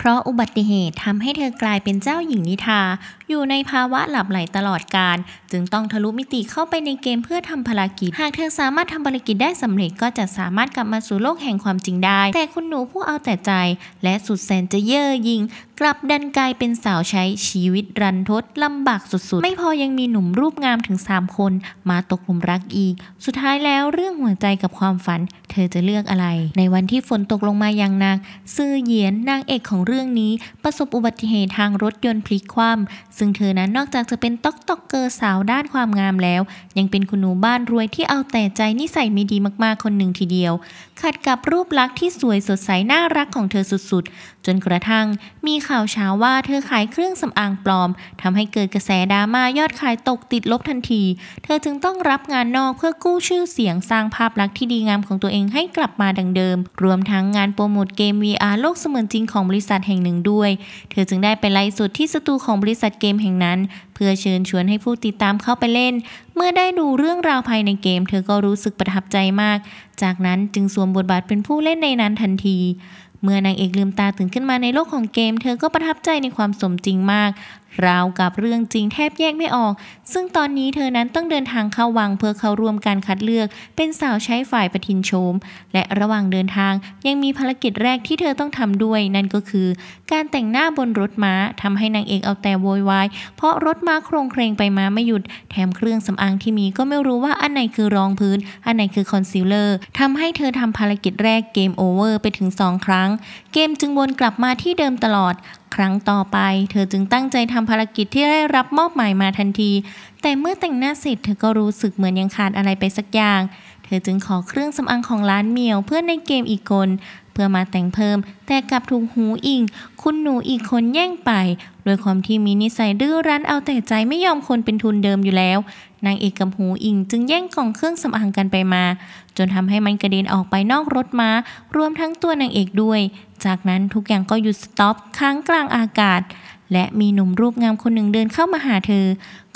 เพราะอุบัติเหตุทำให้เธอกลายเป็นเจ้าหญิงนิทา อยู่ในภาวะหลับไหลตลอดการ จึงต้องทะลุมิติเข้าไปในเกมเพื่อทำภารกิจหากเธอสามารถทำภารกิจได้สำเร็จก็จะสามารถกลับมาสู่โลกแห่งความจริงได้ แต่คุณหนูผู้เอาแต่ใจและสุดแสนจะเย่อหยิ่งกลับดันกลายเป็นสาวใช้ชีวิตรันทด ลำบากสุดๆ ไม่พอยังมีหนุ่มรูปงามถึง 3 คน มาตกหลุมรักอีก สุดท้ายแล้วเรื่องหัวใจกับความฝัน เธอจะเลือกอะไร ในวันที่ฝนตกลงมาอย่างหนัก ซื่อเหยียนนางเอกของเรื่องนี้ ประสบอุบัติเหตุทางรถยนต์พลิกคว่ำซึ่งเธอนั้นนอกจากจะเป็นต๊อกต๊อกเกอร์สาวด้านความงามแล้ว ยังเป็นคุณหนูบ้านรวยที่เอาแต่ใจนิสัยไม่ดีมากๆ คนหนึ่งทีเดียว ขัดกับรูปลักษณ์ที่สวยสดใสน่ารักของเธอสุดๆจนกระทั่งมีข่าวเช้าว่าเธอขายเครื่องสำอางปลอมทำให้เกิดกระแสดราม่ายอดขายตกติดลบทันที เธอจึงต้องรับงานนอกเพื่อกู้ชื่อเสียงสร้างภาพลักษณ์ที่ดีงามของตัวเองให้กลับมาดังเดิม รวมทั้งงานโปรโมทเกม VR โลกเสมือนจริงของบริษัทแห่งหนึ่งด้วย เธอจึงได้ไปไลฟ์สดที่สตูของบริษัทเกมแห่งนั้น เพื่อเชิญชวนให้ผู้ติดตามเข้าไปเล่น เมื่อได้ดูเรื่องราวภายในเกม เธอก็รู้สึกประทับใจมาก จากนั้นจึงสวมบทบาทเป็นผู้เล่นในนั้นทันทีเมื่อนางเอกลืมตาตื่นขึ้นมาในโลกของเกมเธอก็ประทับใจในความสมจริงมากราวกับเรื่องจริงแทบแยกไม่ออก ซึ่งตอนนี้เธอนั้นต้องเดินทางเข้าวังเพื่อเข้าร่วมการคัดเลือก เป็นสาวใช้ฝ่ายประทินโชม และระหว่างเดินทาง ยังมีภารกิจแรกที่เธอต้องทำด้วย นั่นก็คือ การแต่งหน้าบนรถม้าทำให้นางเอกเอาแต่โวยวายเพราะรถม้าโครงเครงไปมาไม่หยุด แถมเครื่องสำอางที่มีก็ไม่รู้ว่าอันไหนคือรองพื้น อันไหนคือคอนซีลเลอร์ทำให้เธอทำภารกิจแรกเกมโอเวอร์ไปถึง 2 ครั้ง เกมจึงวนกลับมาที่เดิมตลอดครั้งต่อไป เธอจึงตั้งใจทำภารกิจที่ได้รับมอบหมายมาทันที แต่เมื่อแต่งหน้าเสร็จ เธอก็รู้สึกเหมือนยังขาดอะไรไปสักอย่างเธอจึงขอเครื่องสำอางของร้านเมียว เพื่อในเกมอีกคนเพื่อมาแต่งเพิ่ม แต่กลับถูกหูอิงคุณหนูอีกคนแย่งไปโดยความที่มีนิสัยดื้อรั้นเอาแต่ใจไม่ยอมคนเป็นทุนเดิมอยู่แล้วนางเอกกับหูอิงจึงแย่งกล่องเครื่องสำอางกันไปมา จนทำให้มันกระเด็นออกไปนอกรถมา้า รวมทั้งตัวนางเอกด้วย จากนั้นทุกอย่างก็หยุดสต็อปค้างกลางอากาศ และมีหนุ่มรูปงามคนหนึ่งเดินเข้ามาหาเธอ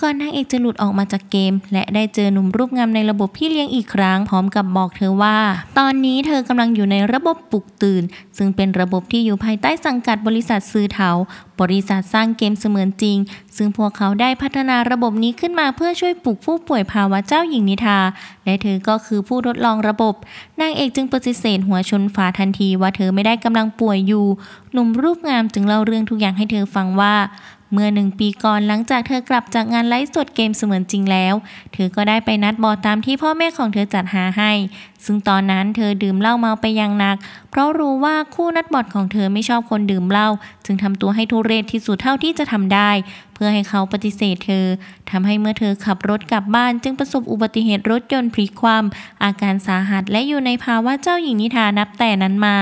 ก่อนนางเอกจะหลุดออกมาจากเกม และได้เจอหนุ่มรูปงามในระบบพี่เลี้ยงอีกครั้ง พร้อมกับบอกเธอว่า ตอนนี้เธอกำลังอยู่ในระบบปลุกตื่น ซึ่งเป็นระบบที่อยู่ภายใต้สังกัดบริษัทซื้อเถา บริษัทสร้างเกมเสมือนจริง ซึ่งพวกเขาได้พัฒนาระบบนี้ขึ้นมาเพื่อช่วยปลุกผู้ป่วยภาวะเจ้าหญิงนิทาและเธอก็คือผู้ทดลองระบบนางเอกจึงปฏิเสธหัวชนฝาทันที ว่าเธอไม่ได้กำลังป่วยอยู่ หนุ่มรูปงามจึงเล่าเรื่องทุกอย่างให้เธอฟังว่าเมื่อหนึ่งปีก่อน หลังจากเธอกลับจากงานไลฟ์สดเกมเสมือนจริงแล้ว เธอก็ได้ไปนัดบอตามที่พ่อแม่ของเธอจัดหาให้ ซึ่งตอนนั้นเธอดื่มเหล้าเมาไปอย่างหนัก เพราะรู้ว่าคู่นัดบอดของเธอไม่ชอบคนดื่มเหล้าจึงทำตัวให้ทุเรศที่สุดเท่าที่จะทำได้ เพื่อให้เขาปฏิเสธเธอทำให้เมื่อเธอขับรถกลับบ้าน จึงประสบอุบัติเหตุรถยนต์พลิกคว่ำอาการสาหัสและอยู่ในภาวะเจ้าหญิงนิทานับแต่นั้นมา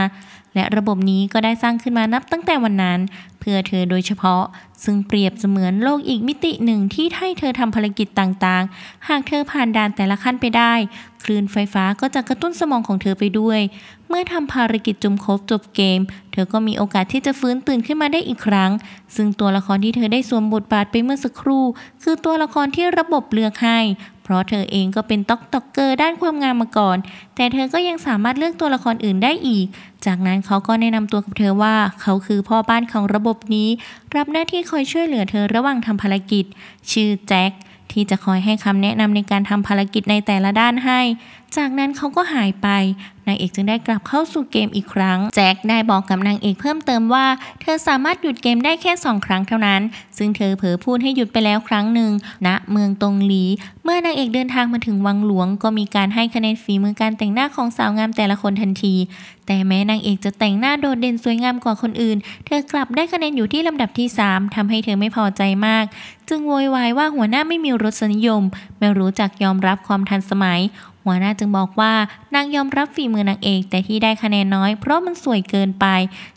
และระบบนี้ก็ได้สร้างขึ้นมานับตั้งแต่วันนั้น เพื่อเธอโดยเฉพาะ ซึ่งเปรียบเสมือนโลกอีกมิติหนึ่ง ที่ให้เธอทำภารกิจต่างๆ หากเธอผ่านด่านแต่ละขั้นไปได้ คลื่นไฟฟ้าก็จะกระตุ้นสมองของเธอไปด้วย เมื่อทำภารกิจจุมครบจบเกม เธอก็มีโอกาสที่จะฟื้นตื่นขึ้นมาได้อีกครั้ง ซึ่งตัวละครที่เธอได้สวมบทบาทไปเมื่อสักครู่ คือตัวละครที่ระบบเลือกให้เพราะเธอเองก็เป็นต็อกต็อกเกอร์ด้านความงามมาก่อน แต่เธอก็ยังสามารถเลือกตัวละครอื่นได้อีก จากนั้นเขาก็แนะนำตัวกับเธอว่าเขาคือพ่อบ้านของระบบนี้ รับหน้าที่คอยช่วยเหลือเธอระหว่างทำภารกิจ ชื่อแจ็คที่จะคอยให้คำแนะนำในการทำภารกิจในแต่ละด้านให้จากนั้นเขาก็หายไป นางเอกจึงได้กลับเข้าสู่เกมอีกครั้งแจ็คได้บอกกับนางเอกเพิ่มเติมว่าเธอสามารถหยุดเกมได้แค่สองครั้งเท่านั้น ซึ่งเธอเผลอพูดให้หยุดไปแล้วครั้งหนึ่งณนะเมืองตงหลี เมื่อนางเอกเดินทางมาถึงวังหลวง ก็มีการให้คะแนนฝีมือการแต่งหน้าของสาวงามแต่ละคนทันที แต่แม้นางเอกจะแต่งหน้าโดดเด่นสวยงามกว่าคนอื่น เธอกลับได้คะแนนอยู่ที่ลำดับที่ 3 ทำให้เธอไม่พอใจมากจึงโวยวายว่าหัวหน้าไม่มีรสนิยมไม่รู้จักยอมรับความทันสมัยหัวหน้าจึงบอกว่านางยอมรับฝีมือนางเอกแต่ที่ได้คะแนนน้อยเพราะมันสวยเกินไป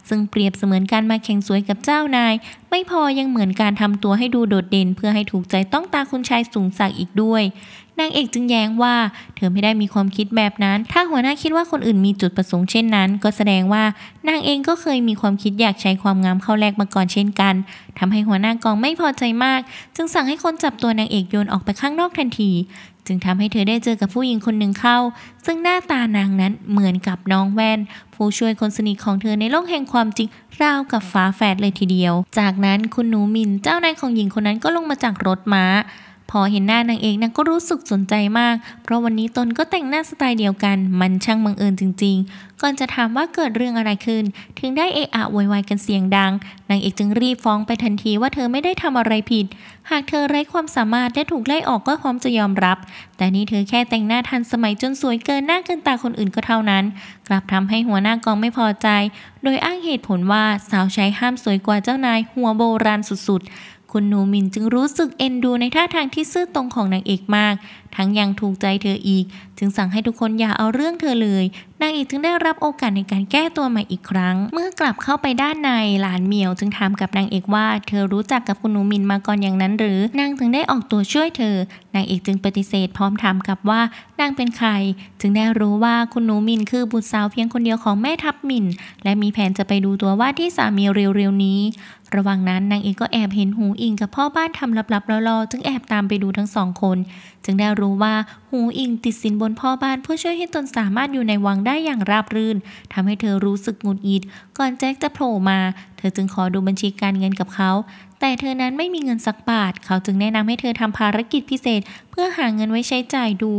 ซึ่งเปรียบเสมือนการมาแข่งสวยกับเจ้านาย ไม่พอยังเหมือนการทำตัวให้ดูโดดเด่นเพื่อให้ถูกใจต้องตาคุณชายสูงสักอีกด้วยนางเอกจึงแย้งว่าเธอไม่ได้มีความคิดแบบนั้น ถ้าหัวหน้าคิดว่าคนอื่นมีจุดประสงค์เช่นนั้น ก็แสดงว่านางเองก็เคยมีความคิดอยากใช้ความงามเข้าแลกมาก่อนเช่นกันทำให้หัวหน้ากองไม่พอใจมาก จึงสั่งให้คนจับตัวนางเอกโยนออกไปข้างนอกทันที จึงทำให้เธอได้เจอกับผู้หญิงคนหนึ่งเข้า ซึ่งหน้าตานางนั้นเหมือนกับน้องแว่น ผู้ช่วยคนสนิทของเธอในโลกแห่งความจริงราวกับฝาแฝดเลยทีเดียว จากนั้นคุณหนูมินเจ้านายของหญิงคนนั้นก็ลงมาจากรถม้าพอเห็นหน้านางเอกนางก็รู้สึกสนใจมาก เพราะวันนี้ตนก็แต่งหน้าสไตล์เดียวกัน มันช่างบังเอิญจริงๆ ก่อนจะถามว่าเกิดเรื่องอะไรขึ้น ถึงได้เอะอะวอยวายกันเสียงดังนางเอกจึงรีบฟ้องไปทันทีว่าเธอไม่ได้ทำอะไรผิด หากเธอไร้ความสามารถและถูกไล่ออกก็พร้อมจะยอมรับ แต่นี่เธอแค่แต่งหน้าทันสมัยจนสวยเกินหน้าเกินตาคนอื่นก็เท่านั้น กลับทำให้หัวหน้ากองไม่พอใจ โดยอ้างเหตุผลว่าสาวใช้ห้ามสวยกว่าเจ้านายหัวโบราณสุดๆคุณหนูมินจึงรู้สึกเอ็นดูในท่าทางที่ซื่อตรงของนางเอกมาก ทั้งยังถูกใจเธออีก จึงสั่งให้ทุกคนอย่าเอาเรื่องเธอเลยนางเอกจึงได้รับโอกาสในการแก้ตัวใหม่อีกครั้ง เมื่อกลับเข้าไปด้านในหลานเมียวจึงถามกับนางเอกว่าเธอรู้จักกับคุณหนูมินมาก่อนอย่างนั้นหรือนางถึงได้ออกตัวช่วยเธอนางเอกจึงปฏิเสธพร้อมถามกลับว่านางเป็นใครจึงได้รู้ว่าคุณหนูมินคือบุตรสาวเพียงคนเดียวของแม่ทับมินและมีแผนจะไปดูตัวว่าที่สามีเร็วๆนี้ระหว่างนั้นนางเอกก็แอบเห็นหูอิงกับพ่อบ้านทำลับๆล่อๆจึงแอบตามไปดูทั้งสองคนจึงได้รู้ว่าหูอิงติดสินบนพ่อบ้านเพื่อช่วยให้ตนสามารถอยู่ในวังได้อย่างราบรื่น ทำให้เธอรู้สึกงุนงิดก่อนแจ็คจะโผล่มาธอจึงขอดูบัญชีการเงินกับเขา แต่เธอนั้นไม่มีเงินสักบาท เขาจึงแนะนำให้เธอทำภารกิจพิเศษ เพื่อหาเงินไว้ใช้จ่ายดู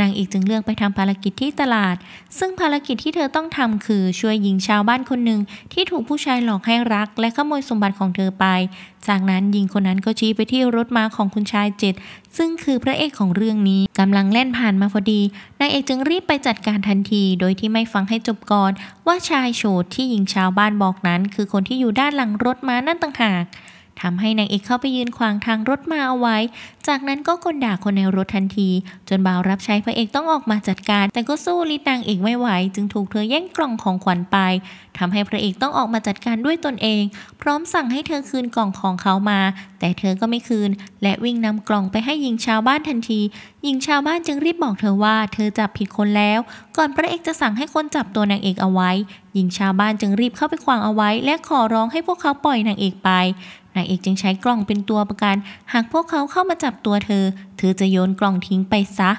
นางเอกจึงเลือกไปทำภารกิจที่ตลาด ซึ่งภารกิจที่เธอต้องทำคือช่วยหญิงชาวบ้านคนหนึ่งที่ถูกผู้ชายหลอกให้รัก และขโมยสมบัติของเธอไป จากนั้นหญิงคนนั้นก็ชี้ไปที่รถม้าของคุณชายเจ็ดซึ่งคือพระเอกของเรื่องนี้กำลังแล่นผ่านมาพอดี นางเอกจึงรีบไปจัดการทันที โดยที่ไม่ฟังให้จบก่อนว่าชายโฉดที่หญิงชาวบ้านบอกนั้น คือคนที่อยู่ด้านหลังรถม้านั่นต่างหากทำให้นางเอกเข้าไปยืนขวางทางรถมาเอาไว้ จากนั้นก็กลด่าคนในรถทันที จนบ่าวรับใช้พระเอกต้องออกมาจัดการ แต่ก็สู้ลิตนางเอกไม่ไหว จึงถูกเธอแย่งกล่องของขวัญไปทำให้พระเอกต้องออกมาจัดการด้วยตนเอง พร้อมสั่งให้เธอคืนกล่องของเขามา แต่เธอก็ไม่คืน และวิ่งนำกล่องไปให้หญิงชาวบ้านทันทีหญิงชาวบ้านจึงรีบบอกเธอว่า เธอจับผิดคนแล้ว ก่อนพระเอกจะสั่งให้คนจับตัวนางเอกเอาไว้หญิงชาวบ้านจึงรีบเข้าไปขวางเอาไว้ และขอร้องให้พวกเขาปล่อยนางเอกไปนายเอกจึงใช้กล่องเป็นตัวประกัน หากพวกเขาเข้ามาจับตัวเธอ เธอจะโยนกล่องทิ้งไปซะ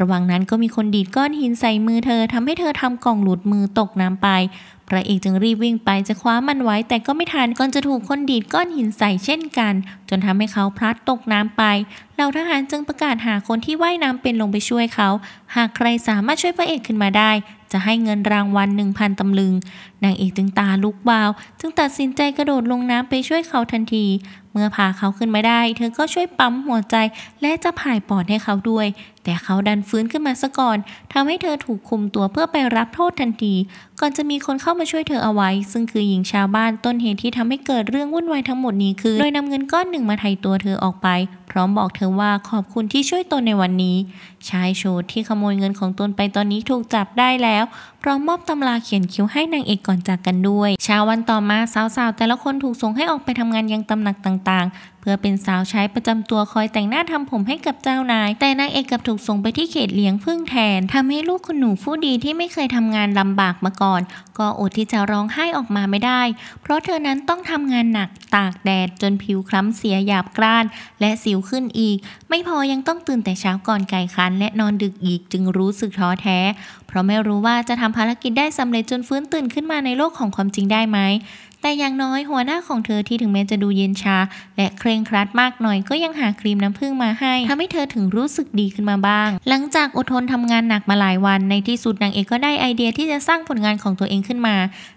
ระหว่างนั้นก็มีคนดีดก้อนหินใส่มือเธอ ทำให้เธอทำกล่องหลุดมือตกน้ำไป พระเอกจึงรีบวิ่งไปจะคว้ามันไว้แต่ก็ไม่ทันก่อนจะถูกคนดีดก้อนหินใส่เช่นกัน จนทำให้เขาพลัดตกน้ำไป เหล่าทหารจึงประกาศหาคนที่ว่ายน้ำเป็นลงไปช่วยเขา หากใครสามารถช่วยพระเอกขึ้นมาได้จะให้เงินรางวัล1,000 ตำลึง นางเอกจึงตาลุกวาวจึงตัดสินใจกระโดดลงน้ำไปช่วยเขาทันทีเมื่อพาเขาขึ้นมาได้ เธอก็ช่วยปั๊มหัวใจ และจะผ่ายปอดให้เขาด้วย แต่เขาดันฟื้นขึ้นมาซะก่อน ทำให้เธอถูกคุมตัวเพื่อไปรับโทษทันที ก่อนจะมีคนเข้ามาช่วยเธอเอาไว้ ซึ่งคือหญิงชาวบ้านต้นเหตุที่ทำให้เกิดเรื่องวุ่นวายทั้งหมดนี้คือโดยนำเงินก้อนหนึ่งมาไถ่ตัวเธอออกไป พร้อมบอกเธอว่าขอบคุณที่ช่วยตนในวันนี้ ชายโชดที่ขโมยเงินของตนไปตอนนี้ถูกจับได้แล้วพร้อมมอบตำราเขียนคิ้วให้นางเอกก่อนจากกันด้วยเช้าวันต่อมาสาวๆแต่ละคนถูกส่งให้ออกไปทำงานยังตำหนักต่างๆเพื่อเป็นสาวใช้ประจำตัวคอยแต่งหน้าทำผมให้กับเจ้านาย แต่นางเอกกับถูกส่งไปที่เขตเลี้ยงพึ่งแทน ทำให้ลูกคุณหนูผู้ดีที่ไม่เคยทำงานลำบากมาก่อน ก็อดที่จะร้องไห้ออกมาไม่ได้ เพราะเธอนั้นต้องทำงานหนักตากแดดจนผิวคล้ำเสียหยาบกร้านและสิวขึ้นอีก ไม่พอยังต้องตื่นแต่เช้าก่อนไก่คันและนอนดึกอีกจึงรู้สึกท้อแท้ เพราะไม่รู้ว่าจะทำภารกิจได้สำเร็จจนฟื้นตื่นขึ้นมาในโลกของความจริงได้ไหมแต่อย่างน้อยหัวหน้าของเธอที่ถึงแม้จะดูเย็นชา และเคร่งครัดมากหน่อยก็ยังหาครีมน้ำผึ้งมาให้ทำให้เธอถึงรู้สึกดีขึ้นมาบ้าง หลังจากอดทนทำงานหนักมาหลายวันในที่สุดนางเอกก็ได้ไอเดียที่จะสร้างผลงานของตัวเองขึ้นมา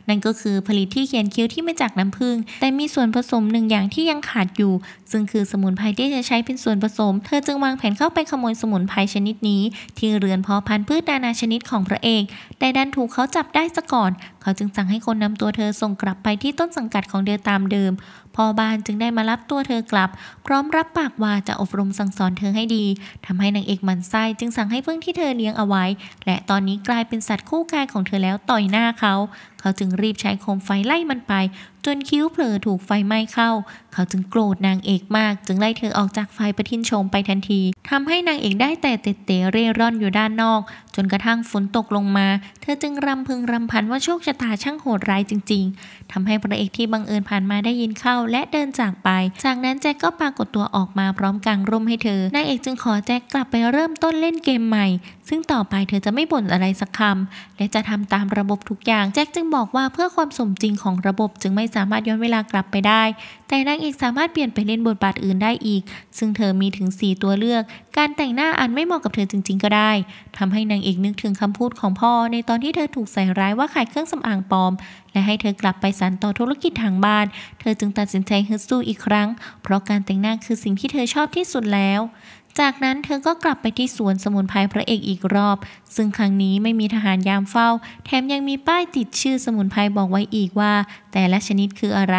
นั่นก็คือผลิตที่เขียนคิ้วที่มาจากน้ำผึ้งแต่มีส่วนผสมหนึ่งอย่างที่ยังขาดอยู่ ซึ่งคือสมุนไพรที่จะใช้เป็นส่วนผสม เธอจึงวางแผนเข้าไปขโมยสมุนไพรชนิดนี้ ที่เรือนเพาะพันธุ์พืชนานาชนิดของพระเอกแต่ดันถูกเขาจับได้ซะก่อนเขาจึงสั่งให้คนนำตัวเธอส่งกลับไปที่ต้นสังกัดของเธอตามเดิมพ่อบ้านจึงได้มารับตัวเธอกลับ พร้อมรับปากว่าจะอบรมสั่งสอนเธอให้ดี ทำให้นางเอกมันไส้จึงสั่งให้พึ่งที่เธอเลี้ยงเอาไว้ และตอนนี้กลายเป็นสัตว์คู่กายของเธอแล้วต่อยหน้าเขา เขาจึงรีบใช้โคมไฟไล่มันไป จนคิ้วเผลอถูกไฟไหม้เข้า เขาจึงโกรธนางเอกมาก จึงไล่เธอออกจากไฟประทินชมไปทันที ทำให้นางเอกได้แต่เตะเร่ร่อนอยู่ด้านนอก จนกระทั่งฝนตกลงมา เธอจึงรำพึงรำพันว่าโชคชะตาช่างโหดร้ายจริง ๆ ทำให้พระเอกที่บังเอิญผ่านมาได้ยินเข้าและเดินจากไป จากนั้นแจ็คก็ปรากฏตัวออกมาพร้อมกางร่มให้เธอ นายเอกจึงขอแจ็คกลับไปเริ่มต้นเล่นเกมใหม่ซึ่งต่อไปเธอจะไม่บ่นอะไรสักคำและจะทำตามระบบทุกอย่างแจ็คจึงบอกว่าเพื่อความสมจริงของระบบจึงไม่สามารถย้อนเวลากลับไปได้ แต่นางเอกสามารถเปลี่ยนไปเล่นบทบาทอื่นได้อีก ซึ่งเธอมีถึง 4 ตัวเลือก การแต่งหน้าอันไม่เหมาะกับเธอจริง ๆ ก็ได้ทำให้นางเอกนึกถึงคำพูดของพ่อในตอนที่เธอถูกใส่ร้ายว่าขายเครื่องสำอางปลอม และให้เธอกลับไปสานต่อธุรกิจทางบ้าน เธอจึงตัดสินใจฮึดสู้อีกครั้งเพราะการแต่งหน้าคือสิ่งที่เธอชอบที่สุดแล้วจากนั้นเธอก็กลับไปที่สวนสมุนไพรพระเอกอีกรอบ ซึ่งครั้งนี้ไม่มีทหารยามเฝ้า แถมยังมีป้ายติดชื่อสมุนไพรบอกไว้อีกว่าแต่ละชนิดคืออะไร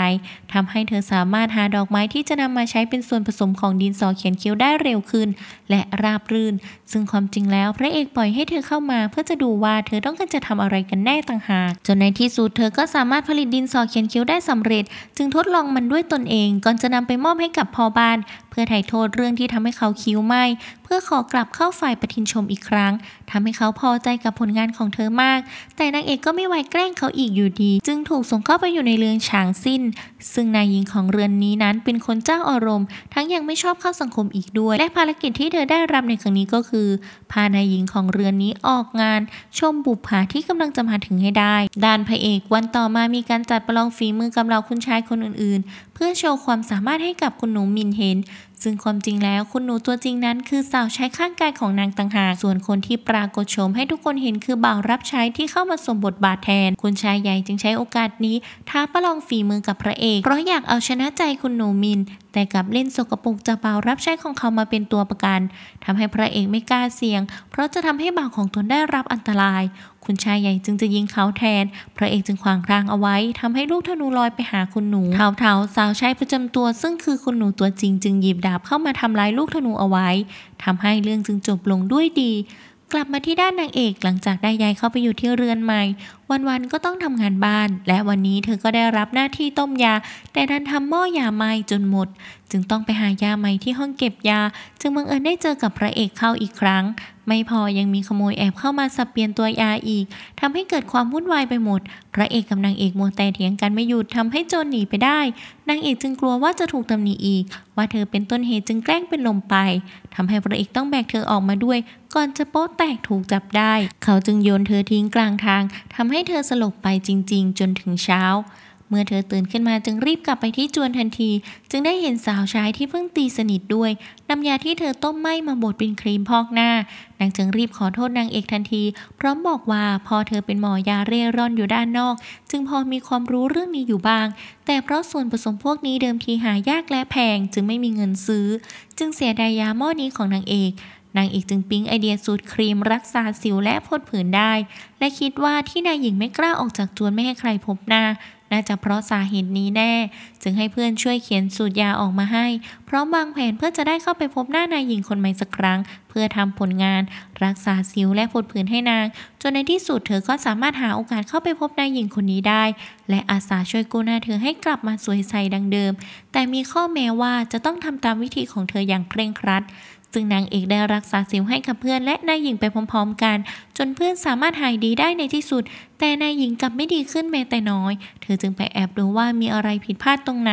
ทำให้เธอสามารถหาดอกไม้ที่จะนำมาใช้เป็นส่วนผสมของดินสอเขียนคิ้วได้เร็วขึ้น และราบรื่น ซึ่งความจริงแล้ว พระเอกปล่อยให้เธอเข้ามาเพื่อจะดูว่าเธอต้องการจะทำอะไรกันแน่ต่างหาก จนในที่สุดเธอก็สามารถผลิตดินสอเขียนคิ้วได้สำเร็จ จึงทดลองมันด้วยตนเอง ก่อนจะนำไปมอบให้กับพ่อบ้าน เพื่อไถ่โทษเรื่องที่ทำให้เขาคิ้วไหมพื่อขอกลับเข้าฝ่ายประทินชมอีกครั้งทำให้เขาพอใจกับผลงานของเธอมาก แต่นางเอกก็ไม่ไหวแกล้งเขาอีกอยู่ดี จึงถูกส่งเข้าไปอยู่ในเรือนฉางสิ้น ซึ่งนายหญิงของเรือนนี้นั้น เป็นคนเจ้าอารมณ์ทั้งยังไม่ชอบเข้าสังคมอีกด้วย และภารกิจที่เธอได้รับในครั้งนี้ก็คือ พานายหญิงของเรือนนี้ออกงาน ชมบุปผาที่กำลังจะมาถึงให้ได้ ด้านพระเอกวันต่อมามีการจัดประลองฝีมือกับเราคุณชายคนอื่นๆ เพื่อโชว์ความสามารถให้กับคุณหนูมินเห็นซึ่งความจริงแล้วคุณหนูตัวจริงนั้น คือสาวใช้ข้างกายของนางต่างหากส่วนคนที่ปรากฏชมให้ทุกคนเห็นคือบ่าวรับใช้ที่เข้ามาสมบทบาทแทนคุณชายใหญ่จึงใช้โอกาสนี้ท้าประลองฝีมือกับพระเอกเพราะอยากเอาชนะใจคุณหนูมิน แต่กลับเล่นสกปรกจะกบ่าวรับใช้ของเขามาเป็นตัวประกัน ทำให้พระเอกไม่กล้าเสี่ยง เพราะจะทำให้บ่าวของตนได้รับอันตรายคุณชายใหญ่จึงจะยิงเขาแทน พระเอกจึงขวางรางเอาไว้ทำให้ลูกธนูลอยไปหาคุณหนูเท้าเท้าสาวใช้ประจำตัวซึ่งคือคุณหนูตัวจริงจึงหยิบดาบเข้ามาทำลายลูกธนูเอาไว้ทำให้เรื่องจึงจบลงด้วยดี กลับมาที่ด้านนางเอกหลังจากได้ย้ายเข้าไปอยู่ที่เรือนใหม่วันๆ ก็ต้องทำงานบ้าน และวันนี้เธอก็ได้รับหน้าที่ต้มยา แต่ดันทำหม้อยาไหม้จนหมด จึงต้องไปหายาใหม่ที่ห้องเก็บยา จึงบังเอิญได้เจอกับพระเอกเข้าอีกครั้ง ไม่พอยังมีขโมยแอบเข้ามาสับเปลี่ยนตัวยาอีกทำให้เกิดความวุ่นวายไปหมดพระเอกกับนางเอกมัวแต่เถียงกันไม่หยุดทำให้โจรหนีไปได้นางเอกจึงกลัวว่าจะถูกตำหนิอีก ว่าเธอเป็นต้นเหตุจึงแกล้งเป็นลมไปทำให้พระเอกต้องแบกเธอออกมาด้วย ก่อนจะโป๊ะแตกถูกจับได้ เขาจึงโยนเธอทิ้งกลางทางทำำให้เธอสลบไปจริงๆ จนถึงเช้า เมื่อเธอตื่นขึ้นมาจึงรีบกลับไปที่จวนทันที จึงได้เห็นสาว ใช้ที่เพิ่งตีสนิทด้วยนำยาที่เธอต้มไหมมาบดเป็นครีมพอกหน้านางจึงรีบขอโทษนางเอกทันทีพร้อมบอกว่าพอเธอเป็นหมอยาเร่ร่อนอยู่ด้านนอก จึงพอมีความรู้เรื่องนี้อยู่บ้าง แต่เพราะส่วนผสมพวกนี้เดิมทีหายากและแพงจึงไม่มีเงินซื้อ จึงเสียดายยาหม้อนี้ของนางเอกนางเอกจึงปิ๊งไอเดียสูตรครีมรักษาสิวและพดผื่นได้ และคิดว่าที่นายหญิงไม่กล้าออกจากจวนไม่ให้ใครพบหน้า น่าจะเพราะสาเหตุนี้แน่ จึงให้เพื่อนช่วยเขียนสูตรยาออกมาให้ พร้อมวางแผนเพื่อจะได้เข้าไปพบหน้านายหญิงคนใหม่สักครั้ง เพื่อทำผลงานรักษาสิวและพดผื่นให้นาง จนในที่สุดเธอก็สามารถหาโอกาสเข้าไปพบนายหญิงคนนี้ได้ และอาสาช่วยกู้หน้าเธอให้กลับมาสวยใสดังเดิม แต่มีข้อแม้ว่าจะต้องทำตามวิธีของเธออย่างเคร่งครัดซึ่งนางเอกได้รักษาสิวให้กับเพื่อน และนายหญิงไปพร้อมๆกัน จนเพื่อนสามารถหายดีได้ในที่สุดแต่นายหญิงกลับไม่ดีขึ้นแม้แต่น้อย เธอจึงไปแอบดูว่ามีอะไรผิดพลาดตรงไหน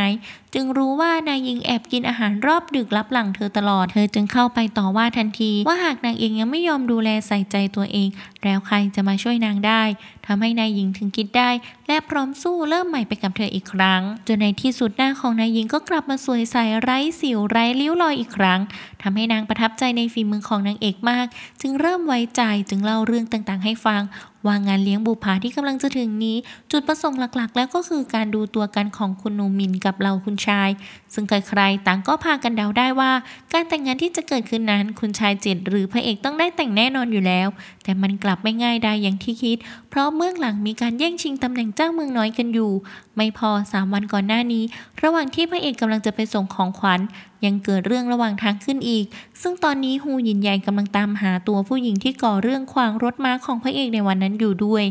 จึงรู้ว่านายหญิงแอบกินอาหารรอบดึกลับหลังเธอตลอด เธอจึงเข้าไปต่อว่าทันที ว่าหากนางเองยังไม่ยอมดูแลใส่ใจตัวเอง แล้วใครจะมาช่วยนางได้ ทำให้นายหญิงถึงคิดได้ และพร้อมสู้เริ่มใหม่ไปกับเธออีกครั้งจนในที่สุดหน้าของนายหญิงก็กลับมาสวยใสไร้สิวไร้ริ้วรอยอีกครั้ง ทำให้นางประทับใจในฝีมือของนางเอกมาก จึงเริ่มไว้ใจจึงเล่าเรื่องต่างๆ ให้ฟังว่างานเลี้ยงบุพาที่กำลังจะถึงนี้ จุดประสงค์หลักๆ แล้วก็คือการดูตัวกันของคุณนูมินกับเราคุณชายซึ่งใครๆ ต่างก็พากันเดาได้ว่าการแต่งงานที่จะเกิดขึ้นนั้นคุณชายจิตหรือพระเอกต้องได้แต่งแน่นอนอยู่แล้ว แต่มันกลับไม่ง่ายได้อย่างที่คิด เพราะเมื่องหลังมีการแย่งชิงตำแหน่งเจ้าเมืองน้อยกันอยู่ ไม่พอสามวันก่อนหน้านี้ระหว่างที่พระเอกกำลังจะไปส่งของขวัญ ยังเกิดเรื่องระหว่างทางขึ้นอีก ซึ่งตอนนี้ฮูยินใหญ่กำลังตามหาตัวผู้หญิงที่ก่อเรื่องขวางรถม้าของพระเอกในวันนั้นอยู่ด้วย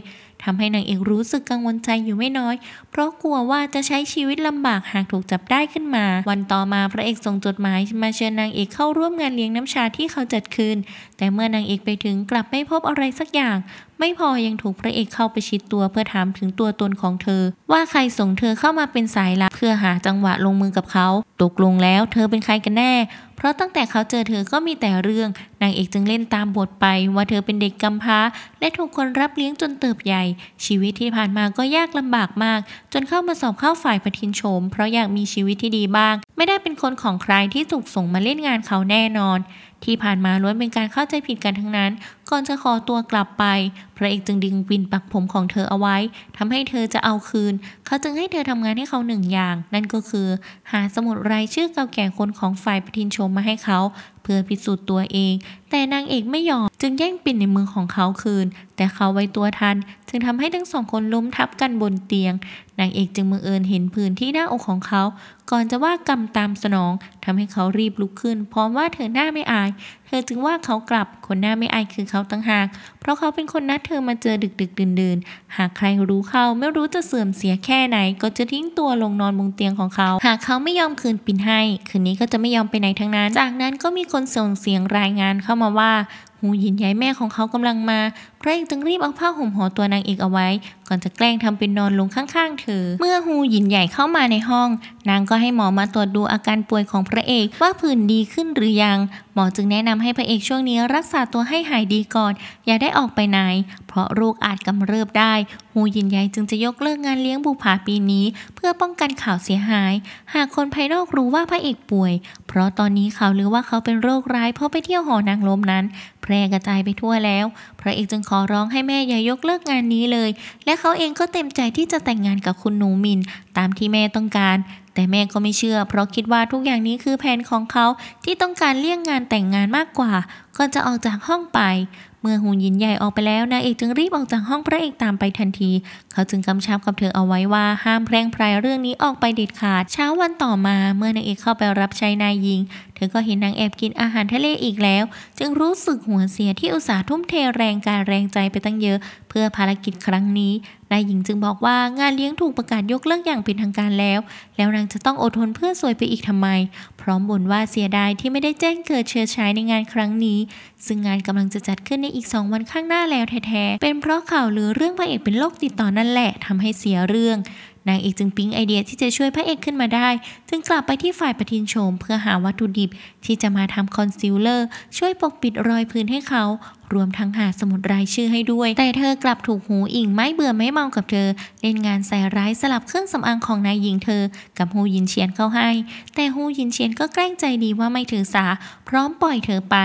ทำให้นางเอกรู้สึกกังวลใจอยู่ไม่น้อย เพราะกลัวว่าจะใช้ชีวิตลำบากหากถูกจับได้ขึ้นมา วันต่อมาพระเอกส่งจดหมายมาเชิญนางเอกเข้าร่วมงานเลี้ยงน้ำชาที่เขาจัดขึ้น แต่เมื่อนางเอกไปถึงกลับไม่พบอะไรสักอย่างไม่พอยังถูกพระเอกเข้าไปชิดตัวเพื่อถามถึงตัวตนของเธอ ว่าใครส่งเธอเข้ามาเป็นสายลับเพื่อหาจังหวะลงมือกับเขา ตกลงแล้วเธอเป็นใครกันแน่ เพราะตั้งแต่เขาเจอเธอก็มีแต่เรื่อง นางเอกจึงเล่นตามบทไป ว่าเธอเป็นเด็กกำพร้า และถูกคนรับเลี้ยงจนเติบใหญ่ ชีวิตที่ผ่านมาก็ยากลำบากมาก จนเข้ามาสอบเข้าฝ่ายปทินโฉมเพราะอยากมีชีวิตที่ดีบ้าง ไม่ได้เป็นคนของใครที่ถูกส่งมาเล่นงานเขาแน่นอนที่ผ่านมาล้วนเป็นการเข้าใจผิดกันทั้งนั้น ก่อนจะขอตัวกลับไป พระเอกจึงดึงวินปักผมของเธอเอาไว้ ทำให้เธอจะเอาคืน เขาจึงให้เธอทำงานให้เขาหนึ่งอย่าง นั่นก็คือหาสมุดรายชื่อเก่าแก่คนของฝ่ายปทินชมมาให้เขาพื่อพิสูจน์ตัวเอง แต่นางเอกไม่ยอม จึงแย่งปิ่น ในมือของเขาคืน แต่เขาไว้ ตัว ทัน จึงทำให้ทั้งสองคนล้มทับกันบนเตียง นางเอกจึงมือเอินเห็นผื่นที่หน้าอกของเขา ก่อนจะว่ากรรมตามสนอง ทำให้เขารีบลุกขึ้นพร้อมว่าเธอหน้าไม่อายเธอจึงว่าเขากลับคนหน้าไม่อายคือเขาตั้งหากเพราะเขาเป็นคนนัดเธอมาเจอดึกดึกดื่นดื่นหากใครรู้เขาไม่รู้จะเสื่อมเสียแค่ไหน ก็จะทิ้งตัวลงนอนบนเตียงของเขาหากเขาไม่ยอมคืนปินให้ คืนนี้ก็จะไม่ยอมไปไหนทั้งนั้น จากนั้นก็มีคนส่งเสียงรายงานเข้ามาว่าหูหยินย้ายแม่ของเขากำลังมาพระเอกจึงรีบเอาผ้าห่มห่อตัวนางเอกเอาไว้ก่อนจะแกล้งทำเป็นนอนลงข้างๆเธอเมื่อฮูหยินใหญ่เข้ามาในห้อง นางก็ให้หมอมาตรวจดูอาการป่วยของพระเอกว่าผื่นดีขึ้นหรือยังหมอจึงแนะนำให้พระเอกช่วงนี้รักษาตัวให้หายดีก่อน อย่าได้ออกไปไหนเพราะโรคอาจกำเริบได้ฮูหยินใหญ่จึงจะยกเลิกงานเลี้ยงบุผาปีนี้เพื่อป้องกันข่าวเสียหาย หากคนภายนอกรู้ว่าพระเอกป่วย เพราะตอนนี้ข่าวลือว่าเขาเป็นโรคร้ายเพราะไปเที่ยวหอนางลมนั้น แพร่กระจายไปทั่วแล้วระเอกจึงขอร้องให้แม่อย่ายกเลิกงานนี้เลย และเขาเองก็เต็มใจที่จะแต่งงานกับคุณหนูมินตามที่แม่ต้องการ แต่แม่ก็ไม่เชื่อเพราะคิดว่าทุกอย่างนี้คือแผนของเขาที่ต้องการเลี่ยงงานแต่งงานมากกว่าก็จะออกจากห้องไป เมื่อหุนยินใหญ่ออกไปแล้วนางเอกจึงรีบออกจากห้องพระเอกตามไปทันที เขาจึงกำชับกับเธอเอาไว้ว่าห้ามแพร่งพรายเรื่องนี้ออกไปเด็ดขาด เช้าวันต่อมาเมื่อนางเอกเข้าไปรับใช้นายหญิงเธอก็เห็นนางแอบกินอาหารทะเลอีกแล้ว จึงรู้สึกหัวเสียที่อุตส่าห์ทุ่มเทแรงกายแรงใจไปตั้งเยอะเพื่อภารกิจครั้งนี้นายหญิงจึงบอกว่างานเลี้ยงถูกประกาศยกเลิกอย่างเป็นทางการแล้ว แล้วนางจะต้องอดทนเพื่อสวยไปอีกทำไม พร้อมบ่นว่าเสียดายที่ไม่ได้แจ้งเกิดเชื้อชายในงานครั้งนี้ ซึ่งงานกำลังจะจัดขึ้นในอีกสองวันข้างหน้าแล้วแท้ๆเป็นเพราะข่าวหรือเรื่องพระเอกเป็นโรคติดต่อนนั่นแหละทำให้เสียเรื่องนางเอกจึงปิ๊งไอเดีย ที่จะช่วยพระเอกขึ้นมาได้ จึงกลับไปที่ฝ่ายปฏินโฉมเพื่อหาวัตถุดิบ ที่จะมาทำคอนซีลเลอร์ช่วยปกปิดรอยพื้นให้เขารวมทั้งหาสมุดรายชื่อให้ด้วย แต่เธอกลับถูกหูอิงไม่เบื่อไม่เมากับเธอเล่นงานใส่ร้ายสลับเครื่องสำอางของนายหญิงเธอกับฮูยินเชียนเข้าให้ แต่ฮูยินเชียนก็แกล้งใจดีว่าไม่ถือสา พร้อมปล่อยเธอไป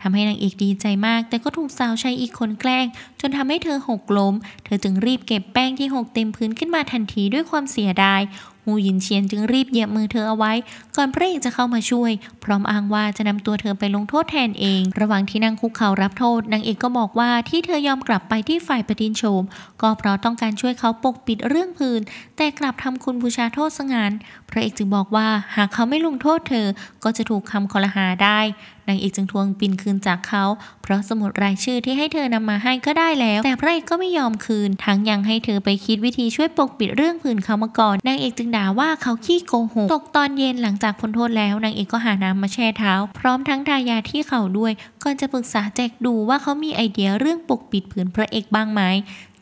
ทำให้นางเอกดีใจมาก แต่ก็ถูกสาวใช้อีกคนแกล้ง จนทำให้เธอหกล้ม เธอจึงรีบเก็บแป้งที่หกเต็มพื้นขึ้นมาทันทีด้วยความเสียดายมูยินเชียนจึงรีบเหยียบมือเธอเอาไว้ก่อนพระเอกจะเข้ามาช่วย พร้อมอ้างว่าจะนำตัวเธอไปลงโทษแทนเอง ระหว่างที่นั่งคุกเข่ารับโทษนางเอกก็บอกว่าที่เธอยอมกลับไปที่ฝ่ายปฏินโชม ก็เพราะต้องการช่วยเขาปกปิดเรื่องพื้นแต่กลับทำคุณบูชาโทษสงานพระเอกจึงบอกว่าหากเขาไม่ลงโทษเธอ ก็จะถูกคำคอลหาได้ นางเอกจึงทวงบินคืนจากเขา เพราะสมุดรายชื่อที่ให้เธอนำมาให้ก็ได้แล้ว แต่พระเอกก็ไม่ยอมคืน ทั้งยังให้เธอไปคิดวิธีช่วยปกปิดเรื่องผื่นเขามาก่อน นางเอกจึงด่าว่าเขาขี้โกหก ตกตอนเย็นหลังจากพ้นโทษแล้วนางเอกก็หาน้ำมาแช่เท้า พร้อมทั้งทายาที่เขาด้วย ก่อนจะปรึกษาแจกดูว่าเขามีไอเดียเรื่องปกปิดผื่นพระเอกบ้างไหม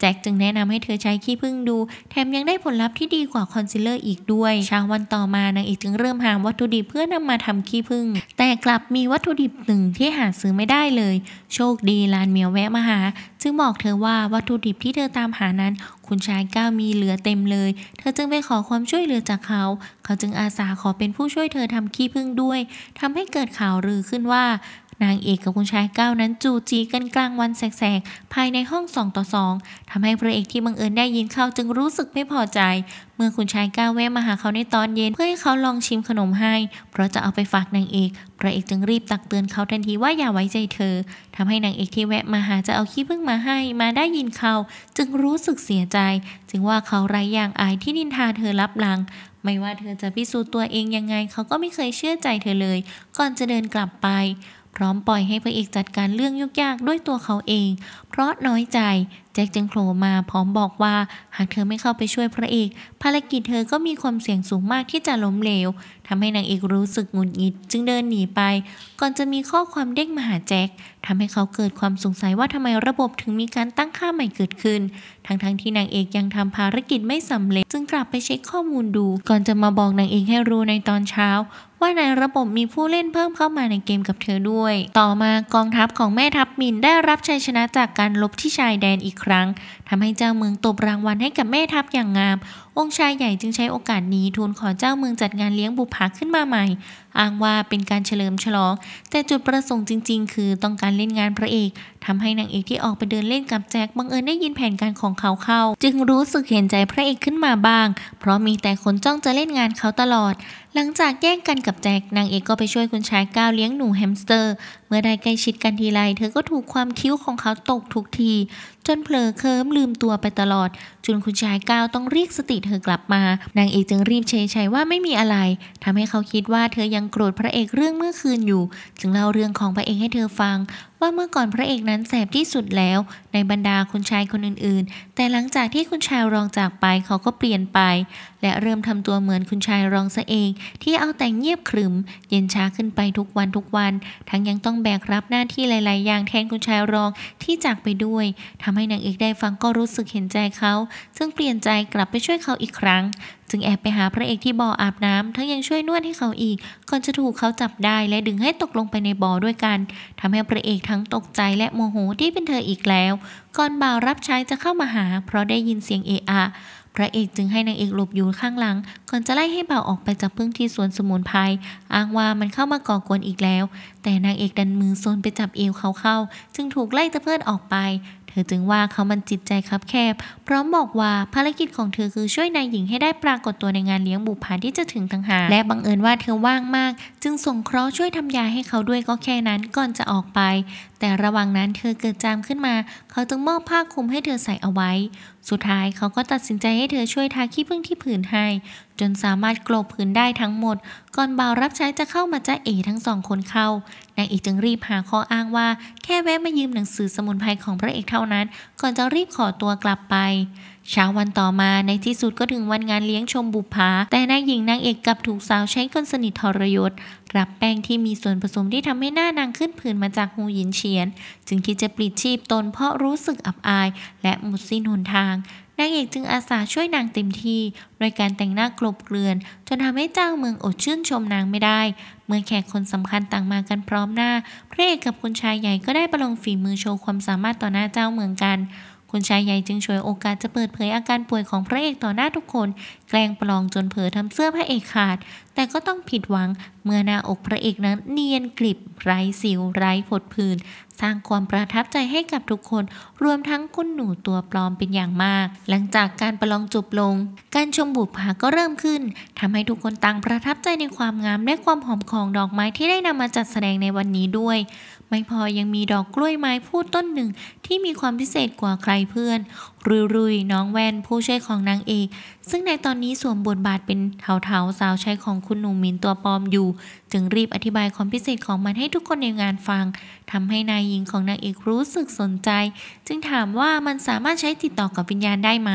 แจ็คจึงแนะนำให้เธอใช้ขี้ผึ้งดู แถมยังได้ผลลัพธ์ที่ดีกว่าคอนซีลเลอร์อีกด้วยเช้าวันต่อมานางเอกจึงเริ่มหาวัตถุดิบเพื่อนำมาทำขี้ผึ้ง แต่กลับมีวัตถุดิบหนึ่งที่หาซื้อไม่ได้เลย โชคดีลานเมียวแวะมาหา จึงบอกเธอว่าวัตถุดิบที่เธอตามหานั้นคุณชายก้าวมีเหลือเต็มเลย เธอจึงไปขอความช่วยเหลือจากเขา เขาจึงอาสาขอเป็นผู้ช่วยเธอทำขี้ผึ้งด้วย ทำให้เกิดข่าวลือขึ้นว่านางเอกกับคุณชายเก้านั้นจูจีกันกลางวันแสกๆ ภายในห้องสองต่อสอง ทำให้พระเอกที่บังเอิญได้ยินเข้าจึงรู้สึกไม่พอใจ เมื่อคุณชายก้าแวะมาหาเขาในตอนเย็นเพื่อให้เขาลองชิมขนมให้ เพราะจะเอาไปฝากนางเอก พระเอกจึงรีบตักเตือนเขาทันทีว่าอย่าไว้ใจเธอทำให้นางเอกที่แวะมาหาจะเอาขี้พึ่งมาให้มาได้ยินเขาจึงรู้สึกเสียใจ จึงว่าเขาไร้อย่างอายที่นินทาเธอรับหลัง ไม่ว่าเธอจะพิสูจน์ตัวเองยังไงเขาก็ไม่เคยเชื่อใจเธอเลย ก่อนจะเดินกลับไปร้อมปล่อยให้พระเอกจัดการเรื่องยุ่งยากด้วยตัวเขาเองเพราะน้อยใจแจ็คจึงโผล่มาพร้อมบอกว่า หากเธอไม่เข้าไปช่วยพระเอกภารกิจเธอก็มีความเสี่ยงสูงมากที่จะล้มเหลว ทำให้นางเอกรู้สึกหงุดหงิดจึงเดินหนีไป ก่อนจะมีข้อความเด้งมาหาแจ็คทำให้เขาเกิดความสงสัยว่าทำไมระบบถึงมีการตั้งค่าใหม่เกิดขึ้น ทั้งๆทที่นางเอกยังทำภารกิจไม่สำเร็จจึงกลับไปเช็คข้อมูลดู ก่อนจะมาบอกนางเอกให้รู้ในตอนเช้าว่าในระบบมีผู้เล่นเพิ่มเข้ามาในเกมกับเธอด้วย ต่อมากองทัพของแม่ทัพมินได้รับชัยชนะจากการลบที่ชายแดนอีกครั้งทำให้เจ้าเมืองตบรางวัลให้กับแม่ทัพอย่างงาม องค์ชายใหญ่จึงใช้โอกาสนี้ทูลขอเจ้าเมืองจัดงานเลี้ยงบุพาขึ้นมาใหม่ อ้างว่าเป็นการเฉลิมฉลอง แต่จุดประสงค์จริงๆ คือต้องการเล่นงานพระเอกทำให้นางเอกที่ออกไปเดินเล่นกับแจ็คบังเอิญได้ยินแผนการของเขาเข้า จึงรู้สึกเห็นใจพระเอกขึ้นมาบ้าง เพราะมีแต่คนจ้องจะเล่นงานเขาตลอดหลังจากแยกกันกับแจ็คนางเอกก็ไปช่วยคุณชายก้าวเลี้ยงหนูแฮมสเตอร์เมื่อได้ใกล้ชิดกันทีไร เธอก็ถูกความคิ้วของเขาตกทุกทีจนเผลอเคลิ้มลืมตัวไปตลอด จนคุณชายก้าวต้องเรียกสติเธอกลับมา นางเอกจึงรีบเชยชัยว่าไม่มีอะไร ทำให้เขาคิดว่าเธอยังโกรธพระเอกเรื่องเมื่อคืนอยู่ จึงเล่าเรื่องของพระเอกให้เธอฟัง ว่าเมื่อก่อนพระเอกนั้นแสบที่สุดแล้วในบรรดาคุณชายคนอื่นๆ แต่หลังจากที่คุณชายรองจากไปเขาก็เปลี่ยนไป และเริ่มทำตัวเหมือนคุณชายรองซะเอง ที่เอาแต่เงียบขรึม เย็นช้าขึ้นไปทุกวันทุกวัน ทั้งยังต้องแบกรับหน้าที่หลาย ๆ อย่างแทนคุณชายรองที่จากไปด้วย ทำให้นางเอกได้ฟังก็รู้สึกเห็นใจเขาจึงเปลี่ยนใจกลับไปช่วยเขาอีกครั้ง จึงแอบไปหาพระเอกที่บ่ออาบน้ำ ทั้งยังช่วยนวดให้เขาอีกก่อนจะถูกเขาจับได้และดึงให้ตกลงไปในบ่อด้วยกัน ทำให้พระเอกทั้งตกใจและโมโห ที่เป็นเธออีกแล้ว ก่อนบ่าวรับใช้จะเข้ามาหา เพราะได้ยินเสียงเอะอะระเอกจึงให้นางเอกหลบอยู่ข้างหลังก่อนจะไล่ให้บ่าวออกไปจากพึ่งที่สวนสมุนไพรอ้างว่ามันเข้ามาก่อกวนอีกแล้ว แต่นางเอกดันมือโซนไปจับเอวเขาเข้า จึงถูกไล่ตะเพิดออกไป เธอจึงว่าเขามันจิตใจคับแคบพร้อมบอกว่าภารกิจของเธอคือช่วยนายหญิงให้ได้ปรากฏตัวในงานเลี้ยงบุพาที่จะถึงทางหา และบังเอิญว่าเธอว่างมาก จึงส่งเคราะห์ช่วยทำยาให้เขาด้วยก็แค่นั้นก่อนจะออกไปแต่ระหว่างนั้นเธอเกิดจามขึ้นมา เขาจึงมอบผ้าคลุมให้เธอใส่เอาไว้ สุดท้ายเขาก็ตัดสินใจให้เธอช่วยทาขี้ผึ้งที่ผืนให้จนสามารถกลบผืนได้ทั้งหมด ก่อนบ่าวรับใช้จะเข้ามาจ้าเอ๋ทั้งสองคนเข้านางเอกจึงรีบหาข้ออ้างว่า แค่แวะมายืมหนังสือสมุนไพรของพระเอกเท่านั้น ก่อนจะรีบขอตัวกลับไปเช้าวันต่อมาในที่สุดก็ถึงวันงานเลี้ยงชมบุพาแต่นางหญิงนางเอกกลับถูกสาวใช้คนสนิททรยศ รับแป้งที่มีส่วนผสมที่ทำให้หน้านางขึ้นผื่นมาจากหูหยินเฉียน จึงคิดจะปลิดชีพตนเพราะรู้สึกอับอายและหมดสิ้นหนทางนางเอกจึงอาสาช่วยนางเต็มที่โดยการแต่งหน้ากลบเกลื่อน จนทำให้เจ้าเมืองอดชื่นชมนางไม่ได้ เมื่อแขกคนสำคัญต่างมากันพร้อมหน้าพระเอกกับคุณชายใหญ่ก็ได้ประลองฝีมือโชว์ความสามารถต่อหน้าเจ้าเมืองกันคุณชายใหญ่จึงช่วยโอกาสจะเปิดเผยอาการป่วยของพระเอกต่อหน้าทุกคน แกล้งปลองจนเผลอทำเสื้อพระเอกขาด แต่ก็ต้องผิดหวังเมื่อหน้าอกพระเอกนั้นเนียนกลิบ ไร้สิวไร้ผดผื่นสร้างความประทับใจให้กับทุกคนรวมทั้งคุณหนูตัวปลอมเป็นอย่างมาก หลังจากการประลองจบลง การชมบุปผาก็เริ่มขึ้นทำให้ทุกคนต่างประทับใจในความงามและความหอมของดอกไม้ที่ได้นำมาจัดแสดงในวันนี้ด้วย ไม่พอยังมีดอกกล้วยไม้พูดต้นหนึ่งที่มีความพิเศษกว่าใครเพื่อนรุยรุยน้องแวนผู้ช่วยของนางเอกซึ่งในตอนนี้สวมบทบาทเป็นเถาเาสาวใช้ของคุณหนูมินตัวปลอมอยู่ จึงรีบอธิบายความพิเศษของมันให้ทุกคนในงานฟัง ทำให้นายหญิงของนางเอกรู้สึกสนใจ จึงถามว่ามันสามารถใช้ติดต่อกับวิญญาณได้ไหม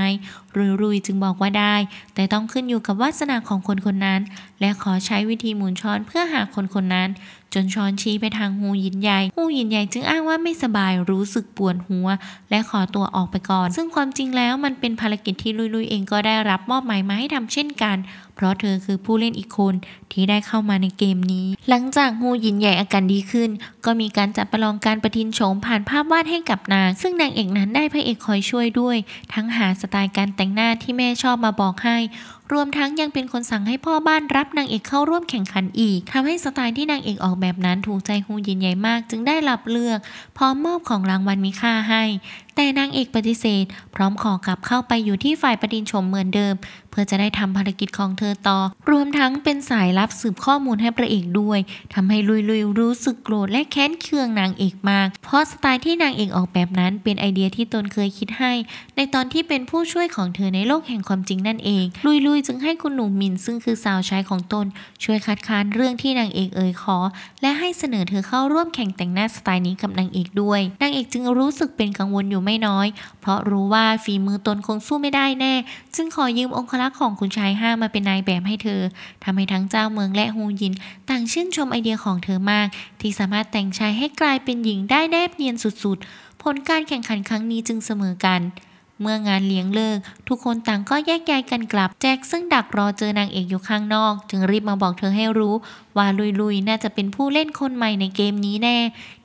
รุยรุยจึงบอกว่าได้ แต่ต้องขึ้นอยู่กับวาสนาของคนคนนั้น และขอใช้วิธีหมุนช้อนเพื่อหาคนคนนั้น จนช้อนชี้ไปทางหูยินใหญ่หูยินใหญ่จึงอ้างว่าไม่สบายรู้สึกปวดหัวและขอตัวออกไปก่อน ซึ่งความจริงแล้วมันเป็นภารกิจที่ลุยๆเองก็ได้รับมอบหมายมาให้ทำเช่นกันเพราะเธอคือผู้เล่นอีกคนที่ได้เข้ามาในเกมนี้ หลังจากฮูยินใหญ่อาการดีขึ้น ก็มีการจัดประลองการประทินโฉมผ่านภาพวาดให้กับนาง ซึ่งนางเอกนั้นได้พระเอกคอยช่วยด้วย ทั้งหาสไตล์การแต่งหน้าที่แม่ชอบมาบอกให้ รวมทั้งยังเป็นคนสั่งให้พ่อบ้านรับนางเอกเข้าร่วมแข่งขันอีกทำให้สไตล์ที่นางเอกออกแบบนั้นถูกใจฮูยินใหญ่มาก จึงได้รับเลือกพร้อมมอบของรางวัลมีค่าให้แต่นางเอกปฏิเสธ พร้อมขอกลับเข้าไปอยู่ที่ฝ่ายประดินชมเหมือนเดิม เพื่อจะได้ทำภารกิจของเธอต่อ รวมทั้งเป็นสายลับสืบข้อมูลให้พระเอกด้วยทำให้ลุยลุยรู้สึกโกรธและแค้นเคืองนางเอกมากเพราะสไตล์ที่นางเอกออกแบบนั้น เป็นไอเดียที่ตนเคยคิดให้ ในตอนที่เป็นผู้ช่วยของเธอในโลกแห่งความจริงนั่นเองลุยลุยจึงให้คุณหนุ่มมินซึ่งคือสาวใช้ของตนช่วยคัดค้านเรื่องที่นางเอกเอ่ยขอ และให้เสนอเธอเข้าร่วมแข่งแต่งหน้าสไตล์นี้กับนางเอกด้วยนางเอกจึงรู้สึกเป็นกังวลอยู่ไม่น้อย เพราะรู้ว่าฝีมือตนคงสู้ไม่ได้แน่ จึงขอยืมองครักษ์ของคุณชายห้ามาเป็นนายแบบให้เธอ ทำให้ทั้งเจ้าเมืองและฮูยินต่างชื่นชมไอเดียของเธอมาก ที่สามารถแต่งชายให้กลายเป็นหญิงได้แนบเนียนสุดๆ ผลการแข่งขันครั้งนี้จึงเสมอกัน เมื่องานเลี้ยงเลิก ทุกคนต่างก็แยกย้ายกันกลับ แจ็คซึ่งดักรอเจอนางเอกอยู่ข้างนอก จึงรีบมาบอกเธอให้รู้ ว่าลุยๆน่าจะเป็นผู้เล่นคนใหม่ในเกมนี้แน่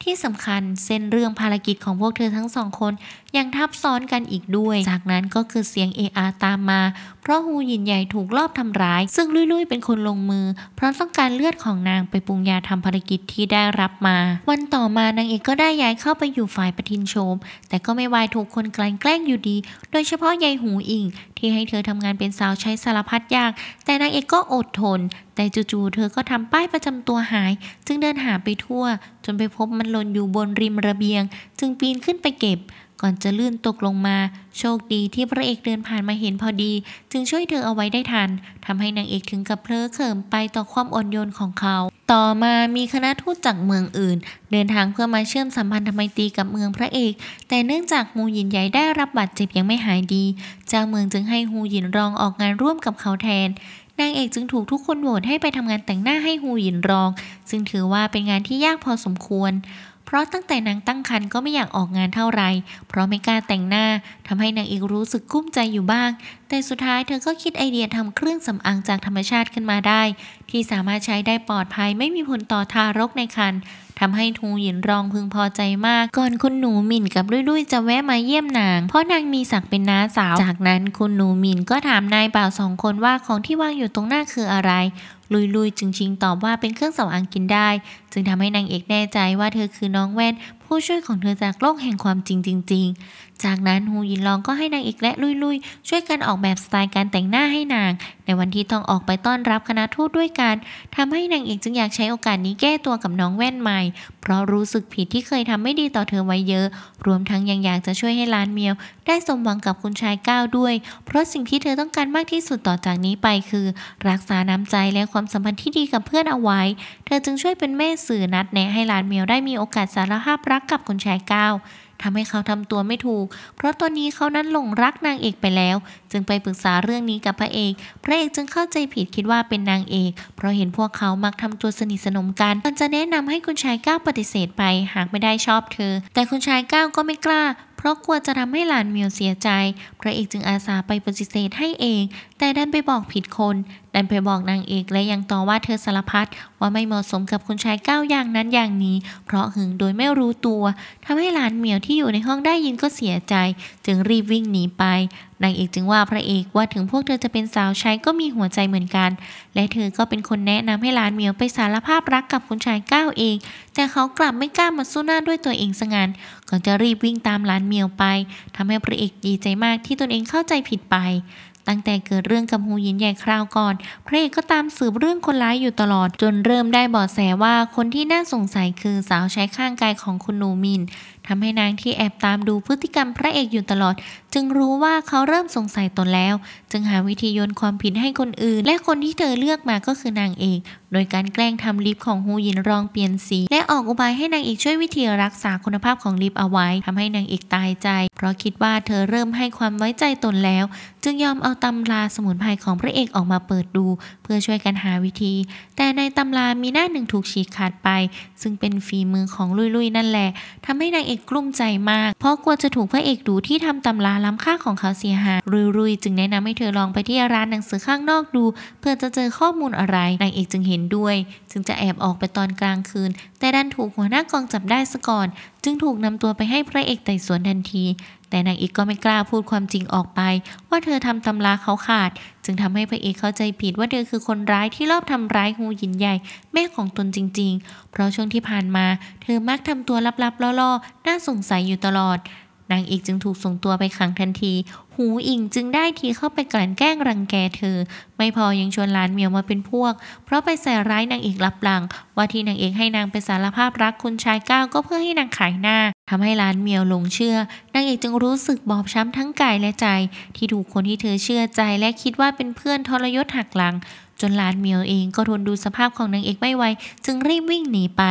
ที่สำคัญเส้นเรื่องภารกิจของพวกเธอทั้งสองคน ยังทับซ้อนกันอีกด้วย จากนั้นก็คือเสียงเออาตามมา เพราะฮูยินใหญ่ถูกลอบทำร้าย ซึ่งลุยลุยเป็นคนลงมือเพราะต้องการเลือดของนางไปปรุงยาทำภารกิจที่ได้รับมา วันต่อมานางเอกก็ได้ย้ายเข้าไปอยู่ฝ่ายปฏินโชม แต่ก็ไม่วายถูกคนกลั่นแกล้งอยู่ดี โดยเฉพาะยายหูอิงที่ให้เธอทำงานเป็นสาวใช้สารพัดยากแต่นางเอกก็อดทน แต่จู่ๆเธอก็ทำป้ายประจำตัวหายจึงเดินหาไปทั่วจนไปพบมันหล่นอยู่บนริมระเบียง จึงปีนขึ้นไปเก็บ ก่อนจะลื่นตกลงมา โชคดีที่พระเอกเดินผ่านมาเห็นพอดี จึงช่วยเธอเอาไว้ได้ทันทำให้นางเอกถึงกับเพลอเขิมไปต่อความอ่อนโยนของเขา ต่อมามีคณะทูตจากเมืองอื่น เดินทางเพื่อมาเชื่อมสัมพันธไมตรีกับเมืองพระเอก แต่เนื่องจากฮูหยินใหญ่ได้รับบาดเจ็บยังไม่หายดีเจ้าเมืองจึงให้ฮูหยินรองออกงานร่วมกับเขาแทนนางเอกจึงถูกทุกคนโหวตให้ไปทำงานแต่งหน้าให้ฮูหยินรอง ซึ่งถือว่าเป็นงานที่ยากพอสมควร เพราะตั้งแต่นางตั้งครรภ์ก็ไม่อยากออกงานเท่าไร เพราะไม่กล้าแต่งหน้าทำให้นางเอกรู้สึกกุ้มใจอยู่บ้าง แต่สุดท้ายเธอก็คิดไอเดียทำเครื่องสำอางจากธรรมชาติขึ้นมาได้ ที่สามารถใช้ได้ปลอดภัยไม่มีผลต่อทารกในครรภ์ทำให้ทูหยินรองพึงพอใจมากก่อนคุณหนูหมิ่นกับลุยลุยจะแวะมาเยี่ยมนาง เพราะนางมีศักดิ์เป็นน้าสาว จากนั้นคุณหนูหมิ่นก็ถามนายบ่าวสองคนว่าของที่วางอยู่ตรงหน้าคืออะไรลุยลุยจึงชิงตอบว่าเป็นเครื่องสำอางกินได้ จึงทำให้นางเอกแน่ใจว่าเธอคือน้องแว่น ผู้ช่วยของเธอจากโลกแห่งความจริงจริงจากนั้นฮูยินลองก็ให้นางอีกและลุยๆช่วยกันออกแบบสไตล์การแต่งหน้าให้นาง ในวันที่ทองออกไปต้อนรับคณะทูตด้วยกัน ทำให้นางเอกจึงอยากใช้โอกาสนี้แก้ตัวกับน้องแว่นใหม่ เพราะรู้สึกผิดที่เคยทำไม่ดีต่อเธอไว้เยอะ รวมทั้งยังอยากจะช่วยให้ล้านเมียวได้สมหวังกับคุณชายก้าวด้วย เพราะสิ่งที่เธอต้องการมากที่สุดต่อจากนี้ไป คือ รักษาน้ำใจและความสัมพันธ์ที่ดีกับเพื่อนเอาไว้ เธอจึงช่วยเป็นแม่สื่อนัดแนะให้ล้านเมียวได้มีโอกาสสารภาพรักกับคุณชายก้าวทำให้เขาทำตัวไม่ถูก เพราะตอนนี้เขานั้นหลงรักนางเอกไปแล้ว จึงไปปรึกษาเรื่องนี้กับพระเอก พระเอกจึงเข้าใจผิดคิดว่าเป็นนางเอก เพราะเห็นพวกเขามักทำตัวสนิทสนมกันมันจะแนะนำให้คุณชายก้าวปฏิเสธไป หากไม่ได้ชอบเธอ แต่คุณชายก้าวก็ไม่กล้าเพราะกลัวจะทำให้หลานเมียวเสียใจ พระเอกจึงอาสาไปปฏิเสธให้เอง แต่ดันไปบอกผิดคน ดันไปบอกนางเอกและยังต่อว่าเธอสารพัดว่าไม่เหมาะสมกับคุณชายก้าวอย่างนั้นอย่างนี้ เพราะหึงโดยไม่รู้ตัวทำให้หลานเมียวที่อยู่ในห้องได้ยินก็เสียใจ จึงรีบวิ่งหนีไป นางเอกจึงว่าพระเอกว่าถึงพวกเธอจะเป็นสาวใช้ก็มีหัวใจเหมือนกัน และเธอก็เป็นคนแนะนำให้หลานเมียวไปสารภาพรักกับคุณชายก้าวเอง แต่เขากลับไม่กล้ามาสู้หน้า ด้วยตัวเองสงั้นก่อนจะรีบวิ่งตามหลานเมียวไปทำให้พระเอกดีใจมากที่ตนเองเข้าใจผิดไป ตั้งแต่เกิดเรื่องกับหูยินใหญ่คราวก่อน พระเอกก็ตามสืบเรื่องคนร้ายอยู่ตลอด จนเริ่มได้เบาะแสว่าคนที่น่าสงสัยคือสาวใช้ข้างกายของคุณหนูมินทำให้นางที่แอบตามดูพฤติกรรมพระเอกอยู่ตลอด จึงรู้ว่าเขาเริ่มสงสัยตนแล้ว จึงหาวิธีโยนความผิดให้คนอื่น และคนที่เธอเลือกมาก็คือนางเอกโดยการแกล้งทำลิปของฮูยินรองเปลี่ยนสี และออกอุบายให้นางเอกช่วยวิธีรักษาคุณภาพของลิปเอาไว้ทำให้นางเอกตายใจ เพราะคิดว่าเธอเริ่มให้ความไว้ใจตนแล้ว จึงยอมเอาตำราสมุนไพรของพระเอกออกมาเปิดดู เพื่อช่วยกันหาวิธี แต่ในตำรามีหน้าหนึ่งถูกฉีกขาดไป ซึ่งเป็นฝีมือของลุยๆ นั่นแหละทำให้นางเอกกลุ้มใจมาก เพราะกลัวจะถูกพระเอกดูที่ทำตำราล้ำค่าของเขาเสียหาย รุยๆจึงแนะนำให้เธอลองไปที่ร้านหนังสือข้างนอกดู เพื่อจะเจอข้อมูลอะไร นางเอกจึงเห็นด้วย จึงจะแอบออกไปตอนกลางคืน แต่ดันถูกหัวหน้ากองจับได้ซะก่อน จึงถูกนำตัวไปให้พระเอกไต่สวนทันที แต่นางเอกก็ไม่กล้าพูดความจริงออกไป ว่าเธอทำตำราเขาขาดจึงทำให้พระเอกเข้าใจผิดว่าเธอคือคนร้ายที่รอบทำร้ายฮูหยินใหญ่ แม่ของตนจริง ๆ เพราะช่วงที่ผ่านมา เธอมักทำตัวลับๆล่อๆ น่าสงสัยอยู่ตลอด นางเอกจึงถูกส่งตัวไปขังทันที หูอิงจึงได้ทีเข้าไปกลั่นแกล้งรังแกเธอไม่พอยังชวนหลานเมียวมาเป็นพวก เพราะไปใส่ร้ายนางเอกลับหลังว่าที่นางเอกให้นางไปสารภาพรักคุณชายก้าวก็เพื่อให้นางขายหน้าทำให้ร้านเมียวหลงเชื่อ นางเอกจึงรู้สึกบอบช้ำทั้งกายและใจ ที่ถูกคนที่เธอเชื่อใจและคิดว่าเป็นเพื่อนทรยศหักหลัง จนร้านเมียวเองก็ทนดูสภาพของนางเอกไม่ไหวจึงรีบวิ่งหนีไป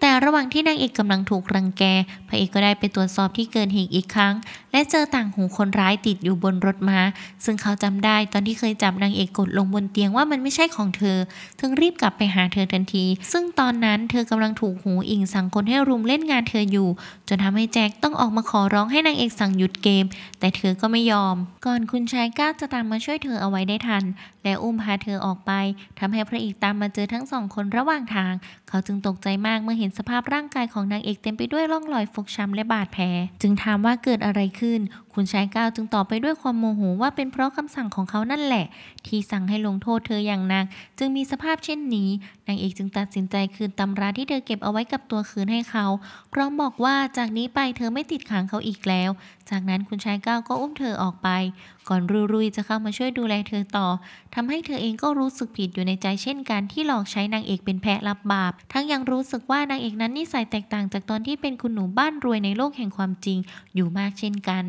แต่ระหว่างที่นางเอกกำลังถูกรังแก พระเอกก็ได้ไปตรวจสอบที่เกิดเหตุอีกครั้ง และเจอต่างหูคนร้ายติดอยู่บนรถมา้า ซึ่งเขาจำได้ตอนที่เคยจับนางเอกกดลงบนเตียงว่ามันไม่ใช่ของเธอ ถึงรีบกลับไปหาเธอทันที ซึ่งตอนนั้นเธอกำลังถูกหูอิงสั่งคนให้รุมเล่นงานเธออยู่ จนทำให้แจ็คต้องออกมาขอร้องให้นางเอกสั่งหยุดเกม แต่เธอก็ไม่ยอม ก่อนคุณชายก้าจะตามมาช่วยเธอเอาไว้ได้ทัน และอุ้มพาเธอออกไปทำให้พระเอกตามมาเจอทั้งสองคนระหว่างทาง เขาจึงตกใจมากเมื่อเห็นนสภาพร่างกายของนางเอกเต็มไปด้วยร่องรอยฟกช้ำและบาดแผล จึงถามว่าเกิดอะไรขึ้นคุณชายก้าวจึงตอบไปด้วยความโมโหว่าเป็นเพราะคำสั่งของเขานั่นแหละที่สั่งให้ลงโทษเธออย่างหนักจึงมีสภาพเช่นนี้นางเอกจึงตัดสินใจคืนตำราที่เธอเก็บเอาไว้กับตัวคืนให้เขาพร้อมบอกว่าจากนี้ไปเธอไม่ติดขังเขาอีกแล้ว จากนั้นคุณชายก้าวก็อุ้มเธอออกไป ก่อนรุยยจะเข้ามาช่วยดูแลเธอต่อทำให้เธอเองก็รู้สึกผิดอยู่ในใจเช่นกันที่หลอกใช้นางเอกเป็นแพะรับบาปทั้งยังรู้สึกว่านางเอกนั้นนิสัยแตกต่างจากตอนที่เป็นคุณหนูบ้านรวยในโลกแห่งความจริงอยู่มากเช่นกัน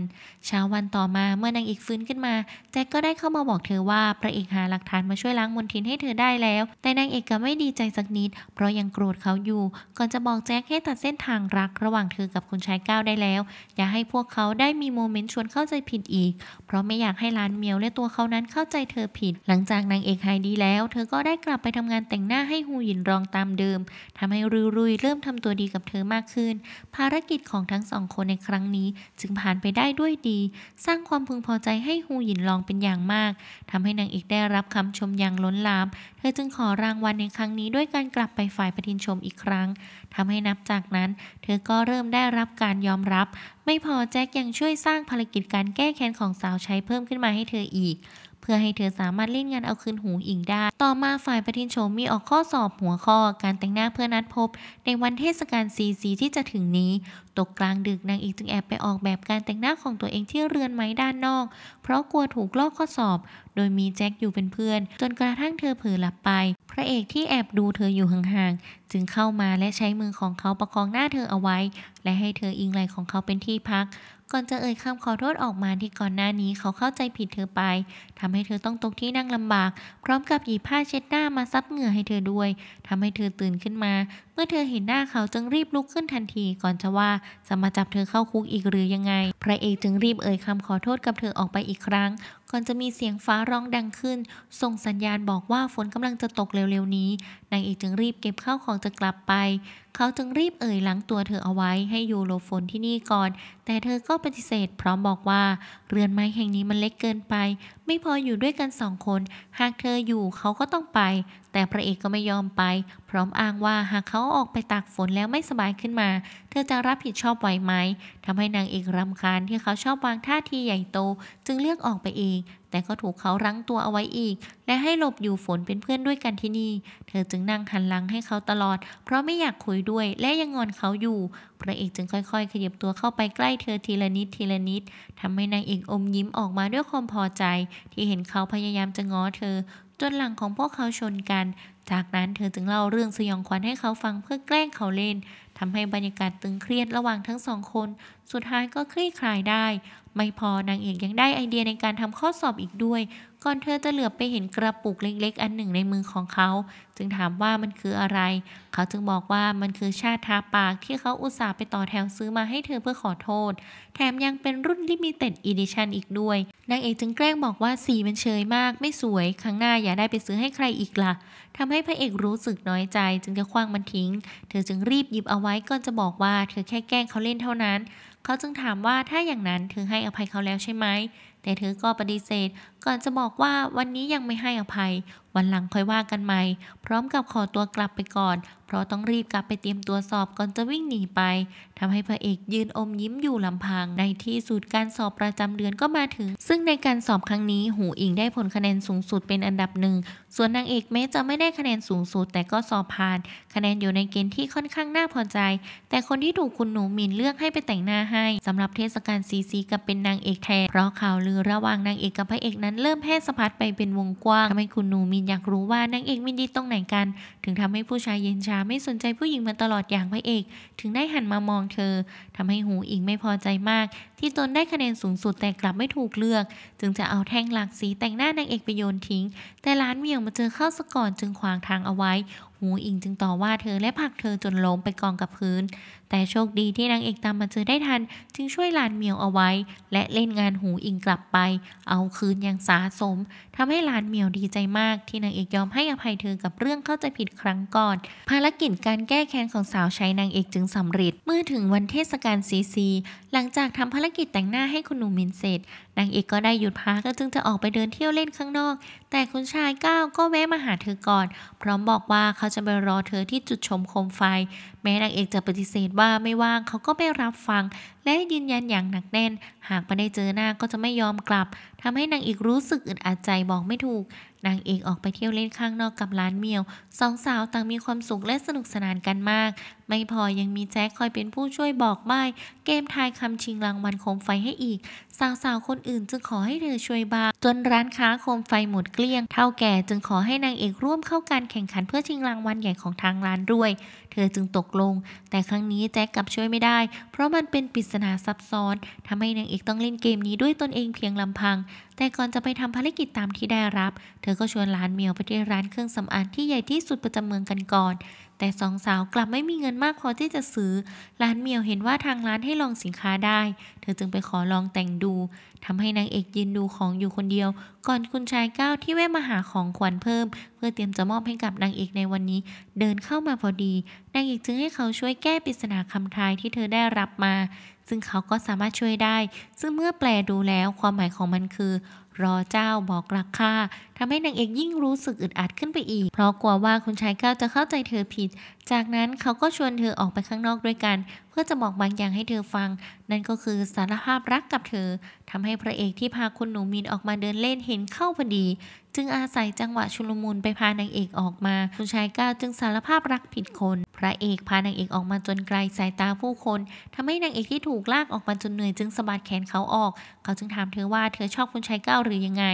เช้าวันต่อมาเมื่อนางเอกฟื้นขึ้นมาแจ็คก็ได้เข้ามาบอกเธอว่าพระเอกหาหลักฐานมาช่วยล้างมลทินให้เธอได้แล้ว แต่นางเอกก็ไม่ดีใจสักนิด เพราะยังโกรธเขาอยู่ ก่อนจะบอกแจ็คให้ตัดเส้นทางรักระหว่างเธอกับคุณชายก้าวได้แล้วอย่าให้พวกเขาได้มีโมเมนต์ชวนเข้าใจผิดอีก เพราะไม่อยากให้ล้านเมียวและตัวเขานั้นเข้าใจเธอผิด หลังจากนางเอกหายดีแล้ว เธอก็ได้กลับไปทำงานแต่งหน้าให้ฮูหยินรองตามเดิม ทำให้รุยรุยเริ่มทำตัวดีกับเธอมากขึ้น ภารกิจของทั้งสองคนในครั้งนี้ จึงผ่านไปได้ด้วยดีีสร้างความพึงพอใจให้ฮูหยินลองเป็นอย่างมาก ทำให้นางเอกได้รับคำชมอย่างล้นหลาม เธอจึงขอรางวัลในครั้งนี้ด้วยการกลับไปฝ่ายประทินชมอีกครั้ง ทำให้นับจากนั้น เธอก็เริ่มได้รับการยอมรับ ไม่พอแจ็คยังช่วยสร้างภารกิจการแก้แค้นของสาวใช้เพิ่มขึ้นมาให้เธออีกเพื่อให้เธอสามารถเล่นงานเอาคืนหูอิงได้ ต่อมาฝ่ายปธินโฉมมีออกข้อสอบหัวข้อการแต่งหน้าเพื่อนัดพบในวันเทศกาลซีซีที่จะถึงนี้ ตกกลางดึกนางอีกจึงแอบไปออกแบบการแต่งหน้าของตัวเองที่เรือนไม้ด้านนอก เพราะกลัวถูกลอกข้อสอบ โดยมีแจ็คอยู่เป็นเพื่อน จนกระทั่งเธอเผลอหลับไป พระเอกที่แอบดูเธออยู่ห่างๆจึงเข้ามาและใช้มือของเขาประคองหน้าเธอเอาไว้ และให้เธออิงไหล่ของเขาเป็นที่พักก่อนจะเอ่ยคำขอโทษออกมาที่ก่อนหน้านี้เขาเข้าใจผิดเธอไปทำให้เธอต้องตกที่นั่งลำบาก พร้อมกับหยิบผ้าเช็ดหน้ามาซับเหงื่อให้เธอด้วยทำให้เธอตื่นขึ้นมา เมื่อเธอเห็นหน้าเขาจึงรีบลุกขึ้นทันที ก่อนจะว่าจะมาจับเธอเข้าคุกอีกหรือยังไงพระเอกจึงรีบเอ่ยคำขอโทษกับเธอออกไปอีกครั้งก่อนจะมีเสียงฟ้าร้องดังขึ้น ส่งสัญญาณบอกว่าฝนกำลังจะตกเร็วๆนี้ นางเอกจึงรีบเก็บข้าวของจะกลับไป เขาจึงรีบเอ่ยหลังตัวเธอเอาไว้ให้อยู่หลบฝนที่นี่ก่อน แต่เธอก็ปฏิเสธพร้อมบอกว่าเรือนไม้แห่งนี้มันเล็กเกินไปไม่พออยู่ด้วยกันสองคน หากเธออยู่เขาก็ต้องไป แต่พระเอกก็ไม่ยอมไป พร้อมอ้างว่าหากเขาออกไปตากฝนแล้วไม่สบายขึ้นมา เธอจะรับผิดชอบไหวไหม ทำให้นางเอกรำคาญที่เขาชอบวางท่าทีใหญ่โต จึงเลือกออกไปเองแต่ก็ถูกเขารั้งตัวเอาไว้อีกและให้หลบอยู่ฝนเป็นเพื่อนด้วยกันที่นี่ เธอจึงนั่งหันหลังให้เขาตลอดเพราะไม่อยากคุยด้วย และยังงอนเขาอยู่พระเอกจึงค่อยๆขยับตัวเข้าไปใกล้เธอทีละนิดทีละนิดทำให้นางเอกอมยิ้มออกมาด้วยความพอใจ ที่เห็นเขาพยายามจะง้อเธอจนหลังของพวกเขาชนกัน จากนั้นเธอจึงเล่าเรื่องสยองขวัญให้เขาฟังเพื่อแกล้งเขาเล่นทำให้บรรยากาศตึงเครียดระหว่างทั้งสองคน สุดท้ายก็คลี่คลายได้ ไม่พอนางเอกยังได้ไอเดียในการทำข้อสอบอีกด้วยก่อนเธอจะเหลือบไปเห็นกระปุกเล็กๆ อันหนึ่งในมือของเขา จึงถามว่ามันคืออะไร เขาจึงบอกว่ามันคือชาทาปากที่เขาอุตส่าห์ไปต่อแถวซื้อมาให้เธอเพื่อขอโทษ แถมยังเป็นรุ่นลิมิเต็ดอีดิชันอีกด้วย นางเอกจึงแกล้งบอกว่าสีมันเชยมากไม่สวย ครั้งหน้าอย่าได้ไปซื้อให้ใครอีกละ่ะ ทำให้พระเอกรู้สึกน้อยใจ จึงจะคว้างมันทิ้ง เธอจึงรีบหยิบเอาไว้ก่อนจะบอกว่าเธอแค่แกล้งเขาเล่นเท่านั้น เขาจึงถามว่าถ้าอย่างนั้นเธอให้อภัยเขาแล้วใช่ไหม แต่เธอก็ปฏิเสธก่อนจะบอกว่าวันนี้ยังไม่ให้อภัย วันหลังค่อยว่ากันใหม่ พร้อมกับขอตัวกลับไปก่อน เพราะต้องรีบกลับไปเตรียมตัวสอบก่อนจะวิ่งหนีไป ทำให้พระเอกยืนอมยิ้มอยู่ลำพังในที่สุดการสอบประจำเดือนก็มาถึง ซึ่งในการสอบครั้งนี้หูอิงได้ผลคะแนนสูงสุดเป็นอันดับหนึ่ง ส่วนนางเอกแม้จะไม่ได้คะแนนสูงสุดแต่ก็สอบผ่าน คะแนนอยู่ในเกณฑ์ที่ค่อนข้างน่าพอใจ แต่คนที่ถูกคุณหนูหมินเลือกให้ไปแต่งหน้าให้ สำหรับเทศกาลซีซีกับเป็นนางเอกแทน เพราะข่าวลือระหว่างนางเอกกับพระเอกนั้น้นเริ่มแพร่สะพัดไปเป็นวงกว้างทำให้คุณนูมินอยากรู้ว่านางเอกมินดีตรงไหนกัน ถึงทำให้ผู้ชายเย็นชาไม่สนใจผู้หญิงมาตลอดอย่างพระเอก ถึงได้หันมามองเธอ ทำให้หูอิงไม่พอใจมาก ที่ตนได้คะแนนสูงสุดแต่กลับไม่ถูกเลือก จึงจะเอาแท่งหลักสีแต่งหน้านางเอกไปโยนทิ้ง แต่ร้านเมียงมาเจอเข้าซะก่อนจึงขวางทางเอาไว้หูอิงจึงต่อว่าเธอและผลักเธอจนล้มไปกองกับพื้น แต่โชคดีที่นางเอกตามมาเจอได้ทัน จึงช่วยลานเมียวเอาไว้ และเล่นงานหูอิงกลับไป เอาคืนอย่างสาสม ทำให้ลานเมียวดีใจมากที่นางเอกยอมให้อภัยเธอกับเรื่องเข้าใจผิดครั้งก่อน ภารกิจการแก้แค้นของสาวใช้นางเอกจึงสำเร็จ เมื่อถึงวันเทศกาลซีซี หลังจากทำภารกิจแต่งหน้าให้คุณหนูมินเสร็จนางเอกก็ได้หยุดพักก็จึงจะออกไปเดินเที่ยวเล่นข้างนอก แต่คุณชายก้าวก็แวะมาหาเธอก่อน พร้อมบอกว่าเขาจะไปรอเธอที่จุดชมโคมไฟ แม้นางเอกจะปฏิเสธว่าไม่ว่างเขาก็ไม่รับฟังและยืนยันอย่างหนักแน่น หากไม่ได้เจอหน้าก็จะไม่ยอมกลับทำให้นางเอกรู้สึกอึดอัดใจบอกไม่ถูกนางเอกออกไปเที่ยวเล่นข้างนอกกับร้านเมียวสองสาวต่างมีความสุขและสนุกสนานกันมาก ไม่พอยังมีแจ็คคอยเป็นผู้ช่วยบอกใบ้เกมทายคำชิงรางวัลโคมไฟให้อีก สาวๆคนอื่นจึงขอให้เธอช่วยบ้าง จนร้านค้าโคมไฟหมดเกลี้ยงเท่าแก่จึงขอให้นางเอกร่วมเข้าการแข่งขันเพื่อชิงรางวัลใหญ่ของทางร้านด้วย เธอจึงตกลง แต่ครั้งนี้แจ็คกลับช่วยไม่ได้ เพราะมันเป็นปริศนาซับซ้อนทำให้นางเอกต้องเล่นเกมนี้ด้วยตนเองเพียงลำพัง แต่ก่อนจะไปทำภารกิจตามที่ได้รับ เธอก็ชวนหลานเมียวไปที่ร้านเครื่องสำอางที่ใหญ่ที่ที่สุดประจำเมืองกันก่อน แต่สองสาวกลับไม่มีเงินมากพอที่จะซื้อ ร้านเมียวเห็นว่าทางร้านให้ลองสินค้าได้ เธอจึงไปขอลองแต่งดูทำให้นางเอกยืนดูของอยู่คนเดียว ก่อนคุณชายก้าวที่แวะมาหาของขวัญเพิ่ม เพื่อเตรียมจะมอบให้กับนางเอกในวันนี้ เดินเข้ามาพอดี นางเอกจึงให้เขาช่วยแก้ปริศนาคำทายที่เธอได้รับมา ซึ่งเขาก็สามารถช่วยได้ ซึ่งเมื่อแปลดูแล้วความหมายของมันคือ รอเจ้าบอกรักข้าทำให้นางเอกยิ่งรู้สึกอึดอัดขึ้นไปอีก เพราะกลัวว่าคุณชายก้าวจะเข้าใจเธอผิด จากนั้นเขาก็ชวนเธอออกไปข้างนอกด้วยกัน เพื่อจะบอกบางอย่างให้เธอฟัง นั่นก็คือสารภาพรักกับเธอ ทำให้พระเอกที่พาคุณหนูมินออกมาเดินเล่นเห็นเข้าพอดี จึงอาศัยจังหวะชุลมุนไปพานางเอกออกมา คุณชายก้าวจึงสารภาพรักผิดคน พระเอกพานางเอกออกมาจนไกลสายตาผู้คน ทำให้นางเอกที่ถูกลากออกมาจนเหนื่อยจึงสะบัดแขนเขาออก เขาจึงถามเธอว่าเธอชอบคุณชายก้าวหรือยังไง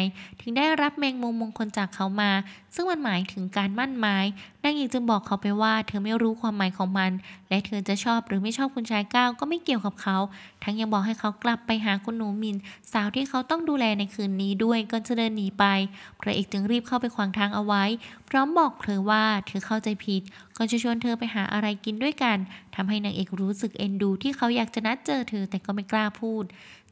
ถึงได้รับแมงมุมมงคลจากเขามาซึ่งมันหมายถึงการมั่นหมายนางหญิงจึงบอกเขาไปว่า เธอไม่รู้ความหมายของมัน และเธอจะชอบหรือไม่ชอบคุณชายก้าวก็ไม่เกี่ยวกับเขา ทั้งยังบอกให้เขากลับไปหาคุณหนูมินสาวที่เขาต้องดูแลในคืนนี้ด้วยก่อนจะเดินหนีไปพระเอกจึงรีบเข้าไปขวางทางเอาไว้ พร้อมบอกเธอว่าเธอเข้าใจผิดก่อนจะชวนเธอไปหาอะไรกินด้วยกัน ทำให้นางเอกรู้สึกเอ็นดูที่เขาอยากจะนัดเจอเธอแต่ก็ไม่กล้าพูด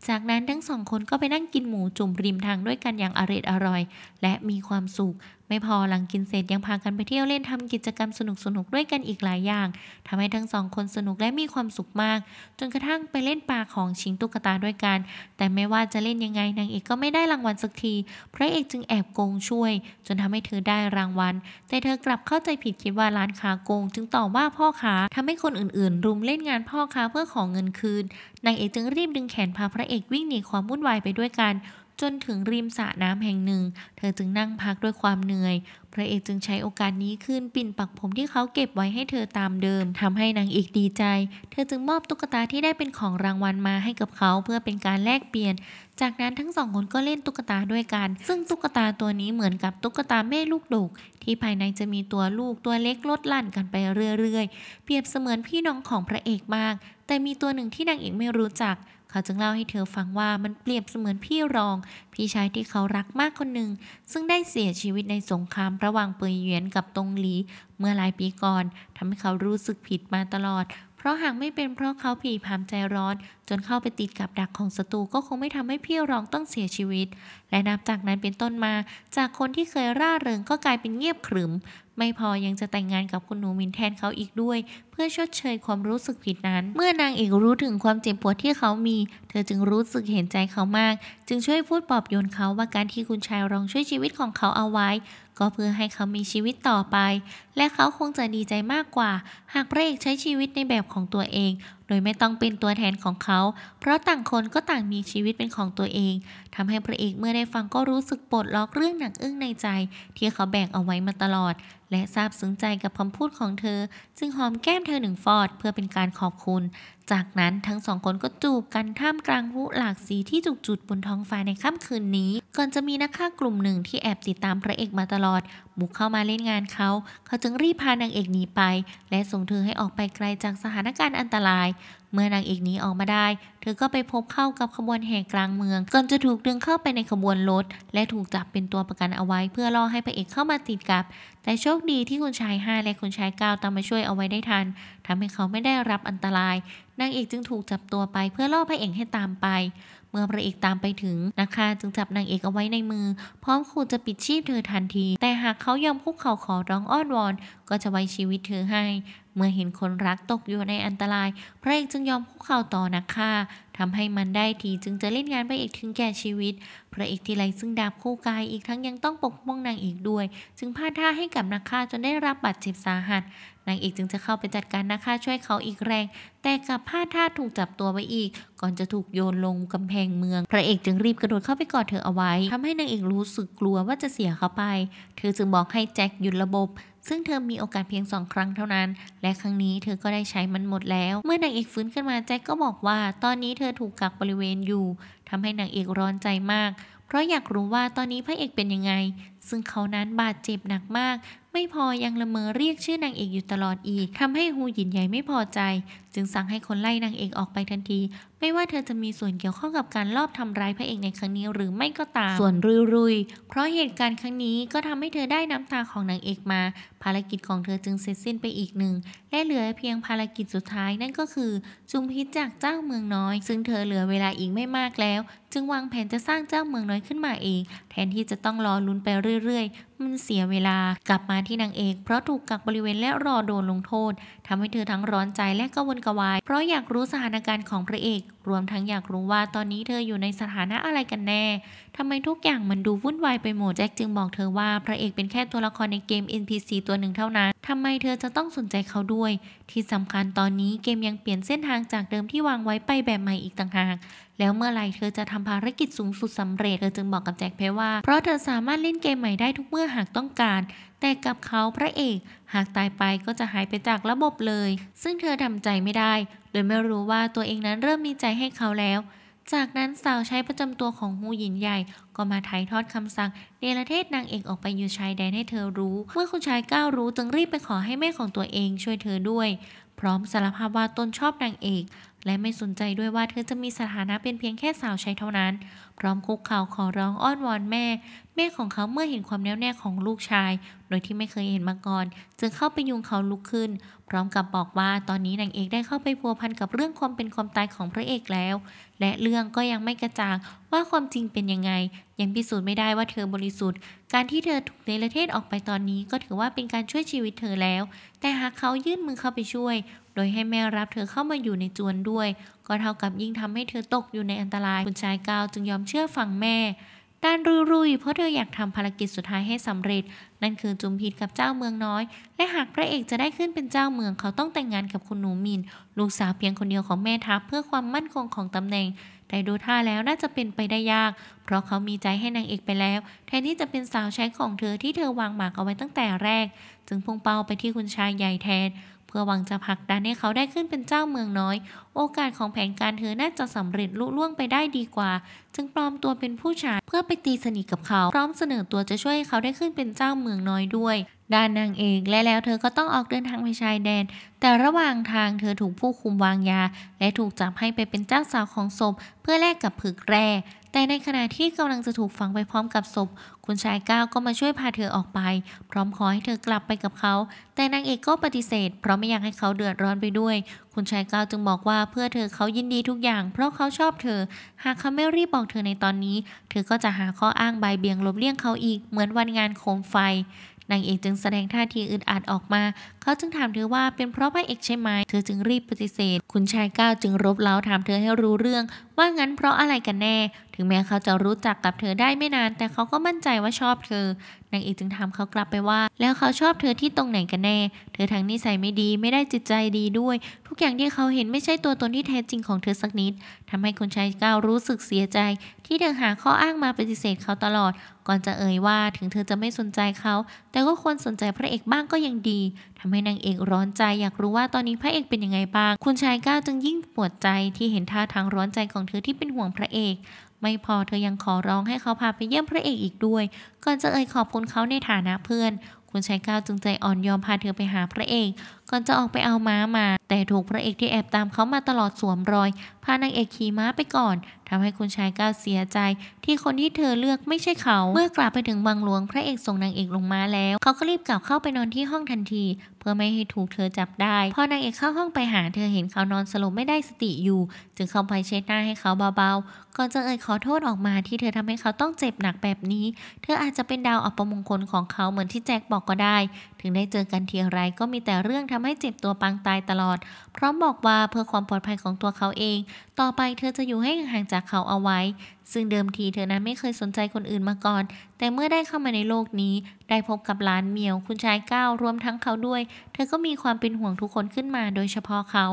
จากนั้นทั้งสองคนก็ไปนั่งกินหมูจุ่มริมทางด้วยกันอย่างอร็ดอร่อยและมีความสุขไม่พอหลังกินเสร็จ ยังพากันไปเที่ยวเล่นทำกิจกรรมสนุกสนุกด้วยกันอีกหลายอย่างทำให้ทั้งสองคนสนุกและมีความสุขมาก จนกระทั่งไปเล่นปลาของชิงตุ๊กตาด้วยกัน แต่ไม่ว่าจะเล่นยังไงนางเอกก็ไม่ได้รางวัลสักที พระเอกจึงแอบโกงช่วยจนทำให้เธอได้รางวัล แต่เธอกลับเข้าใจผิดคิดว่าร้านค้าโกงจึงต่อว่าพ่อค้าทำให้คนอื่น ๆ รุมเล่นงานพ่อค้าเพื่อของเงินคืนนางเอกจึงรีบดึงแขนพาพระเอกวิ่งหนีความวุ่นวายไปด้วยกันจนถึงริมสระน้ำแห่งหนึ่ง เธอจึงนั่งพักด้วยความเหนื่อย พระเอกจึงใช้โอกาสนี้ขึ้นปิ่นปักผมที่เขาเก็บไว้ให้เธอตามเดิมทำให้นางเอกดีใจ เธอจึงมอบตุ๊กตาที่ได้เป็นของรางวัลมาให้กับเขาเพื่อเป็นการแลกเปลี่ยน จากนั้นทั้งสองคนก็เล่นตุ๊กตาด้วยกัน ซึ่งตุ๊กตาตัวนี้เหมือนกับตุ๊กตาแม่ลูกดกที่ภายในจะมีตัวลูกตัวเล็กลดหลั่นกันไปเรื่อยๆ เปรียบเสมือนพี่น้องของพระเอกมาก แต่มีตัวหนึ่งที่นางเอกไม่รู้จักเขาจึงเล่าให้เธอฟังว่ามันเปรียบเสมือนพี่รอง พี่ชายที่เขารักมากคนหนึ่ง ซึ่งได้เสียชีวิตในสงครามระหว่างเปยเหวียนกับตงหลี เมื่อหลายปีก่อนทำให้เขารู้สึกผิดมาตลอดพราะหากไม่เป็นเพราะเขาผีพามใจร้อนจนเข้าไปติดกับดักของศัตรูก็คงไม่ทำให้พี่ร้องต้องเสียชีวิต และนับจากนั้นเป็นต้นมา จากคนที่เคยร่าเริงก็กลายเป็นเงียบขรึม ไม่พอยังจะแต่งงานกับคุณหนูมินแทนเขาอีกด้วย เพื่อชดเชยความรู้สึกผิดนั้น เมื่อนางเอกรู้ถึงความเจ็บปวดที่เขามี เธอจึงรู้สึกเห็นใจเขามาก จึงช่วยพูดปลอบโยนเขาว่าการที่คุณชายรองช่วยชีวิตของเขาเอาไว้ก็เพื่อให้เขามีชีวิตต่อไป และเขาคงจะดีใจมากกว่า หากพระเอกใช้ชีวิตในแบบของตัวเอง โดยไม่ต้องเป็นตัวแทนของเขา เพราะต่างคนก็ต่างมีชีวิตเป็นของตัวเองทำให้พระเอกเมื่อได้ฟังก็รู้สึกปลดล็อกเรื่องหนักอึ้งในใจ ที่เขาแบกเอาไว้มาตลอด และซาบซึ้งใจกับคำพูดของเธอ จึงหอมแก้มเธอหนึ่งฟอด เพื่อเป็นการขอบคุณ จากนั้นทั้งสองคนก็จูบกันท่ามกลางผู้หลากสีที่จุกจุดบนท้องฟ้าในค่ำคืนนี้ ก่อนจะมีนักฆ่ากลุ่มหนึ่งที่แอบติดตามพระเอกมาตลอดบุกเข้ามาเล่นงานเขา เขาจึงรีบพานางเอกหนีไป และส่งเธอให้ออกไปไกลจากสถานการณ์อันตรายเมื่อนางเอกนี้ออกมาได้ เธอก็ไปพบเข้ากับขบวนแห่กลางเมืองก่อนจะถูกดึงเข้าไปในขบวนรถ และถูกจับเป็นตัวประกันเอาไว้ เพื่อล่อให้พระเอกเข้ามาติดกับ แต่โชคดีที่คุณชายห้าและคุณชายเก้าตามมาช่วยเอาไว้ได้ทัน ทำให้เขาไม่ได้รับอันตราย นางเอกจึงถูกจับตัวไป เพื่อล่อพระเอกให้ตามไปเมื่อพระเอกตามไปถึงนักฆ่าจึงจับนางเอกเอาไว้ในมือพร้อมขู่จะปิดชีพเธอทันที แต่หากเขายอมคุกเข่าขอร้องอ้อนวอนก็จะไว้ชีวิตเธอให้ เมื่อเห็นคนรักตกอยู่ในอันตราย พระเอกจึงยอมคุกเข่าต่อนักฆ่าทำให้มันได้ทีจึงจะเล่นงานพระเอกถึงแก่ชีวิต พระเอกที่ไรซึ่งดาบคู่กายอีกทั้งยังต้องปกป้องนางเอกด้วยจึงพาดท่าให้กับนักฆ่าจนได้รับบาดเจ็บสาหัสนางเอกจึงจะเข้าไปจัดการนักฆ่าช่วยเขาอีกแรง แต่กับพลาดท่าถูกจับตัวไว้อีกก่อนจะถูกโยนลงกำแพงเมืองพระเอกจึงรีบกระโดดเข้าไปกอดเธอเอาไว้ทำให้นางเอกรู้สึกกลัวว่าจะเสียเขาไป เธอจึงบอกให้แจ็คหยุดระบบ ซึ่งเธอมีโอกาสเพียงสองครั้งเท่านั้น และครั้งนี้เธอก็ได้ใช้มันหมดแล้ว เมื่อนางเอกฟื้นขึ้นมาแจ็คก็บอกว่าตอนนี้เธอถูกกักบริเวณอยู่ทำให้นางเอกร้อนใจมาก เพราะอยากรู้ว่าตอนนี้พระเอกเป็นยังไงซึ่งเขานั้นบาดเจ็บหนักมากไม่พอยังละเมอเรียกชื่อนางเอกอยู่ตลอดอีกทำให้ฮูหยินใหญ่ไม่พอใจ จึงสั่งให้คนไล่นางเอกออกไปทันที ไม่ว่าเธอจะมีส่วนเกี่ยวข้องกับการลอบทำร้ายพระเอกในครั้งนี้หรือไม่ก็ตาม ส่วนรุยรุยเพราะเหตุการณ์ครั้งนี้ก็ทำให้เธอได้น้ำตาของนางเอกมา ภารกิจของเธอจึงเสร็จสิ้นไปอีกหนึ่งและเหลือเพียงภารกิจสุดท้ายนั่นก็คือจุมพิจากเจ้าเมืองน้อย ซึ่งเธอเหลือเวลาอีกไม่มากแล้วจึงวางแผนจะสร้างเจ้าเมืองน้อยขึ้นมาเอง แทนที่จะต้องรอลุ้นไปเรื่อยๆ มันเสียเวลากลับมาที่นางเอกเพราะถูกกักบริเวณและรอโดนลงโทษทำให้เธอทั้งร้อนใจและกังวลกวาย เพราะอยากรู้สถานการณ์ของพระเอก รวมทั้งอยากรู้ว่าตอนนี้เธออยู่ในสถานะอะไรกันแน่ ทำไมทุกอย่างมันดูวุ่นวายไปหมด แจ็คจึงบอกเธอว่า พระเอกเป็นแค่ตัวละครในเกม NPC ตัวหนึ่งเท่านั้น ทำไมเธอจะต้องสนใจเขาด้วย ที่สำคัญตอนนี้เกมยังเปลี่ยนเส้นทางจากเดิมที่วางไว้ไปแบบใหม่อีกต่างหาก แล้วเมื่อไหร่เธอจะทำภารกิจสูงสุดสำเร็จ เธอจึงบอกกับแจ็คเพว่า เพราะเธอสามารถเล่นเกมใหม่ได้ทุกเมื่อหากต้องการแต่กับเขาพระเอกหากตายไปก็จะหายไปจากระบบเลย ซึ่งเธอทำใจไม่ได้ โดยไม่รู้ว่าตัวเองนั้นเริ่มมีใจให้เขาแล้ว จากนั้นสาวใช้ประจำตัวของหูหยินใหญ่ ก็มาถ่ายทอดคำสั่งเนรเทศนางเอกออกไปอยู่ชายแดนให้เธอรู้ เมื่อคุณชายก้าวรู้จึงรีบไปขอให้แม่ของตัวเองช่วยเธอด้วย พร้อมสารภาพว่าตนชอบนางเอก และไม่สนใจด้วยว่าเธอจะมีสถานะเป็นเพียงแค่สาวใช้เท่านั้น พร้อมคุกเข่าขอร้องอ้อนวอนแม่แม่ของเขาเมื่อเห็นความแน่วแน่ของลูกชาย โดยที่ไม่เคยเห็นมาก่อนจึงเข้าไปยุงเขาลุกขึ้น พร้อมกับบอกว่าตอนนี้นางเอกได้เข้าไปพัวพันกับเรื่องความเป็นความตายของพระเอกแล้ว และเรื่องก็ยังไม่กระจ่างว่าความจริงเป็นยังไง ยังพิสูจน์ไม่ได้ว่าเธอบริสุทธิ์การที่เธอถูกเนรเทศออกไปตอนนี้ก็ถือว่าเป็นการช่วยชีวิตเธอแล้ว แต่หากเขายื่นมือเข้าไปช่วย โดยให้แม่รับเธอเข้ามาอยู่ในจวนด้วย ก็เท่ากับยิ่งทำให้เธอตกอยู่ในอันตรายคุณชายกาวจึงยอมเชื่อฟังแม่การรุยยเพราะเธออยากทำภารกิจสุดท้ายให้สำเร็จ นั่นคือจุมพีดกับเจ้าเมืองน้อย และหากพระเอกจะได้ขึ้นเป็นเจ้าเมืองเขาต้องแต่งงานกับคุณหนูมิน ลูกสาวเพียงคนเดียวของแม่ทัพเพื่อความมั่นคงของตำแหน่ง แต่ดูท่าแล้วน่าจะเป็นไปได้ยาก เพราะเขามีใจให้นางเอกไปแล้ว แทนที่จะเป็นสาวใช้ของเธอที่เธอวางหมากเอาไว้ตั้งแต่แรก จึงพุ่งเป้าไปที่คุณชายใหญ่แทน เพื่อหวังจะผลักดันให้เขาได้ขึ้นเป็นเจ้าเมืองน้อย โอกาสของแผนการเธอน่าจะสำเร็จลุล่วงไปได้ดีกว่าจึงปลอมตัวเป็นผู้ชายเพื่อไปตีสนิทกับเขาพร้อมเสนอตัวจะช่วยเขาได้ขึ้นเป็นเจ้าเมืองน้อยด้วย ด้านนางเอกและแล้วเธอก็ต้องออกเดินทางไปชายแดน แต่ระหว่างทางเธอถูกผู้คุมวางยา และถูกจับให้ไปเป็นเจ้าสาวของศพเพื่อแลกกับผึกแร่ แต่ในขณะที่กำลังจะถูกฝังไปพร้อมกับศพ คุณชายก้าวก็มาช่วยพาเธอออกไป พร้อมขอให้เธอกลับไปกับเขา แต่นางเอกก็ปฏิเสธ เพราะไม่อยากให้เขาเดือดร้อนไปด้วยคุณชายเก้าจึงบอกว่าเพื่อเธอเขายินดีทุกอย่างเพราะเขาชอบเธอ หากเขาไม่รีบบอกเธอในตอนนี้ เธอก็จะหาข้ออ้างใบเบี่ยงลบเลี่ยงเขาอีกเหมือนวันงานโคมไฟนางเอกจึงแสดงท่าทีอึดอัดออกมา เขาจึงถามเธอว่าเป็นเพราะพระเอกใช่ไหม เธอจึงรีบปฏิเสธ คุณชายก้าวจึงรบเล้าถามเธอให้รู้เรื่อง ว่างั้นเพราะอะไรกันแน่ ถึงแม้เขาจะรู้จักกับเธอได้ไม่นาน แต่เขาก็มั่นใจว่าชอบเธอ นางเอกจึงถามเขากลับไปว่า แล้วเขาชอบเธอที่ตรงไหนกันแน่ เธอทั้งนิสัยไม่ดีไม่ได้จิตใจดีด้วย ทุกอย่างที่เขาเห็นไม่ใช่ตัวตนที่แท้จริงของเธอสักนิดทำให้คุณชายก้าวรู้สึกเสียใจ ที่เธอหาข้ออ้างมาปฏิเสธเขาตลอดก่อนจะเอ่ยว่าถึงเธอจะไม่สนใจเขา แต่ก็ควรสนใจพระเอกบ้างก็ยังดี ทำให้นางเอกร้อนใจ อยากรู้ว่าตอนนี้พระเอกเป็นยังไงบ้างคุณชายก้าวจึงยิ่งปวดใจที่เห็นท่าทางร้อนใจของเธอที่เป็นห่วงพระเอกไม่พอเธอยังขอร้องให้เขาพาไปเยี่ยมพระเอกอีกด้วยก่อนจะเอ่ยขอบคุณเขาในฐานะเพื่อนคุณชายก้าวจึงใจอ่อนยอมพาเธอไปหาพระเอกก่อนจะออกไปเอาม้ามา แต่ถูกพระเอกที่แอบตามเขามาตลอดสวมรอยพานางเอกขี่ม้าไปก่อน ทำให้คุณชายก้าวเสียใจที่คนที่เธอเลือกไม่ใช่เขา เมื่อกลับไปถึงวังหลวง พระเอกส่งนางเอกลงมาแล้ว เขาก็รีบกลับเข้าไปนอนที่ห้องทันที เพื่อไม่ให้ถูกเธอจับได้ พอนางเอกเข้าห้องไปหา เธอเห็นเขานอนสลบไม่ได้สติอยู่ จึงเข้าไปเช็ดหน้าให้เขาเบาๆ ก่อนจะเอ่ยขอโทษออกมาที่เธอทำให้เขาต้องเจ็บหนักแบบนี้ เธออาจจะเป็นดาวอัปมงคลของเขาเหมือนที่แจ็คบอกก็ได้ ถึงได้เจอกันทีไรก็มีแต่เรื่องทำให้เจ็บตัวปางตายตลอดพร้อมบอกว่าเพื่อความปลอดภัยของตัวเขาเอง ต่อไปเธอจะอยู่ให้ห่างจากเขาเอาไว้ซึ่งเดิมทีเธอนั้นไม่เคยสนใจคนอื่นมาก่อน แต่เมื่อได้เข้ามาในโลกนี้ ได้พบกับหลานเมียวคุณชายก้าวรวมทั้งเขาด้วย เธอก็มีความเป็นห่วงทุกคนขึ้นมาโดยเฉพาะเขา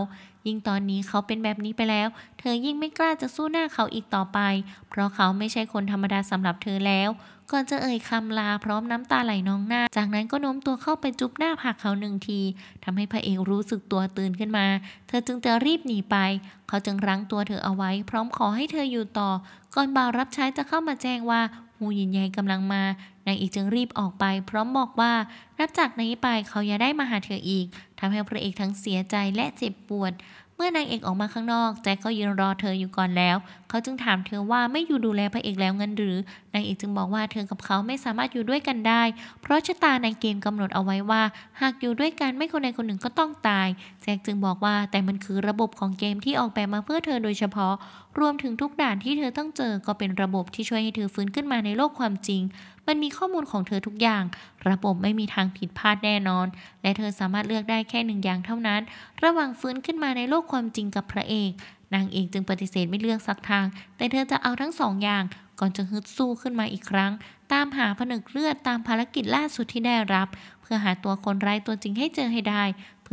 ยิ่งตอนนี้เขาเป็นแบบนี้ไปแล้ว เธอยิ่งไม่กล้าจะสู้หน้าเขาอีกต่อไป เพราะเขาไม่ใช่คนธรรมดาสำหรับเธอแล้ว ก่อนจะเอ่ยคำลาพร้อมน้ำตาไหลนองหน้า จากนั้นก็โน้มตัวเข้าไปจุ๊บหน้าผากเขาหนึ่งทีทำให้พระเอกรู้สึกตัวตื่นขึ้นมา เธอจึงจะรีบหนีไป เขาจึงรั้งตัวเธอเอาไว้ พร้อมขอให้เธออยู่ต่อก่อนบ่าวรับใช้จะเข้ามาแจ้งว่า หูยินใหญ่กำลังมานางเอกจึงรีบออกไปพร้อมบอกว่ารับจากนี้ไป เขาอย่าได้มาหาเธออีกทำให้พระเอกทั้งเสียใจและเจ็บปวดมื่อนางเอกออกมาข้างนอกแจ็คก็ยืนรอเธออยู่ก่อนแล้ว เขาจึงถามเธอว่าไม่อยู่ดูแลพระเอกแล้วเงินหรือนางเอกจึงบอกว่าเธอกับเขาไม่สามารถอยู่ด้วยกันได้ เพราะชะตาในเกมกำหนดเอาไว้ว่า หากอยู่ด้วยกันไม่คนใดคนหนึ่งก็ต้องตายแจ็คจึงบอกว่าแต่มันคือระบบของเกมที่ออกแบบมาเพื่อเธอโดยเฉพาะ รวมถึงทุกด่านที่เธอต้องเจอก็เป็นระบบที่ช่วยให้เธอฟื้นขึ้นมาในโลกความจริงมันมีข้อมูลของเธอทุกอย่าง ระบบไม่มีทางผิดพลาดแน่นอน และเธอสามารถเลือกได้แค่หนึ่งอย่างเท่านั้น ระหว่างฟื้นขึ้นมาในโลกความจริงกับพระเอก นางเอกจึงปฏิเสธไม่เลือกสักทาง แต่เธอจะเอาทั้งสองอย่าง ก่อนจะฮึดสู้ขึ้นมาอีกครั้ง ตามหาผนึกเลือดตามภารกิจล่าสุดที่ได้รับ เพื่อหาตัวคนร้ายตัวจริงให้เจอให้ได้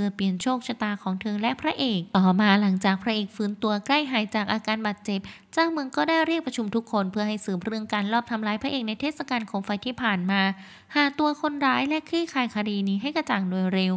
พื่อเปลี่ยนโชคชะตาของเธอและพระเอก ต่อมาหลังจากพระเอกฟื้นตัวใกล้หายจากอาการบาดเจ็บเจ้าเมืองก็ได้เรียกประชุมทุกคน เพื่อให้สืบเรื่องการลอบทำร้ายพระเอก ในเทศกาลโคมไฟที่ผ่านมา หาตัวคนร้ายและคลี่คลายคดีนี้ให้กระจ่างโดยเร็ว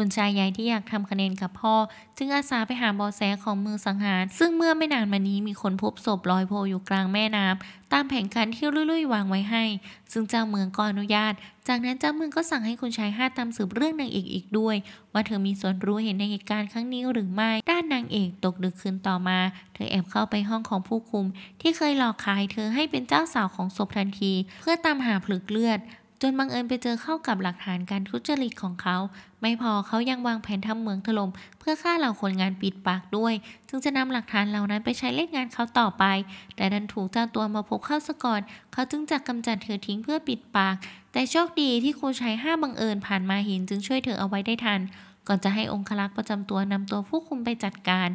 คุณชายใหญ่ที่อยากทำคะแนนกับพ่อ จึงอาสาไปหาบอแสของมือสังหาร ซึ่งเมื่อไม่นานมานี้มีคนพบศพลอยโพอยู่กลางแม่น้ำตามแผนการที่ลุ่ยๆ วางไว้ให้ซึ่งเจ้าเมืองก็อนุญาต จากนั้นเจ้าเมืองก็สั่งให้คุณชายห้าตามสืบเรื่องนางเอกอีกด้วย ว่าเธอมีส่วนรู้เห็นในเหตุการณ์ครั้งนี้หรือไม่ด้านนางเอกตกดึกคืนต่อมาเธอแอบเข้าไปห้องของผู้คุมที่เคยหลอกขายเธอให้เป็นเจ้าสาวของศพทันทีเพื่อตามหาผลึกเลือดจนบังเอิญไปเจอเข้ากับหลักฐานการทุจริตของเขา ไม่พอเขายังวางแผนทำเมืองถล่มเพื่อฆ่าเหล่าคนงานปิดปากด้วยจึงจะนำหลักฐานเหล่านั้นไปใช้เล่นงานเขาต่อไป แต่ดันถูกเจ้าตัวมาพบเข้าซะก่อน เขาจึงจักกำจัดเธอทิ้งเพื่อปิดปาก แต่โชคดีที่ครูชายห้าบังเอิญผ่านมาเห็น จึงช่วยเธอเอาไว้ได้ทัน ก่อนจะให้องค์ลักษ์ประจำตัวนำตัวผู้คุมไปจัดการ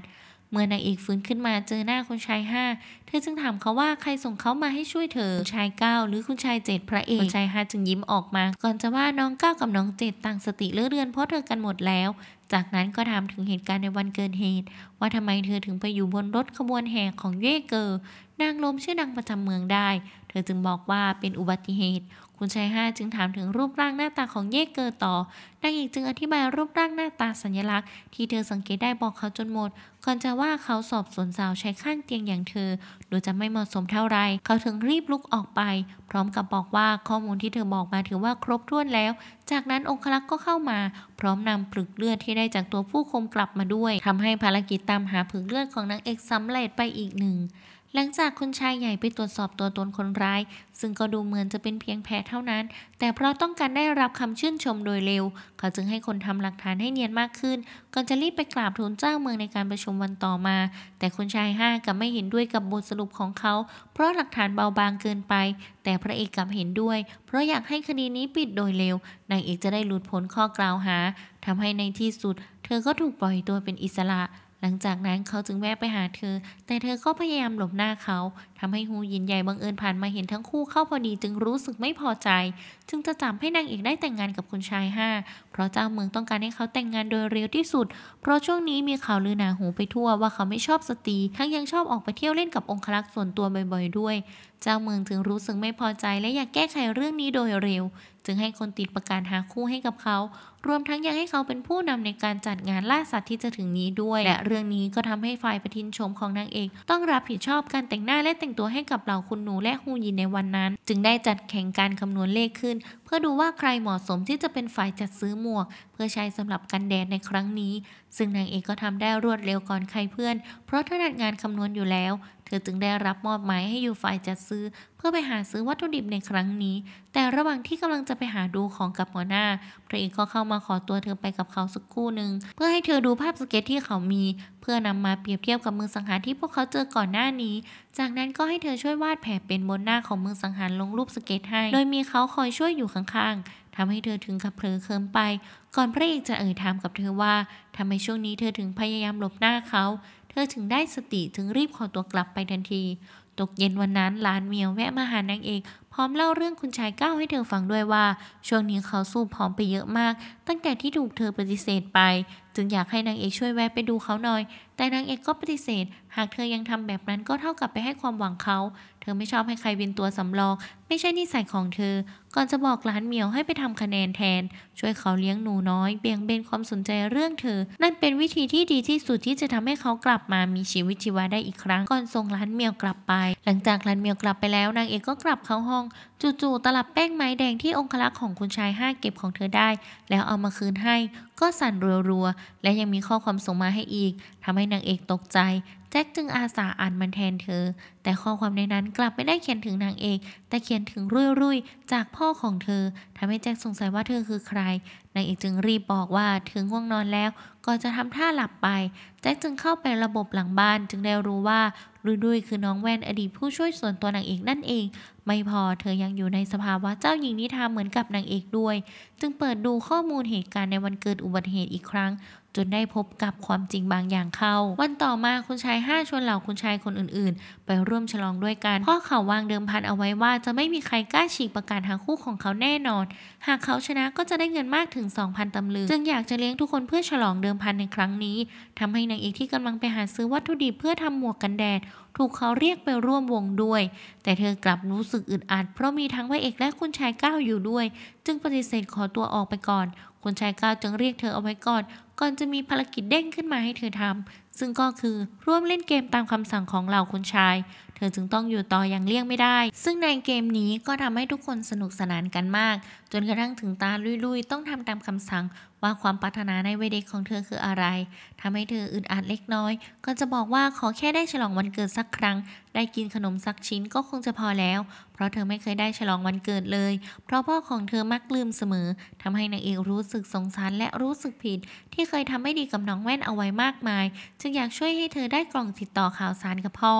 เมื่อนางเอกฟื้นขึ้นมาเจอหน้าคุณชายห้าเธอจึงถามเขาว่าใครส่งเขามาให้ช่วยเธอชายเก้าหรือคุณชายเจ็ดพระเอก คุณชายห้าจึงยิ้มออกมา ก่อนจะว่าน้องเก้ากับน้องเจ็ดต่างสติเลื่อเรือนเพราะเธอกันหมดแล้ว จากนั้นก็ถามถึงเหตุการณ์ในวันเกิดเหตุ ว่าทำไมเธอถึงไปอยู่บนรถขบวนแห่ของเย่เกอร์นางลมชื่อดังประจำเมืองได้ เธอจึงบอกว่าเป็นอุบัติเหตุคุณชายห้าจึงถามถึงรูปร่างหน้าตาของเย่เกอต่อ นางเอกจึงอธิบายรูปร่างหน้าตาสัญลักษณ์ที่เธอสังเกตได้บอกเขาจนหมดก่อนจะว่าเขาสอบสวนสาวใช้ข้างเตียงอย่างเธอดูจะไม่เหมาะสมเท่าไร เขาถึงรีบลุกออกไปพร้อมกับบอกว่าข้อมูลที่เธอบอกมาถือว่าครบถ้วนแล้ว จากนั้นองคลักษ์ก็เข้ามาพร้อมนำปลึกเลือดที่ได้จากตัวผู้คมกลับมาด้วย ทำให้ภารกิจตามหาผึกงเลือดของนางเอกสาเร็จไปอีกหนึ่งหลังจากคุณชายใหญ่ไปตรวจสอบตัวตนคนร้าย ซึ่งก็ดูเหมือนจะเป็นเพียงแพ้เท่านั้น แต่เพราะต้องการได้รับคำชื่นชมโดยเร็ว เขาจึงให้คนทำหลักฐานให้เนียนมากขึ้นก่อนจะรีบไปกราบทูลเจ้าเมืองในการประชุมวันต่อมา แต่คุณชายห้ากับไม่เห็นด้วยกับบทสรุปของเขา เพราะหลักฐานเบาบางเกินไป แต่พระเอกกลับเห็นด้วย เพราะอยากให้คดีนี้ปิดโดยเร็วนางเอกจะได้หลุดพ้นข้อกล่าวหาทำให้ในที่สุด เธอก็ถูกปล่อยตัวเป็นอิสระหลังจากนั้นเขาจึงแวะไปหาเธอ แต่เธอก็พยายามหลบหน้าเขา ทำให้ฮูยินใหญ่บังเอิญผ่านมาเห็นทั้งคู่เข้าพอดีจึงรู้สึกไม่พอใจ จึงจะจับให้นางเอกได้แต่งงานกับคุณชายห้า เพราะเจ้าเมืองต้องการให้เขาแต่งงานโดยเร็วที่สุด เพราะช่วงนี้มีข่าวลือหนาหูไปทั่วว่าเขาไม่ชอบสตรี ทั้งยังชอบออกไปเที่ยวเล่นกับองครักษ์ส่วนตัวบ่อยๆด้วย เจ้าเมืองถึงรู้สึกไม่พอใจและอยากแก้ไขเรื่องนี้โดยเร็ว จึงให้คนติดประกาศหาคู่ให้กับเขารวมทั้งยังให้เขาเป็นผู้นำในการจัดงานล่าสัตว์ที่จะถึงนี้ด้วย และเรื่องนี้ก็ทำให้ฝ่ายปทินชมของนางเอกต้องรับผิดชอบการแต่งหน้าและแต่งตัวให้กับเหล่าคุณหนูและฮูยินในวันนั้น จึงได้จัดแข่งการคำนวณเลขขึ้น เพื่อดูว่าใครเหมาะสมที่จะเป็นฝ่ายจัดซื้อหมวก เพื่อใช้สำหรับกันแดดในครั้งนี้ ซึ่งนางเอกก็ทำได้รวดเร็วก่อนใครเพื่อน เพราะถนัดงานคำนวณอยู่แล้วธอจึงได้รับมอบหมายให้อยู่ฝ่ายจัดซื้อ เพื่อไปหาซื้อวัตถุดิบในครั้งนี้ แต่ระหว่างที่กำลังจะไปหาดูของกับหัวหน้าพระเอกก็เข้ามาขอตัวเธอไปกับเขาสักคู่หนึ่งเพื่อให้เธอดูภาพสเก็ตที่เขามี เพื่อนำมาเปรียบเทียบกับมือสังหารที่พวกเขาเจอก่อนหน้านี้ จากนั้นก็ให้เธอช่วยวาดแผลเป็นบนหน้าของมือสังหารลงรูปสเก็ตให้ โดยมีเขาคอยช่วยอยู่ข้าง ๆ ทำให้เธอถึงกับเพลอเคลิมไป ก่อนพระเอกจะเอ่ยถามกับเธอว่า ทำไมช่วงนี้เธอถึงพยายามหลบหน้าเขาเธอถึงได้สติถึงรีบขอตัวกลับไปทันที ตกเย็นวันนั้นหลานเมียแวะมาหานางเอก พร้อมเล่าเรื่องคุณชายก้าวให้เธอฟังด้วยว่า ช่วงนี้เขาสู้ผอมไปเยอะมาก ตั้งแต่ที่ถูกเธอปฏิเสธไป จึงอยากให้นางเอกช่วยแวะไปดูเขาหน่อย แต่นางเอกก็ปฏิเสธ หากเธอยังทำแบบนั้นก็เท่ากับไปให้ความหวังเขา เธอไม่ชอบให้ใครเป็นตัวสำรอง ไม่ใช่นิสัยของเธอก่อนจะบอกหลานเหมียวให้ไปทำคะแนนแทน ช่วยเขาเลี้ยงหนูน้อย เบี่ยงเบนความสนใจเรื่องเธอ นั่นเป็นวิธีที่ดีที่สุดที่จะทำให้เขากลับมามีชีวิตชีวาได้อีกครั้ง ก่อนส่งหลานเหมียวกลับไป หลังจากหลานเหมียวกลับไปแล้ว นางเอกก็กลับเข้าห้อง จู่ๆตลับแป้งไม้แดงที่องคลักษ์ของคุณชายห้าเก็บของเธอได้ แล้วเอามาคืนให้ ก็สั่นรัวๆ และยังมีข้อความส่งมาให้อีกทำให้นางเอกตกใจ แจ็คจึงอาสาอ่านมันแทนเธอ แต่ข้อความในนั้นกลับไม่ได้เขียนถึงนางเอกแต่เขียนถึงรุ่ยรุ่ยจากพ่อของเธอทำให้แจ็คสงสัยว่าเธอคือใครนางเอกจึงรีบบอกว่าถึงง่วงนอนแล้วก่อนจะทำท่าหลับไป แจ็คจึงเข้าไประบบหลังบ้านจึงได้รู้ว่ารุ่ยรุ่ยคือน้องแวนอดีตผู้ช่วยส่วนตัวนางเอกนั่นเอง ไม่พอเธอยังอยู่ในสภาวะเจ้าหญิงนิทาเหมือนกับนางเอกด้วย จึงเปิดดูข้อมูลเหตุการณ์ในวันเกิดอุบัติเหตุอีกครั้งจนได้พบกับความจริงบางอย่างเข้า วันต่อมาคุณชายห้าชวนเหล่าคุณชายคนอื่นๆ ไปร่วมฉลองด้วยกันพ่อเขาวางเดิมพันเอาไว้ว่า จะไม่มีใครกล้าฉีกประกาศหาคู่ของเขาแน่นอน หากเขาชนะก็จะได้เงินมากถึง 2,000ตำลึง จึงอยากจะเลี้ยงทุกคนเพื่อฉลองเดิมพันในครั้งนี้ ทำให้นางเอกที่กำลังไปหาซื้อวัตถุดิบเพื่อทำหมวกกันแดด ถูกเขาเรียกไปร่วมวงด้วย แต่เธอกลับรู้สึกอึดอัดเพราะมีทั้งพระเอกและคุณชายก้าวอยู่ด้วย จึงปฏิเสธขอตัวออกไปก่อน คุณชายก้าวจึงเรียกเธอเอาไว้ก่อนก่อนจะมีภารกิจเด้งขึ้นมาให้เธอทำ ซึ่งก็คือร่วมเล่นเกมตามคำสั่งของเหล่าคุณชาย เธอจึงต้องอยู่ต่ออย่างเลี่ยงไม่ได้ ซึ่งในเกมนี้ก็ทำให้ทุกคนสนุกสนานกันมาก จนกระทั่งถึงตาลุยๆต้องทำตามคำสั่งว่าความปรารถนาในวัยเด็กของเธอคืออะไร ทำให้เธออึดอัดเล็กน้อย ก็จะบอกว่าขอแค่ได้ฉลองวันเกิดสักครั้ง ได้กินขนมสักชิ้นก็คงจะพอแล้ว เพราะเธอไม่เคยได้ฉลองวันเกิดเลย เพราะพ่อของเธอมักลืมเสมอ ทำให้นางเอกรู้สึกสงสารและรู้สึกผิด ที่เคยทำไม่ดีกับน้องแว่นเอาไว้มากมาย จึงอยากช่วยให้เธอได้กล่องติดต่อข่าวสารกับพ่อ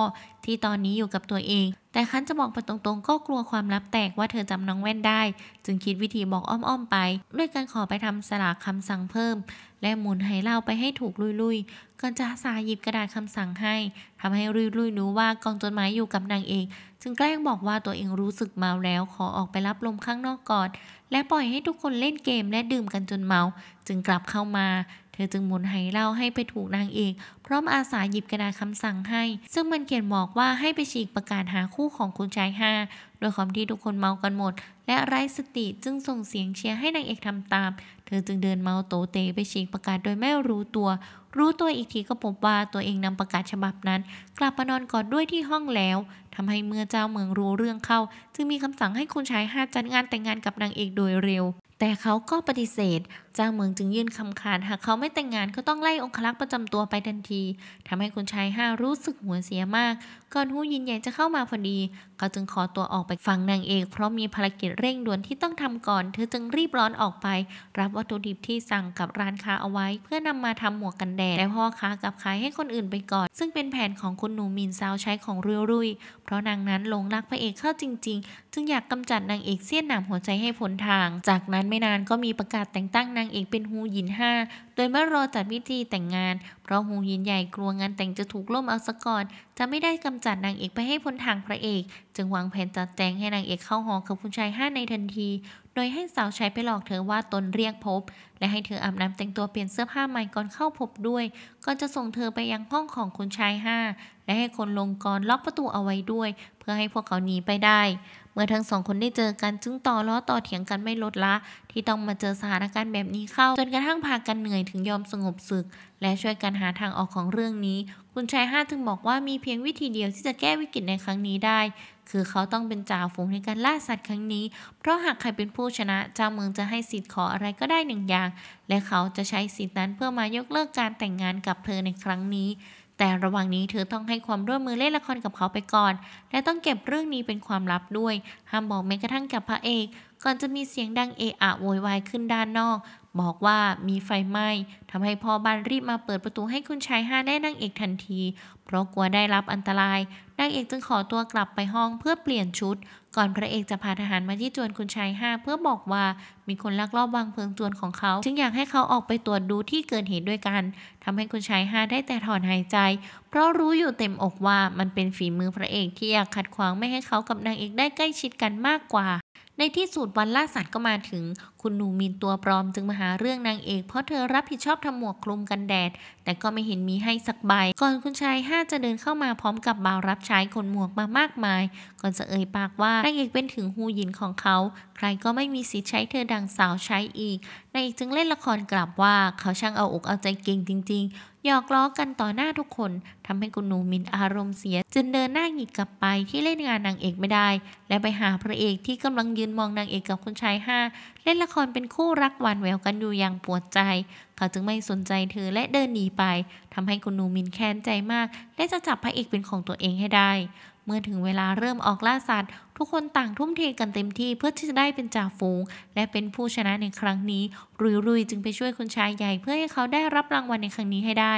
ที่ตอนนี้อยู่กับตัวเอง แต่คันจะบอกไปตรงๆ ก็กลัวความลับแตกว่าเธอจำน้องแว่นได้ จึงคิดวิธีบอกอ้อมๆไป ด้วยการขอไปทำสลากคำสั่งเพิ่ม และหมุนให้เล่าไปให้ถูกลุยๆ ก่อนจะสาหยิบกระดาษคำสั่งให้ ทำให้ลุยๆรู้ว่ากองจดหมายอยู่กับนางเอง จึงแกล้งบอกว่าตัวเองรู้สึกเมาแล้ว ขอออกไปรับลมข้างนอกก่อนและปล่อยให้ทุกคนเล่นเกมและดื่มกันจนเมา จึงกลับเข้ามาเธอจึงหมุนไหเล่าให้ไปถูกนางเอกพร้อมอาสาหยิบกระดาษคำสั่งให้ ซึ่งมันเขียนบอกว่าให้ไปฉีกประกาศหาคู่ของคุณชายห้าโดยความที่ทุกคนเมากันหมด และไร้สติจึงส่งเสียงเชียร์ให้นางเอกทำตาม เธอจึงเดินเมาโตเตไปฉีกประกาศโดยไม่รู้ตัว รู้ตัวอีกทีก็พบว่าตัวเองนำประกาศฉบับนั้น กลับมานอนกอดด้วยที่ห้องแล้วทำให้เมื่อเจ้าเมืองรู้เรื่องเข้าจึงมีคำสั่งให้คุณชายห้าจัดงานแต่งงานกับนางเอกโดยเร็วแต่เขาก็ปฏิเสธจ้าเมืองจึงยื่นคำขาด หากเขาไม่แต่งงานก็ต้องไล่องครักษ์ประจำตัวไปทันที ทำให้คุณชายห้ารู้สึกหัวเสียมาก ก่อนหูยินใหญ่จะเข้ามาพอดีข็จึงขอตัวออกไปฟังนางเอกเพราะมีภารกิจเร่งด่วนที่ต้องทำก่อนเธอจึงรีบร้อนออกไปรับวัตถุดิบที่สั่งกับร้านค้าเอาไว้เพื่อนำมาทำหมวกกันแดดและพ่อค้ากับขายให้คนอื่นไปก่อนซึ่งเป็นแผนของคุณหนูมินซาวใช้ของเรียรุยเพราะนางนั้นหลงรักพระเอกเข้าจริงๆจึงอยากกำจัดนางเอกเสี้ยนหนามหัวใจให้พ้นทางจากนั้นไม่นานก็มีประกาศแต่งตั้งนางเอกเป็นฮูหยินห้าโดยเมื่อรอจัดพิธีแต่งงานเพราะหูหินใหญ่กลัวงานแต่งจะถูกล่มเอาซะก่อน จะไม่ได้กำจัดนางเอกไปให้พ้นทางพระเอก จึงวางแผนจัดแจงให้นางเอกเข้าหอกับคุณชายห้าในทันที โดยให้สาวใช้ไปหลอกเธอว่าตนเรียกพบ และให้เธออาบน้ำแต่งตัวเปลี่ยนเสื้อผ้าใหม่ก่อนเข้าพบด้วยก่อนจะส่งเธอไปยังห้องของคุณชายห้าและให้คนลงกรล็อกประตูเอาไว้ด้วย เพื่อให้พวกเขาหนีไปได้เมื่อทั้งสองคนได้เจอกันจึงต่อล้อต่อเถียงกันไม่ลดละ ที่ต้องมาเจอสถานการณ์แบบนี้เข้า จนกระทั่งพากันเหนื่อยถึงยอมสงบศึก และช่วยกันหาทางออกของเรื่องนี้ คุณชายห้าจึงบอกว่ามีเพียงวิธีเดียวที่จะแก้วิกฤตในครั้งนี้ได้ คือเขาต้องเป็นจ่าฝูงในการล่าสัตว์ครั้งนี้ เพราะหากใครเป็นผู้ชนะเจ้าเมืองจะให้สิทธิ์ขออะไรก็ได้หนึ่งอย่าง และเขาจะใช้สิทธินั้นเพื่อมายกเลิกการแต่งงานกับเธอในครั้งนี้แต่ระหว่างนี้เธอต้องให้ความร่วมมือเล่นละครกับเขาไปก่อน และต้องเก็บเรื่องนี้เป็นความลับด้วย ห้ามบอกแม้กระทั่งกับพระเอก ก่อนจะมีเสียงดังเอะอะโวยวายขึ้นด้านนอก บอกว่ามีไฟไหม้ทำให้พ่อบ้านรีบมาเปิดประตูให้คุณชายห้าได้นางเอกทันที เพราะกลัวได้รับอันตรายนางเอกจึงขอตัวกลับไปห้องเพื่อเปลี่ยนชุดก่อนพระเอกจะพาทหารมาที่จวนคุณชายห้าเพื่อบอกว่ามีคนลักลอบวางเพลิงจวนของเขาจึงอยากให้เขาออกไปตรวจดูที่เกิดเหตุด้วยกัน ทำให้คุณชายห้าได้แต่ถอนหายใจเพราะรู้อยู่เต็มอกว่ามันเป็นฝีมือพระเอกที่อยากขัดขวางไม่ให้เขากับนางเอกได้ใกล้ชิดกันมากกว่าในที่สุดวันล่าสัตว์ก็มาถึง คุณหนูมีนตัวปลอมจึงมาหาเรื่องนางเอกเพราะเธอรับผิดชอบทำหมวกคลุมกันแดด แต่ก็ไม่เห็นมีให้สักใบ ก่อนคุณชายห้าจะเดินเข้ามาพร้อมกับบ่าวรับใช้คนหมวกมามากมาย ก่อนจะเอ่ยปากว่านางเอกเป็นถึงฮูยินของเขา ใครก็ไม่มีสิทธิ์ใช้เธอดังสาวใช้อีกนางเอกจึงเล่นละครกลับว่าเขาช่างเอาอกเอาใจเก่งจริงๆหยอกล้อกันต่อหน้าทุกคนทำให้คุณนูมินอารมณ์เสียจึงเดินหน้าหงิกกลับไปที่เล่นงานนางเอกไม่ได้ และไปหาพระเอกที่กำลังยืนมองนางเอกกับคุณชายห้าเล่นละครเป็นคู่รักหวานแหววกันอยู่อย่างปวดใจเขาจึงไม่สนใจเธอและเดินหนีไปทำให้คุณนูมินแค้นใจมาก และจะจับพระเอกเป็นของตัวเองให้ได้ เมื่อถึงเวลาเริ่มออกล่าสัตว์ทุกคนต่างทุ่มเทกันเต็มที่เพื่อที่จะได้เป็นจ่าฝูงและเป็นผู้ชนะในครั้งนี้ รุยรุยจึงไปช่วยคุณชายใหญ่เพื่อให้เขาได้รับรางวัลในครั้งนี้ให้ได้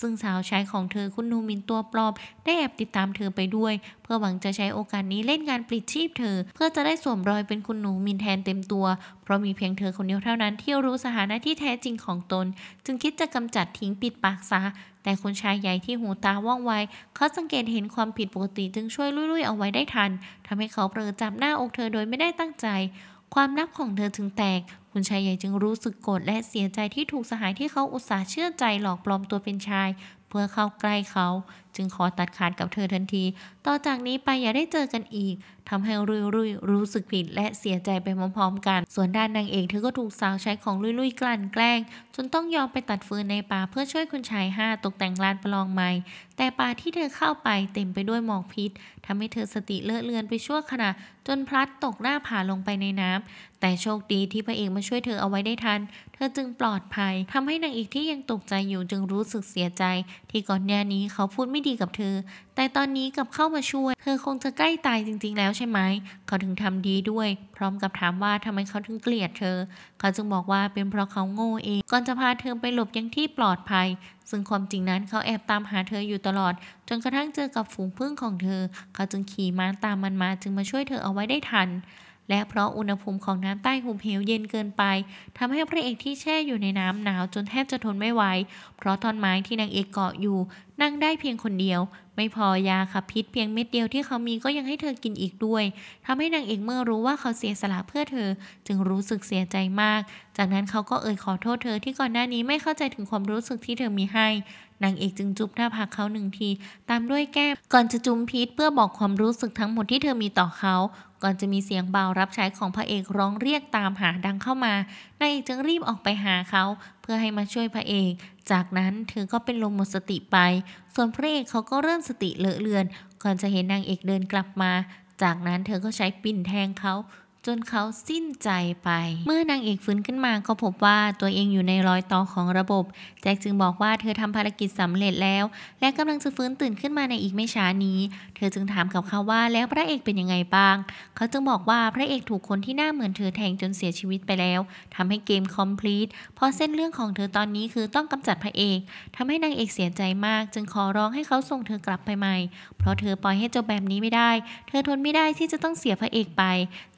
ซึ่งสาวใช้ของเธอคุณนูมินตัวปลอมได้แอบติดตามเธอไปด้วยเพื่อหวังจะใช้โอกาสนี้เล่นงานปลิดชีพเธอเพื่อจะได้สวมรอยเป็นคุณนูมินแทนเต็มตัวเพราะมีเพียงเธอคนเดียวเท่านั้นที่รู้สถานะที่แท้จริงของตนจึงคิดจะกำจัดทิ้งปิดปากซะแต่คนชายใหญ่ที่หูตาว่องไวเขาสังเกตเห็นความผิดปกติจึงช่วยลุยๆเอาไว้ได้ทันทำให้เขาเผลอจับหน้าอกเธอโดยไม่ได้ตั้งใจความลับของเธอถึงแตกคุณชายใหญ่จึงรู้สึกโกรธและเสียใจที่ถูกสหายที่เขาอุตส่าห์เชื่อใจหลอกปลอมตัวเป็นชายเพื่อเข้าใกล้เขาจึงขอตัดขาดกับเธอทันที ต่อจากนี้ไปอย่าได้เจอกันอีก ทำให้รุยรุยรู้สึกผิด และเสียใจไปพร้อมๆกัน ส่วนด้านนางเอกเธอ ก็ถูกสาวใช้ของรุยรุยกลั่นแกล้ง จนต้องยอมไปตัดฟืนในป่า เพื่อช่วยคุณชายห้าตกแต่งลานประลองใหม่แต่ป่าที่เธอเข้าไปเต็มไปด้วยหมอกพิษ ทำให้เธอสติเลอะเลือนไปชั่วขณะ จนพลัดตกหน้าผาลงไปในน้ำ แต่โชคดีที่พระเอกมาช่วยเธอเอาไว้ได้ทัน เธอจึงปลอดภัยทำให้นางเอกที่ยังตกใจอยู่จึงรู้สึกเสียใจ ที่ก่อนหน้านี้เขาพูดไม่ดีกับเธอ แต่ตอนนี้กับเข้ามาช่วยเธอคงจะใกล้ตายจริงๆแล้วใช่ไหมเขาถึงทำดีด้วย พร้อมกับถามว่าทำไมเขาถึงเกลียดเธอ เขาจึงบอกว่าเป็นเพราะเขาโง่เองก่อนจะพาเธอไปหลบยังที่ปลอดภัย ซึ่งความจริงนั้นเขาแอบตามหาเธออยู่ตลอด จนกระทั่งเจอกับฝูงพึ่งของเธอ เขาจึงขี่ม้าตามมันมาจึงมาช่วยเธอเอาไว้ได้ทันและเพราะอุณหภูมิของ น้ำใต้หุบเหว เย็นเกินไปทำให้พระเอกที่แช่อยู่ในน้ำหนาวจนแทบจะทนไม่ไหวเพราะท่อนไม้ที่นางเอกเกาะอยู่ นั่งได้เพียงคนเดียว ไม่พอยาขับพิษเพียงเม็ดเดียวที่เขามีก็ยังให้เธอกินอีกด้วยทำให้นางเอกเมื่อรู้ว่าเขาเสียสละเพื่อเธอจึงรู้สึกเสียใจมาก จากนั้นเขาก็เอ่ยขอโทษเธอที่ก่อนหน้านี้ไม่เข้าใจถึงความรู้สึกที่เธอมีให้นางเอกจึงจุบหน้าผากเขาหนึ่งที ตามด้วยแก้มก่อนจะจุมพีทเพื่อบอกความรู้สึกทั้งหมดที่เธอมีต่อเขาก่อนจะมีเสียงเบารับใช้ของพระเอกร้องเรียกตามหาดังเข้ามานายเอกจึงรีบออกไปหาเขาเพื่อให้มาช่วยพระเอก จากนั้นเธอก็เป็นลมหมดสติไป ส่วนพระเอกเขาก็เริ่มสติเลอะเลือน ก่อนจะเห็นนางเอกเดินกลับมา จากนั้นเธอก็ใช้ปิ่นแทงเขาจนเขาสิ้นใจไป เมื่อนางเอกฟื้นขึ้นมา ก็พบว่าตัวเองอยู่ในรอยต่อของระบบ แจ็คจึงบอกว่าเธอทำภารกิจสำเร็จแล้ว และกำลังจะฟื้นตื่นขึ้นมาในอีกไม่ช้านี้ เธอจึงถามกับเขาว่า แล้วพระเอกเป็นยังไงบ้าง เขาจึงบอกว่าพระเอกถูกคนที่หน้าเหมือนเธอแทงจนเสียชีวิตไปแล้วทำให้เกมคอมพลีทเพราะเส้นเรื่องของเธอตอนนี้คือต้องกำจัดพระเอกทำให้นางเอกเสียใจมาก จึงขอร้องให้เขาส่งเธอกลับไปใหม่เพราะเธอปล่อยให้จบแบบนี้ไม่ได้ เธอทนไม่ได้ที่จะต้องเสียพระเอกไป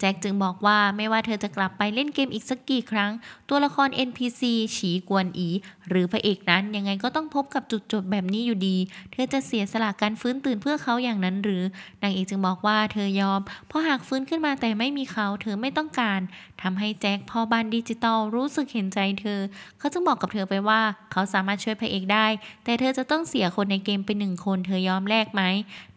แจ็คจึงบอกว่าไม่ว่าเธอจะกลับไปเล่นเกมอีกสักกี่ครั้ง ตัวละคร NPC ฉีกวนอีหรือพระเอกนั้นยังไงก็ต้องพบกับจุดจบแบบนี้อยู่ดี เธอจะเสียสละการฟื้นตื่นเพื่อเขาอย่างนั้นหรือนางเอกจึงบอกว่าเธอยอม เพราะหากฟื้นขึ้นมาแต่ไม่มีเขา เธอไม่ต้องการทำให้แจ็คพ่อบ้านดิจิตอลรู้สึกเห็นใจเธอ เขาจึงบอกกับเธอไปว่าเขาสามารถช่วยพระเอกได้ แต่เธอจะต้องเสียคนในเกมไปหนึ่งคน เธอยอมแลกไหม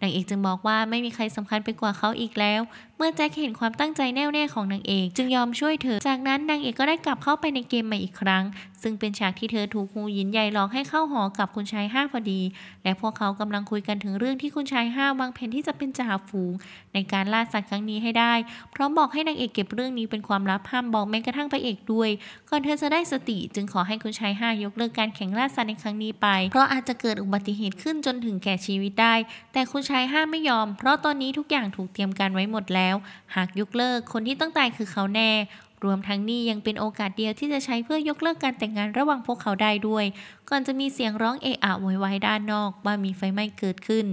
นางเอกจึงบอกว่าไม่มีใครสำคัญไปกว่าเขาอีกแล้ว เมื่อแจ็คเห็นความตั้งใจแน่วแน่ของนางเอกจึงยอมช่วยเธอ จากนั้นนางเอกก็ได้กลับเข้าไปในเกมใหม่อีกครั้ง ซึ่งเป็นฉากที่เธอถูกฮูยินใหญ่หลอกให้เข้าหอกับคุณชายห้าพอดี และพวกเขากำลังคุยกันถึงเรื่องที่คุณชายห้าวางแผนที่จะเป็นจ่าฝูงในการล่าสัตว์ครั้งนี้ให้ได้ พร้อมบอกให้นางเอกเก็บเรื่องนี้เป็นความรับห้ามบอกแม้กระทั่งพระเอกด้วย ก่อนเธอจะได้สติจึงขอให้คุณชายห้ายกเลิกการแข่งร่าสัตว์ในครั้งนี้ไป เพราะอาจจะเกิดอุบัติเหตุขึ้นจนถึงแก่ชีวิตได้ แต่คุณชายห้าไม่ยอมเพราะตอนนี้ทุกอย่างถูกเตรียมการไว้หมดแล้ว หากยกเลิกคนที่ต้องตายคือเขาแน่ รวมทั้งนี้ยังเป็นโอกาสเดียวที่จะใช้เพื่อยกเลิกการแต่งงานระหว่างพวกเขาได้ด้วย ก่อนจะมีเสียงร้องเอะอะโวยวายด้านนอกว่ามีไฟไหม้เกิดขึ้น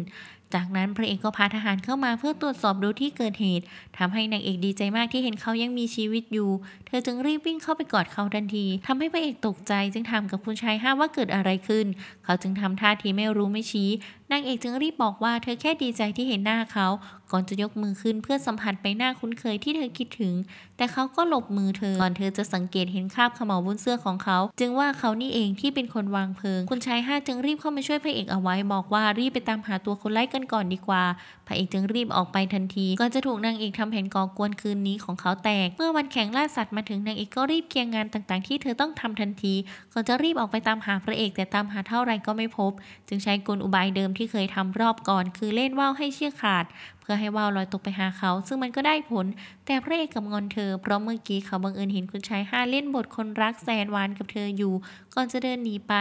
จากนั้น พระเอกก็พาทหารเข้ามาเพื่อตรวจสอบดูที่เกิดเหตุ ทำให้นางเอกดีใจมากที่เห็นเขายังมีชีวิตอยู่ เธอจึงรีบวิ่งเข้าไปกอดเขาทันที ทำให้พระเอกตกใจจึงถามกับคุณชายห้าว่าเกิดอะไรขึ้น เขาจึงทำท่าทีไม่รู้ไม่ชี้นางเอกจึงรีบบอกว่าเธอแค่ดีใจที่เห็นหน้าเขา ก่อนจะยกมือขึ้นเพื่อสัมผัสใบหน้าคุ้นเคยที่เธอคิดถึง แต่เขาก็หลบมือเธอ ก่อนเธอจะสังเกตเห็นคราบขม่าบนเสื้อของเขา จึงว่าเขานี่เองที่เป็นคนวางเพลิง คุณชายห้าจึงรีบเข้ามาช่วยพระเอกเอาไว้ บอกว่ารีบไปตามหาตัวคนไร้กันก่อนดีกว่า พระเอกจึงรีบออกไปทันที ก่อนจะถูกนางเอกทำแผนก่อกวนคืนนี้ของเขาแตก เมื่อวันแข่งล่าสัตว์มาถึงนางเอกก็รีบเคลียร์งานต่างๆ ที่เธอต้องทำทันที ก่อนจะรีบออกไปตามหาพระเอกแต่ตามหาเท่าไรก็ไม่พบ จึงใช้กลอุบายเดิมที่เคยทำรอบก่อนคือเล่นว่าวให้เชือกขาด เพื่อให้ว่าวลอยตกไปหาเขาซึ่งมันก็ได้ผลแต่พระเอกกับงอนเธอเพราะเมื่อกี้ เขาบังเอิญเห็นคุณชายห้าเล่นบทคนรักแสนหวานกับเธออยู่ก่อนจะเดินหนีไป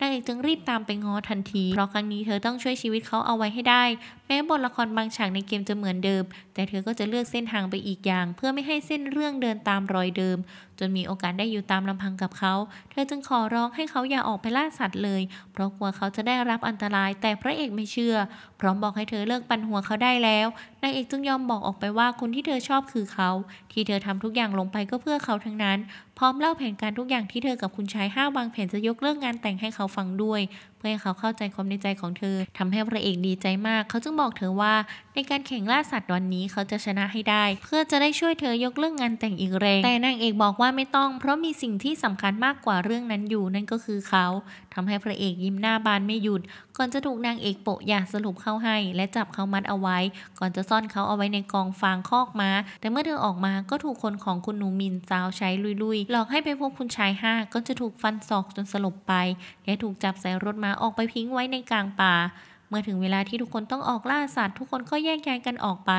นางเอกจึงรีบตามไปงอทันทีเพราะครั้งนี้เธอต้องช่วยชีวิตเขาเอาไว้ให้ได้ แม้บทละครบางฉากในเกมจะเหมือนเดิม แต่เธอก็จะเลือกเส้นทางไปอีกอย่าง เพื่อไม่ให้เส้นเรื่องเดินตามรอยเดิม จนมีโอกาสได้อยู่ตามลำพังกับเขา เธอจึงขอร้องให้เขาอย่าออกไปล่าสัตว์เลย เพราะกลัวเขาจะได้รับอันตราย แต่พระเอกไม่เชื่อ พร้อมบอกให้เธอเลิกปั่นหัวเขาได้แล้วางเอกจึงยอมบอกออกไปว่าคนที่เธอชอบคือเขา ที่เธอทำทุกอย่างลงไปก็เพื่อเขาทั้งนั้นพร้อมเล่าแผนการทุกอย่างที่เธอกับคุณชายห้าวบางแผนจะยกเลิกงานแต่งให้เขาฟังด้วย เพื่อให้เขาเข้าใจความในใจของเธอ ทำให้พระเอกดีใจมาก เขาจึงบอกเธอว่า ในการแข่งล่าสัตว์วันนี้เขาจะชนะให้ได้ เพื่อจะได้ช่วยเธอยกเลิกงานแต่งอีกแรง แต่นางเอกบอกว่าไม่ต้อง เพราะมีสิ่งที่สำคัญมากกว่าเรื่องนั้นอยู่ นั่นก็คือเขาทำให้พระเอกยิ้มหน้าบานไม่หยุด ก่อนจะถูกนางเอกโปะยาสรุปเข้าให้และจับเขามัดเอาไว้ ก่อนจะซ่อนเขาเอาไว้ในกองฟางคอกมา้า แต่เมื่อเธอออกมาก็ถูกคนของคุณหนูมินสาวใช้ลุยหลอกให้ไปพบคุณชายห้าก็จะถูกฟันศอกจนสลบไปและถูกจับใส่รถม้าออกไปพิ้งไว้ในกลางป่า เมื่อถึงเวลาที่ทุกคนต้องออกล่าสัตว์ทุกคนก็แยกย้ายกันออกไป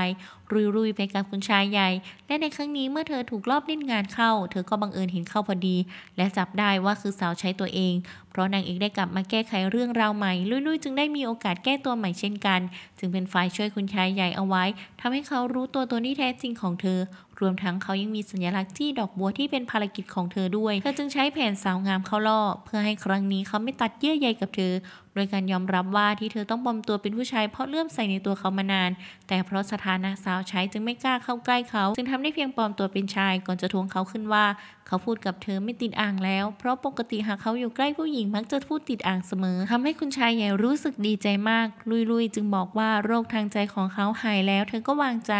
รุยๆไปกับคุณชายใหญ่ และในครั้งนี้เมื่อเธอถูกลอบเล่นงานเข้า เธอก็บังเอิญเห็นเข้าพอดี และจับได้ว่าคือสาวใช้ตัวเอง เพราะนางเอกได้กลับมาแก้ไขเรื่องราวใหม่ลุยๆจึงได้มีโอกาสแก้ตัวใหม่เช่นกันจึงเป็นฝ่ายช่วยคุณชายใหญ่เอาไว้ ทำให้เขารู้ตัวตนที่แท้จริงของเธอรวมทั้งเขายังมีสัญลักษณ์ที่ดอกบัวที่เป็นภารกิจของเธอด้วย เธอจึงใช้แผนสาวงามเข้าล่อ เพื่อให้ครั้งนี้เขาไม่ตัดเยื่อใยกับเธอ โดยการยอมรับว่าที่เธอต้องปลอมตัวเป็นผู้ชายเพราะเลื่อมใสในตัวเขามานาน แต่เพราะสถานะสาวใช้จึงไม่กล้าเข้าใกล้เขาจึงทำได้เพียงปลอมตัวเป็นชาย ก่อนจะทวงเขาขึ้นว่าเขาพูดกับเธอไม่ติดอ่างแล้ว เพราะปกติหากเขาอยู่ใกล้ผู้หญิงมักจะพูดติดอ่างเสมอทำให้คุณชายใหญ่รู้สึกดีใจมาก ลุยๆ จึงบอกว่าโรคทางใจของเขาหายแล้ว เธอก็วางใจ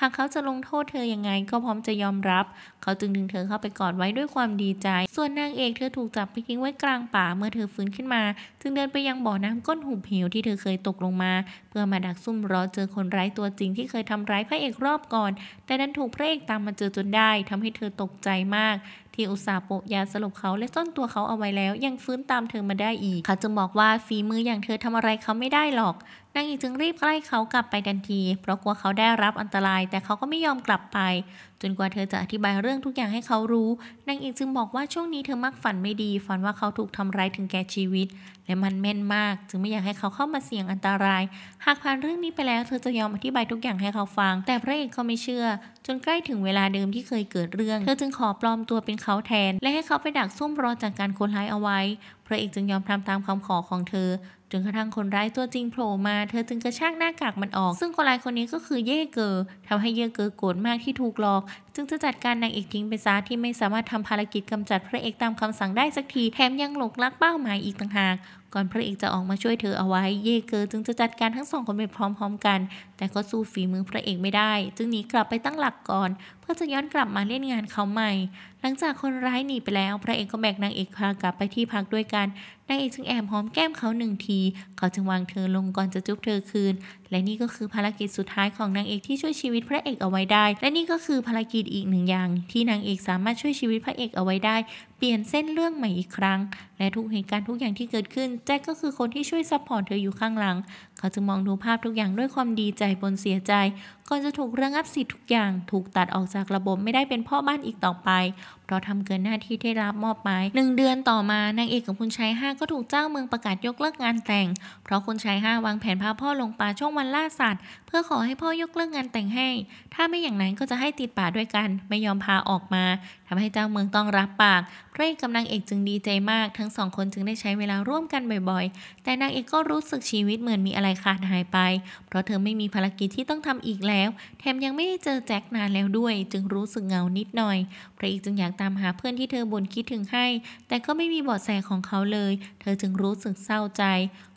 หากเขาจะลงโทษเธอยังไงก็พร้อมจะยอมรับ เขาจึงดึงเธอเข้าไปกอดไว้ด้วยความดีใจ ส่วนนางเอกเธอถูกจับไปทิ้งไว้กลางป่า เมื่อเธอฟื้นขึ้นมาจึงเดินไปยังบ่อน้ำก้นหุบเหวที่เธอเคยตกลงมา เพื่อมาดักซุ่มรอเจอคนร้ายตัวจริงที่เคยทำร้ายพระเอกรอบก่อน แต่นั้นถูกพระเอกตามมาเจอจนได้ทำให้เธอตกใจมากที่อุตส่าห์โปะยาสลบเขาและซ่อนตัวเขาเอาไว้แล้วยังฟื้นตามเธอมาได้อีก เขาจะบอกว่าฝีมืออย่างเธอทำอะไรเขาไม่ได้หรอกนางเอกจึงรีบใกล้เขากลับไปทันที เพราะกลัวเขาได้รับอันตรายแต่เขาก็ไม่ยอมกลับไปจนกว่าเธอจะอธิบายเรื่องทุกอย่างให้เขารู้ นางเอกจึงบอกว่าช่วงนี้เธอมักฝันไม่ดี ฝันว่าเขาถูกทำร้ายถึงแก่ชีวิต และมันแม่นมากจึงไม่อยากให้เขาเข้ามาเสี่ยงอันตราย หากผ่านเรื่องนี้ไปแล้ว เธอจะยอมอธิบายทุกอย่างให้เขาฟัง แต่พระเอกเขาไม่เชื่อ จนใกล้ถึงเวลาเดิมที่เคยเกิดเรื่องเธอจึงขอปลอมตัวเป็นเขาแทน และให้เขาไปดักซุ่มรอจากการคนร้ายเอาไว้พระเอกจึงยอมทำตามคำขอของเธอจนกระทั่งคนร้ายตัวจริงโผล่มา เธอจึงกระชากหน้ากากมันออก ซึ่งคนร้ายคนนี้ก็คือเย่เกอร์ทำให้เย่เกอร์โกรธมากที่ถูกหลอก จึงจะจัดการนางเอกทิ้งไปซะที่ไม่สามารถทำภารกิจกำจัดพระเอกตามคำสั่งได้สักที แถมยังหลงรักเป้าหมายอีกต่างหาก ก่อนพระเอกจะออกมาช่วยเธอเอาไว้ เย่เกอร์จึงจะจัดการทั้งสองคนไปพร้อมๆกัน แต่ก็สู้ฝีมือพระเอกไม่ได้ จึงหนีกลับไปตั้งหลักก่อน เพื่อจะย้อนกลับมาเล่นงานเขาใหม่ หลังจากคนร้ายหนีไปแล้ว พระเอกก็แบกนางเอกพากลับไปที่พักด้วยกันนายเอกจึงแอบหอมแก้มเขาหนึ่งที เขาจึงวางเธอลงก่อนจะจุ๊บเธอคืน และนี่ก็คือภารกิจสุดท้ายของนางเอก ที่ช่วยชีวิตพระเอกเอาไว้ได้ และนี่ก็คือภารกิจอีกหนึ่งอย่างที่นางเอกสามารถช่วยชีวิตพระเอกเอาไว้ได้ เปลี่ยนเส้นเรื่องใหม่อีกครั้ง และทุกเหตุการณ์ทุกอย่างที่เกิดขึ้น แจ็คก็คือคนที่ช่วยซัพพอร์ตเธออยู่ข้างหลังเขาจึงมองดูภาพทุกอย่างด้วยความดีใจปนเสียใจ ก่อนจะถูกระงับสิทธิ์ทุกอย่างถูกตัดออกจากระบบไม่ได้เป็นพ่อบ้านอีกต่อไป เพราะทำเกินหน้าที่ที่รับมอบหมายหนึ่งเดือนต่อมานางเอกกับคุณชายห้าก็ถูกเจ้าเมืองประกาศยกเลิกงานแต่ง เพราะคุณชายห้าวางแผนพาพ่อลงป่าช่วงวันล่าสัตว์ เพื่อขอให้พ่อยกเลิกงานแต่งให้ ถ้าไม่อย่างนั้นก็จะให้ติดป่าด้วยกัน ไม่ยอมพาออกมา ทำให้เจ้าเมืองต้องรับปากพระเอกกันงเอกจึงดีใจมาก ทั้งสองคนจึงได้ใช้เวลาร่วมกันบ่อย ๆ แต่นางเอกก็รู้สึกชีวิตเหมือนมีอะไรไรขาดหายไปเพราะเธอไม่มีภารกิจที่ต้องทำอีกแล้ว แถมยังไม่ได้เจอแจ็คนานแล้วด้วยจึงรู้สึกเหงานิดหน่อยพระอีกจึงอยากตามหาเพื่อนที่เธอบ่นคิดถึงให้ แต่ก็ไม่มีเบาะแสของเขาเลย เธอจึงรู้สึกเศร้าใจ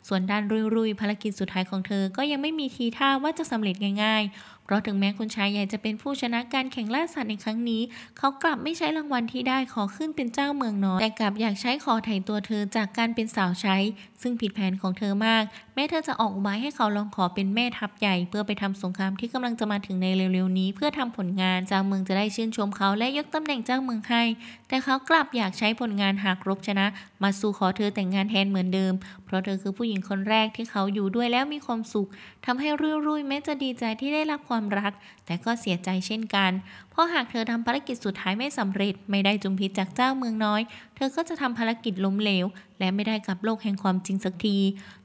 ส่วนด้านรุ่ยๆภารกิจสุดท้ายของเธอก็ยังไม่มีทีท่าว่าจะสำเร็จง่าย ๆพราะถึงแม้คุณชายใหญ่จะเป็นผู้ชนะการแข่งล่าสัตว์ในครั้งนี้ เขากลับไม่ใช้รางวัลที่ได้ขอขึ้นเป็นเจ้าเมืองน้อย แต่กลับอยากใช้ขอไถ่ตัวเธอจากการเป็นสาวใช้ ซึ่งผิดแผนของเธอมาก แม้เธอจะออกบายให้เขาลองขอเป็นแม่ทัพใหญ่เพื่อไปทำสงครามที่กำลัง จะมาถึงในเร็วๆ นี้ เพื่อทำผลงานเจ้าเมืองจะได้ชื่นชมเขาและยกตำแหน่งเจ้าเมืองให้ แต่เขากลับอยากใช้ผลงานหากรบชนะ มาสู่ขอเธอแต่งงานแทนเหมือนเดิม เพราะเธอคือผู้หญิงคนแรกที่เขาอยู่ด้วยแล้วมีความสุข ทำให้รุ่ยรุ่ยแม้จะดีใจที่ได้รับความความรักแต่ก็เสียใจเช่นกัน เพราะหากเธอทำภารกิจสุดท้ายไม่สำเร็จไม่ได้จุมพิจากเจ้าเมืองน้อย เธอก็จะทำภารกิจล้มเหลว และไม่ได้กลับโลกแห่งความจริงสักที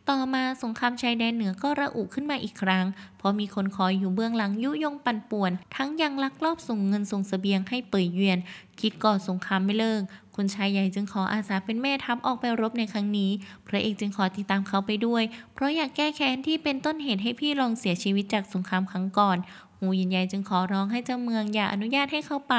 ต่อมาสงครามชายแดนเหนือก็ระอุขึ้นมาอีกครั้ง เพราะมีคนคอยอยู่เบื้องหลังยุยงปั่นป่วน ทั้งยังลักลอบส่งเงินส่งสเสบียงให้เปยเยียนคิดก่อสงครามไม่เลิกคุณชายใหญ่จึงขออาสาเป็นแม่ทัพออกไปรบในครั้งนี้ พระเอกจึงขอติดตามเขาไปด้วย เพราะอยากแก้แค้นที่เป็นต้นเหตุให้พี่ลงเสียชีวิตจากสงครามครั้งก่อนหูยินใหญ่จึงขอร้องให้เจ้าเมืองอย่าอนุญาตให้เข้าไป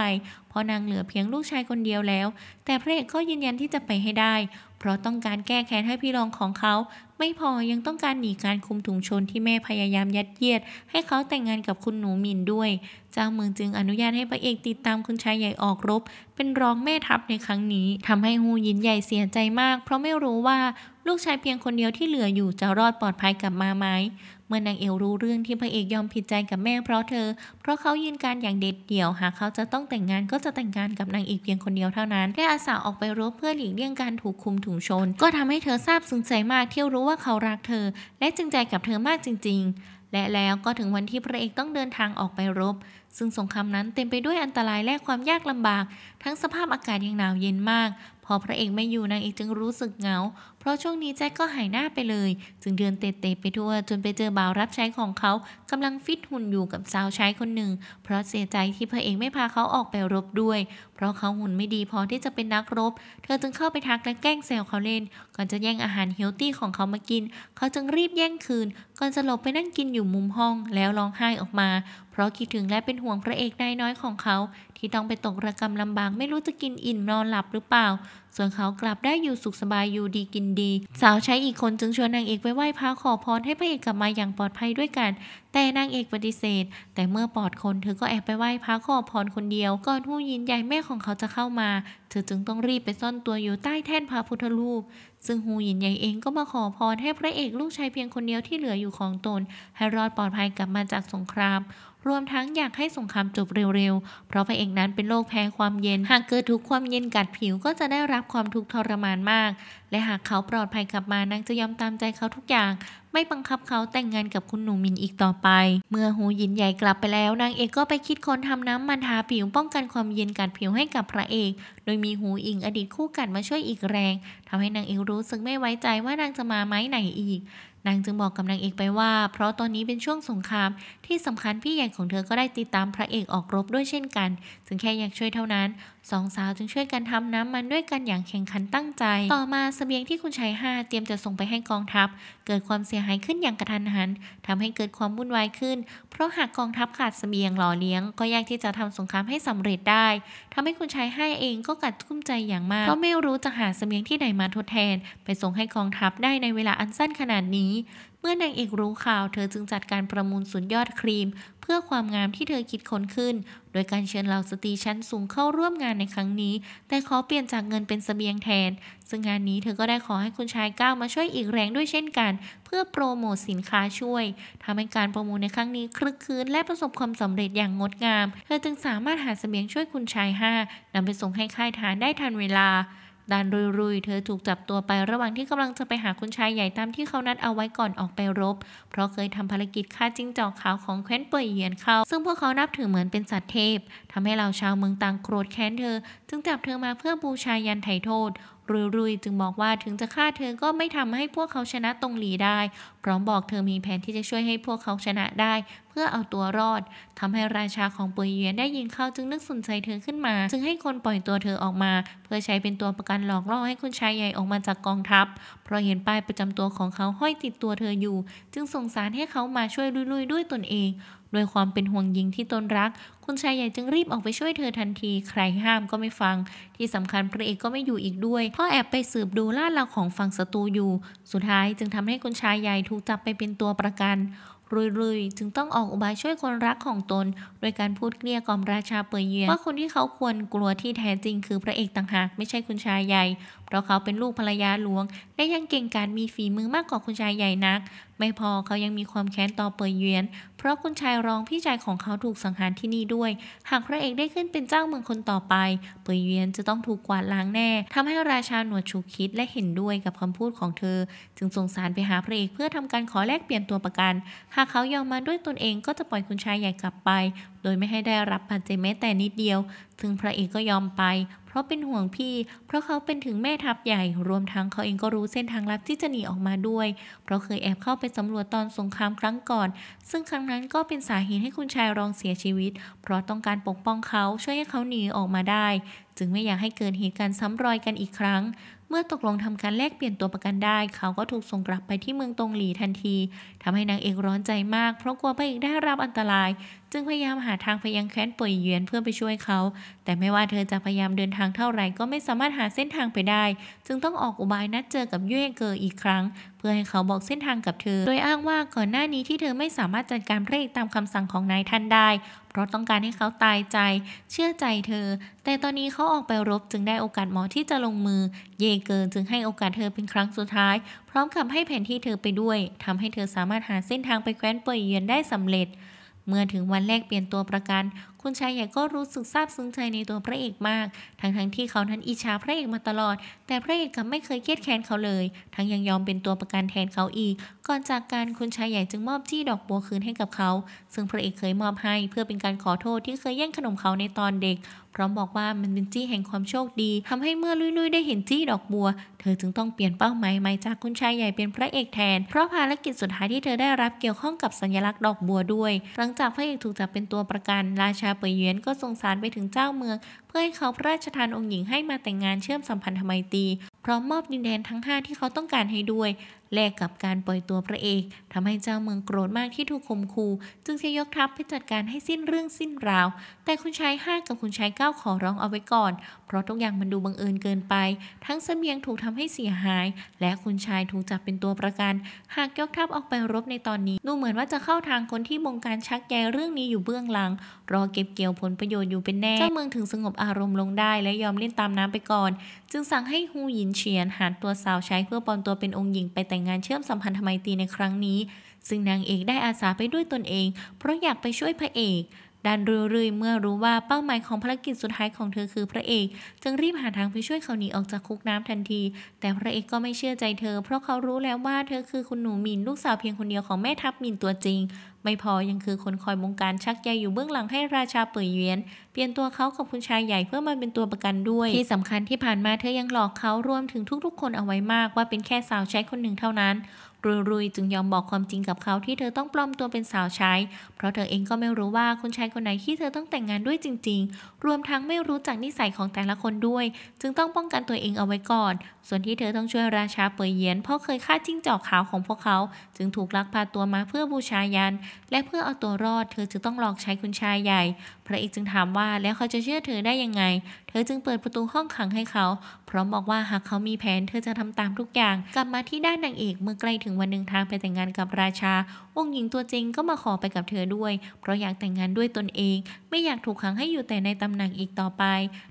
เพราะนางเหลือเพียงลูกชายคนเดียวแล้ว แต่พระเอกก็ยืนยันที่จะไปให้ได้ เพราะต้องการแก้แค้นให้พี่รองของเขาไม่พอยังต้องการหนีการคุมถุงชนที่แม่พยายามยัดเยียด ให้เขาแต่งงานกับคุณหนูหมินด้วย เจ้าเมืองจึงอนุญาตให้พระเอกติดตามคุณชายใหญ่ออกรบ เป็นรองแม่ทัพในครั้งนี้ ทำให้ฮูยินใหญ่เสียใจมากเพราะไม่รู้ว่าลูกชายเพียงคนเดียวที่เหลืออยู่จะรอดปลอดภัยกลับมาไหมเมื่อนางเอลรู้เรื่องที่พระเอกยอมผิดใจกับแม่เพราะเธอ เพราะเขายืนการอย่างเด็ดเดี่ยว หากเขาจะต้องแต่งงานก็จะแต่งงานกับนางเอกเพียงคนเดียวเท่านั้นได้อาสาออกไปรบเพื่อหลีกเลี่ยงการถูกคุมถุงชน ก็ทำให้เธอซาบซึ้งใจมากที่รู้ว่าเขารักเธอ และจริงใจกับเธอมากจริง ๆ และแล้วก็ถึงวันที่พระเอกต้องเดินทางออกไปรบ ซึ่งสงครามนั้นเต็มไปด้วยอันตรายและความยากลำบาก ทั้งสภาพอากาศยังหนาวเย็นมากพอพระเอกไม่อยู่นางเอกจึงรู้สึกเหงา เพราะช่วงนี้แจ็คก็หายหน้าไปเลย จึงเดินเตะๆไปทั่วจนไปเจอบ่าวรับใช้ของเขากำลังฟิตหุ่นอยู่กับสาวใช้คนหนึ่งเพราะเสียใจที่พระเอกไม่พาเขาออกไปรบด้วย เพราะเขาหุ่นไม่ดีพอที่จะเป็นนักรบ เธอจึงเข้าไปทักและแกล้งแซวเขาเล่น ก่อนจะแย่งอาหารเฮลตี้ของเขามากินเขาจึงรีบแย่งคืน ก่อนจะหลบไปนั่งกินอยู่มุมห้องแล้วร้องไห้ออกมา เพราะคิดถึงและเป็นห่วงพระเอกนายน้อยของเขา ที่ต้องไปตกระกำลำบากไม่รู้จะกินอิ่มนอนหลับหรือเปล่าส่วนเขากลับได้อยู่สุขสบายอยู่ดีกินดี สาวใช้อีกคนจึงชวนนางเอกไปไหว้พระขอพรให้พระเอกกลับมาอย่างปลอดภัยด้วยกัน แต่นางเอกปฏิเสธ แต่เมื่อปลอดคนเธอก็แอบไปไหว้พระขอพรคนเดียวก่อนหู้ยินใหญ่แม่ของเขาจะเข้ามาเธอจึงต้องรีบไปซ่อนตัวอยู่ใต้แท่นพระพุทธรูป ซึ่งหูยินใหญ่เองก็มาขอพรให้พระเอกลูกชายเพียงคนเดียวที่เหลืออยู่ของตน ให้รอดปลอดภัยกลับมาจากสงครามรวมทั้งอยากให้สงครามจบเร็วๆ เพราะพระเอกนั้นเป็นโรคแพ้ความเย็น หากเกิดถูกความเย็นกัดผิวก็จะได้รับความทุกข์ทรมานมาก และหากเขาปลอดภัยกลับมานางจะยอมตามใจเขาทุกอย่างไม่บังคับเขาแต่งงานกับคุณหนูมินอีกต่อไป เมื่อหูยินใหญ่กลับไปแล้วนางเอกก็ไปคิดค้นทำน้ำมันทาผิวป้องกันความเย็นกัดผิวให้กับพระเอก โดยมีหูอิงอดีตคู่กัดมาช่วยอีกแรงทำให้นางเอกรู้สึกไม่ไว้ใจว่านางจะมาไหมไหนอีกนางจึงบอกกับนางเอกไปว่า เพราะตอนนี้เป็นช่วงสงครามที่สำคัญพี่ใหญ่ของเธอ ก็ได้ติดตามพระเอกออกรบด้วยเช่นกันจึงแค่อยากช่วยเท่านั้นสองสาวจึงช่วยกันทำน้ำมันด้วยกันอย่างแข่งขันตั้งใจ ต่อมาสเสบียงที่คุณชายห้าเตรียมจะส่งไปให้กองทัพ เกิดความเสียหายขึ้นอย่างกระทันหันทำให้เกิดความวุ่นวายขึ้น เพราะหากกองทัพขาดสเสบียงหล่อเลี้ยง ก็ยากที่จะทำสงครามให้สำเร็จได้ ทำให้คุณชายห้าเองก็กัดกุ้มใจอย่างมากเพราะไม่รู้จะหาสเสบียงที่ไหนมาทดแทน ไปส่งให้กองทัพได้ในเวลาอันสั้นขนาดนี้เมื่อนางเอกรู้ข่าวเธอจึงจัดการประมูลสุดยอดครีม เพื่อความงามที่เธอคิดค้นขึ้น โดยการเชิญเหล่าสตรีชั้นสูงเข้าร่วมงานในครั้งนี้แต่ขอเปลี่ยนจากเงินเป็นสเสบียงแทน ซึ่งงานนี้เธอก็ได้ขอให้คุณชายก้าวมาช่วยอีกแรงด้วยเช่นกัน เพื่อโปรโมทสินค้าช่วย ทำให้การประมูลในครั้งนี้คลึกคืนและประสบความสำเร็จอย่างงดงาม เธอจึงสามารถหาสเสบียงช่วยคุณชายห้านำไปส่งให้ค่ายฐานได้ทันเวลาด้านรุยๆเธอถูกจับตัวไประหว่างที่กำลังจะไปหาคุณชายใหญ่ตามที่เขานัดเอาไว้ก่อนออกไปรบ เพราะเคยทำภารกิจฆ่าจิ้งจอกขาวของแคว้นเป่ยเยียนเขาซึ่งพวกเขานับถือเหมือนเป็นสัตว์เทพ ทำให้เราชาวเมืองต่างโกรธแค้นเธอ จึงจับเธอมาเพื่อบูชายันไถ่โทษรุยรุยจึงบอกว่าถึงจะฆ่าเธอก็ไม่ทำให้พวกเขาชนะตรงหลีได้ พร้อมบอกเธอมีแผนที่จะช่วยให้พวกเขาชนะได้ เพื่อเอาตัวรอด ทำให้ราชาของปุยเยียนได้ยินเข้าจึงนึกสนใจเธอขึ้นมา จึงให้คนปล่อยตัวเธอออกมา เพื่อใช้เป็นตัวประกันหลอกล่อให้คุณชายใหญ่ออกมาจากกองทัพ เพราะเห็นป้ายประจำตัวของเขาห้อยติดตัวเธออยู่ จึงส่งสารให้เขามาช่วยลุยๆด้วยตนเองด้วยความเป็นห่วงยิงที่ตนรัก คุณชายใหญ่จึงรีบออกไปช่วยเธอทันที ใครห้ามก็ไม่ฟัง ที่สำคัญพระเอกก็ไม่อยู่อีกด้วย พ่อแอบไปสืบดูล่าเราของฝั่งศัตรูอยู่ สุดท้ายจึงทำให้คุณชายใหญ่ถูกจับไปเป็นตัวประกัน รุยๆ จึงต้องออกอุบายช่วยคนรักของตน โดยการพูดเกลี้ยกล่อมราชาเปยเยียว่าคนที่เขาควรกลัวที่แท้จริงคือพระเอกต่างหากไม่ใช่คุณชายใหญ่ เพราะเขาเป็นลูกภรรยาหลวง และยังเก่งการมีฝีมือมากกว่าคุณชายใหญ่นัก ไม่พอเขายังมีความแค้นต่อเปยเยียนราะคุณชายรองพี่ชายของเขาถูกสังหารที่นี่ด้วย หากพระเอกได้ขึ้นเป็นเจ้าเมืองคนต่อไป เปยเวียนจะต้องถูกกวาดล้างแน่ ทำให้ราชาหนวดชูคิดและเห็นด้วยกับคำพูดของเธอ จึงส่งสารไปหาพระเอกเพื่อทำการขอแลกเปลี่ยนตัวประกัน หากเขายอมมาด้วยตนเองก็จะปล่อยคุณชายใหญ่กลับไป โดยไม่ให้ได้รับบาดเจ็บแม้แต่นิดเดียว ถึงพระเอกก็ยอมไป เพราะเป็นห่วงพี่ เพราะเขาเป็นถึงแม่ทัพใหญ่ รวมทั้งเขาเองก็รู้เส้นทางลับที่จะหนีออกมาด้วย เพราะเคยแอบเข้าไปสำรวจตอนสงครามครั้งก่อน ซึ่งครั้งนั้นนั้นก็เป็นสาเหตุให้คุณชายรองเสียชีวิต เพราะต้องการปกป้องเขาช่วยให้เขาหนีออกมาได้ จึงไม่อยากให้เกิดเหตุการณ์ซ้ำรอยกันอีกครั้งเมื่อตกลงทำการแลกเปลี่ยนตัวประกันได้ เขาก็ถูกส่งกลับไปที่เมืองตงหลีทันที ทำให้นางเอกร้อนใจมากเพราะกลัวพระเอกได้รับอันตราย จึงพยายามหาทางไปยังแคว้นป่วยเยือนเพื่อไปช่วยเขา แต่ไม่ว่าเธอจะพยายามเดินทางเท่าไหร่ก็ไม่สามารถหาเส้นทางไปได้ จึงต้องออกอุบายนัดเจอกับเย่เกออีกครั้ง เพื่อให้เขาบอกเส้นทางกับเธอ โดยอ้างว่าก่อนหน้านี้ที่เธอไม่สามารถจัดการเรกตามคำสั่งของนายท่านได้เพราะต้องการให้เขาตายใจ เชื่อใจเธอ แต่ตอนนี้เขาออกไปรบจึงได้โอกาสหมอที่จะลงมือ เยเกินจึงให้โอกาสเธอเป็นครั้งสุดท้าย พร้อมกับให้แผนที่เธอไปด้วย ทำให้เธอสามารถหาเส้นทางไปแคว้นเป่ยเยือนได้สำเร็จ เมื่อถึงวันแรกเปลี่ยนตัวประกันคุณชายใหญ่ก็รู้สึกซาบซึ้งใจในตัวพระเอกมาก ทั้งๆทที่เขานั้นอิจฉาพระเอกมาตลอด แต่พระเอกกลับไม่เคยเคลียดแค้นเขาเลย ทั้งยังยอมเป็นตัวประกันแทนเขาอีก ก่อนจากการคุณชายใหญ่จึงมอบจี้ดอกบัวคืนให้กับเขา ซึ่งพระเอกเคยมอบให้ เพื่อเป็นการขอโทษที่เคยแย่งขนมเขาในตอนเด็ก พร้อมบอกว่ามันเป็นจี้แห่งความโชคดี ทำให้เมื่อลุยๆได้เห็นจี้ดอกบัว เธอจึงต้องเปลี่ยนเป้าหมายใหม่จากคุณชายใหญ่เป็นพระเอกแทน เพราะภารกิจสุดท้ายที่เธอได้รับเกี่ยวข้องกับสัญลักษณ์ดอกบัวด้วย หลังจากพระเอกถูกจับเป็นตัวประกันราชาเปยเยวนก็ส่งสารไปถึงเจ้าเมืองื่อให้เขาพระราชทานองค์หญิงให้มาแต่งงานเชื่อมสัมพันธไมตรีพร้อมมอบดินแดนทั้ง 5 ที่เขาต้องการให้ด้วย แลกกับการปล่อยตัวพระเอกทำให้เจ้าเมืองโกรธมากที่ถูกข่มขู่จึงจะยกทัพไปจัดการให้สิ้นเรื่องสิ้นราว แต่คุณชายห้ากับคุณชายเก้าขอร้องเอาไว้ก่อน เพราะทุกอย่างมันดูบังเอิญเกินไป ทั้งเสบียงถูกทำให้เสียหาย และคุณชายถูกจับเป็นตัวประกัน หากยกทัพออกไปรบในตอนนี้ ดูเหมือนว่าจะเข้าทางคนที่บงการชักใยเรื่องนี้อยู่เบื้องหลัง รอเก็บเกี่ยวผลประโยชน์อยู่เป็นแน่เจ้าเมืองถึงสงบอาอารมณ์ลงได้และยอมเล่นตามน้ำไปก่อน จึงสั่งให้ฮูหยินเฉียนหาตัวสาวใช้เพื่อปลอมตัวเป็นองค์หญิงไปแต่งงานเชื่อมสัมพันธไมตรีในครั้งนี้ ซึ่งนางเอกได้อาสาไปด้วยตนเอง เพราะอยากไปช่วยพระเอก ดันรื่อยเมื่อรู้ว่าเป้าหมายของภารกิจสุดท้ายของเธอคือพระเอก จึงรีบหาทางไปช่วยเขาหนีออกจากคุกน้ำทันที แต่พระเอกก็ไม่เชื่อใจเธอ เพราะเขารู้แล้วว่าเธอคือคุณหนูมินลูกสาวเพียงคนเดียวของแม่ทัพมินตัวจริงไม่พอยังคือคนคอยบงการชักใยอยู่เบื้องหลังให้ราชาเป่ยเยียน เปลี่ยนตัวเขากับคุณชายใหญ่เพื่อมาเป็นตัวประกันด้วย ที่สำคัญที่ผ่านมาเธอยังหลอกเขารวมถึงทุก ๆ คนเอาไว้มากว่าเป็นแค่สาวใช้คนหนึ่งเท่านั้นรุยรุยจึงยอมบอกความจริงกับเขาที่เธอต้องปลอมตัวเป็นสาวใช้ เพราะเธอเองก็ไม่รู้ว่าคุณชายคนไหนที่เธอต้องแต่งงานด้วยจริง ๆ รวมทั้งไม่รู้จักนิสัยของแต่ละคนด้วย จึงต้องป้องกันตัวเองเอาไว้ก่อน ส่วนที่เธอต้องช่วยราชาเปยเย็นเพราะเคยฆ่าจิ้งจอกขาวของพวกเขา จึงถูกลักพาตัวมาเพื่อบูชายันและเพื่อเอาตัวรอดเธอจึงต้องหลอกใช้คุณชายใหญ่พระเอกจึงถามว่าแล้วเขาจะเชื่อเธอได้ยังไง เธอจึงเปิดประตูห้องขังให้เขาพร้อมบอกว่าหากเขามีแผน เธอจะทำตามทุกอย่าง กลับมาที่ด้านนางเอกเมื่อใกล้ถึงวันหนึ่งทางไปแต่งงานกับราชา องค์หญิงตัวจริงก็มาขอไปกับเธอด้วย เพราะอยากแต่งงานด้วยตนเองไม่อยากถูกขังให้อยู่แต่ในตำหนักอีกต่อไป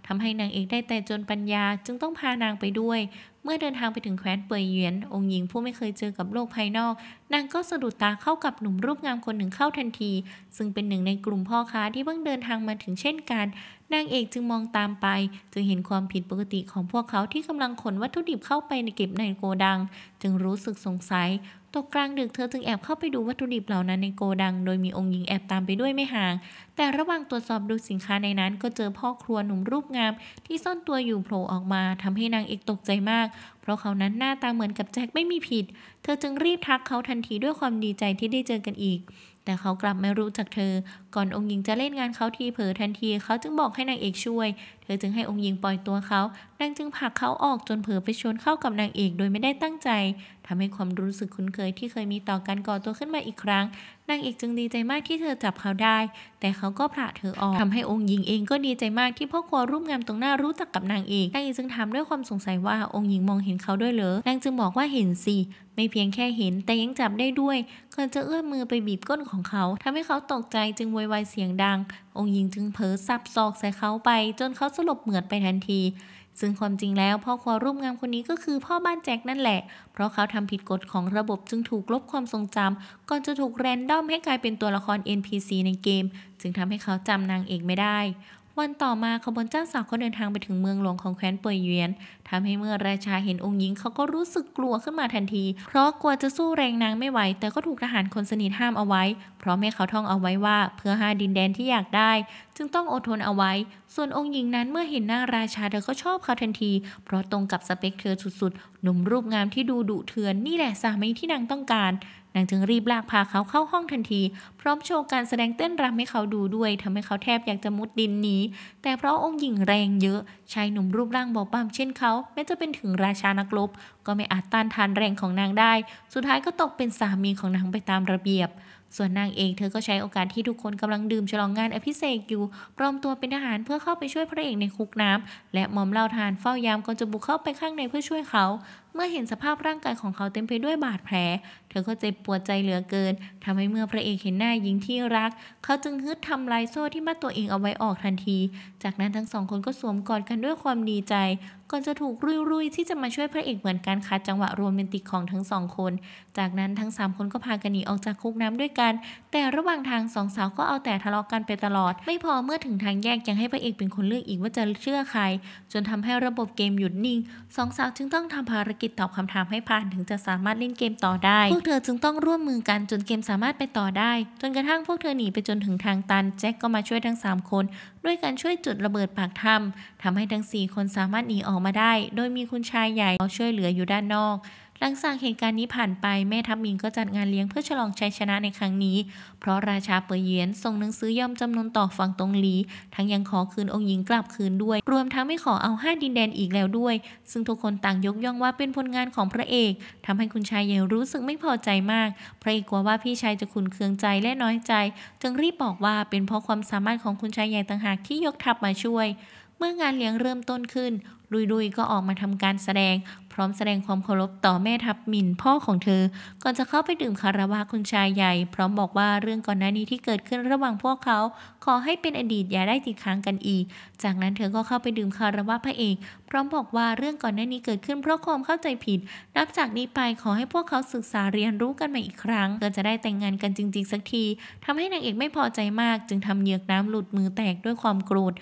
ทำให้นางเอกได้แต่จนปัญญาจึงต้องพานางไปด้วยเมื่อเดินทางไปถึงแคว้นเปยเยียน องค์หญิงผู้ไม่เคยเจอกับโลกภายนอก นางก็สะดุดตาเข้ากับหนุ่มรูปงามคนหนึ่งเข้าทันที ซึ่งเป็นหนึ่งในกลุ่มพ่อค้าที่เพิ่งเดินทางมาถึงเช่นกัน นางเอกจึงมองตามไป จึงเห็นความผิดปกติของพวกเขาที่กำลังขนวัตถุดิบเข้าไปในเก็บในโกดัง จึงรู้สึกสงสัยตกกลางดึกเธอจึงแอบเข้าไปดูวัตถุดิบเหล่านั้นในโกดัง โดยมีองค์หญิงแอบตามไปด้วยไม่ห่าง แต่ระหว่างตรวจสอบดูสินค้าในนั้น ก็เจอพ่อครัวหนุ่มรูปงามที่ซ่อนตัวอยู่โผล่ออกมาทำให้นางเอกตกใจมาก เพราะเขานั้นหน้าตาเหมือนกับแจ็คไม่มีผิดเธอจึงรีบทักเขาทันทีด้วยความดีใจที่ได้เจอกันอีก แต่เขากลับไม่รู้จักเธอ ก่อนองค์หญิงจะเล่นงานเขาทีเผลอทันทีเขาจึงบอกให้นางเอกช่วย เธอจึงให้องค์หญิงปล่อยตัวเขา นางจึงผลักเขาออกจนเผลอไปชนเข้ากับนางเอกโดยไม่ได้ตั้งใจทำให้ความรู้สึกคุ้นเคยที่เคยมีต่อกันก่อตัวขึ้นมาอีกครั้ง นางเอกจึงดีใจมากที่เธอจับเขาได้ แต่เขาก็ผลักเธอออกทำให้องค์หญิงเองก็ดีใจมากที่พ่อครัวรูปงามตรงหน้ารู้จักกับนางเอกนางเอกจึงถามด้วยความสงสัยว่าองค์หญิงมองเห็นเขาด้วยเหรอนางจึงบอกว่าเห็นสิไม่เพียงแค่เห็นแต่ยังจับได้ด้วยก่อนจะเอื้อมมือไปบีบก้นของเขาทำให้เขาตกใจจึงวอยวายเสียงดัง องค์หญิงจึงเผลอสับซอกใส่เขาไป จนเขาสลบเหมือดไปทันที ซึ่งความจริงแล้ว พ่อครัวรูปงามคนนี้ก็คือพ่อบ้านแจ็คนั่นแหละ เพราะเขาทำผิดกฎของระบบจึงถูกลบความทรงจำ ก่อนจะถูกแรนดอมให้กลายเป็นตัวละคร NPC ในเกม จึงทำให้เขาจำนางเอกไม่ได้วันต่อมาขบวนเจ้าสาวก็เดินทางไปถึงเมืองหลวงของแคว้นป่วยเยียนทำให้เมื่อราชาเห็นองค์หญิงเขาก็รู้สึกกลัวขึ้นมาทันที เพราะกลัวจะสู้แรงนางไม่ไหว แต่ก็ถูกทหารคนสนิทห้ามเอาไว้ เพราะแม่เขาท่องเอาไว้ว่าเพื่อหาดินแดนที่อยากได้ จึงต้องอดทนเอาไว้ ส่วนองค์หญิงนั้นเมื่อเห็นหน้าราชาเธอก็ชอบเขาทันที เพราะตรงกับสเปคเธอสุด ๆ หนุ่มรูปงามที่ดูดุเถือน นี่แหละสามีที่นางต้องการนางจึงรีบลากพาเขาเข้าห้องทันที พร้อมโชว์การแสดงเต้นรำให้เขาดูด้วย ทำให้เขาแทบอยากจะมุดดินหนี แต่เพราะองค์หญิงแรงเยอะ ชายหนุ่มรูปร่างบอบบางเช่นเขาแม้จะเป็นถึงราชานักรบ ก็ไม่อาจต้านทานแรงของนางได้ สุดท้ายก็ตกเป็นสามีของนางไปตามระเบียบส่วนนางเองเธอก็ใช้โอกาสที่ทุกคนกำลังดื่มฉลองงานอภิเษกอยู่ ปลอมตัวเป็นทหารเพื่อเข้าไปช่วยพระเอกในคุกน้ำและมอมเล่าทานเฝ้ายามก่อนจะบุกเข้าไปข้างในเพื่อช่วยเขา เมื่อเห็นสภาพร่างกายของเขาเต็มไปด้วยบาดแผลเธอก็เจ็บปวดใจเหลือเกิน ทำให้เมื่อพระเอกเห็นหน้าหญิงที่รัก เขาจึงฮึดทำลายโซ่ที่มัดตัวเองเอาไว้ออกทันที จากนั้นทั้งสองคนก็สวมกอดกันด้วยความดีใจก่อนจะถูกรุ่ยๆ ที่จะมาช่วยพระเอกเหมือนการคัด จังหวะโรแมนติกของทั้งสองคนจากนั้นทั้ง 3 คนก็พากันหนีออกจากคุกน้ำด้วยกัน แต่ระหว่างทางสองสาวก็เอาแต่ทะเลาะกกันไปตลอด ไม่พอเมื่อถึงทางแยกยังให้พระเอกเป็นคนเลือกอีกว่าจะเชื่อใคร จนทำให้ระบบเกมหยุดนิ่งสองสาวจึงต้องทำภารกิจตอบคำถามให้ผ่านถึงจะสามารถเล่นเกมต่อได้ พวกเธอจึงต้องร่วมมือกันจนเกมสามารถไปต่อได้ จนกระทั่งพวกเธอหนีไปจนถึงทางตันแจ็คก็มาช่วยทั้ง3คน ด้วยการช่วยจุดระเบิดปากถ้ำทำให้ทั้ง4คนสามารถหนีออกมาได้ โดยมีคุณชายใหญ่ช่วยเหลืออยู่ด้านนอกหลังจากเหตุการณ์นี้ผ่านไป แม่ทัพมิงก็จัดงานเลี้ยงเพื่อฉลองชัยชนะในครั้งนี้ เพราะราชาเปยเยียนส่งหนังสือยอมจำนนต่อฝั่งตงหลีทั้งยังขอคืนองค์หญิงกลับคืนด้วย รวมทั้งไม่ขอเอาห้าดินแดนอีกแล้วด้วย ซึ่งทุกคนต่างยกย่องว่าเป็นผลงานของพระเอกทำให้คุณชายเยรู้สึกไม่พอใจมาก พระเอกกลัวว่าพี่ชายจะขุนเคืองใจและน้อยใจ จึงรีบบอกว่าเป็นเพราะความสามารถของคุณชายใหญ่ต่างหากที่ยกทัพมาช่วย เมื่องานเลี้ยงเริ่มต้นขึ้นลุยุยก็ออกมาทำการแสดง พร้อมแสดงความเคารพต่อแม่ทัพมินพ่อของเธอ ก่อนจะเข้าไปดื่มคาราวะคุณชายใหญ่ พร้อมบอกว่าเรื่องก่อนหน้านี้ที่เกิดขึ้นระหว่างพวกเขาขอให้เป็นอดีตอย่าได้ติดค้างกันอีก จากนั้นเธอก็เข้าไปดื่มคาราวะพระเอก พร้อมบอกว่าเรื่องก่อนหน้านี้เกิดขึ้นเพราะความเข้าใจผิด นับจากนี้ไปขอให้พวกเขาศึกษาเรียนรู้กันใหม่อีกครั้งเพื่อจะได้แต่งงานกันจริง ๆ สักที ทำให้นางเอกไม่พอใจมากจึงทำเหยือกน้ำหลุดมือแตกด้วยความโกรธ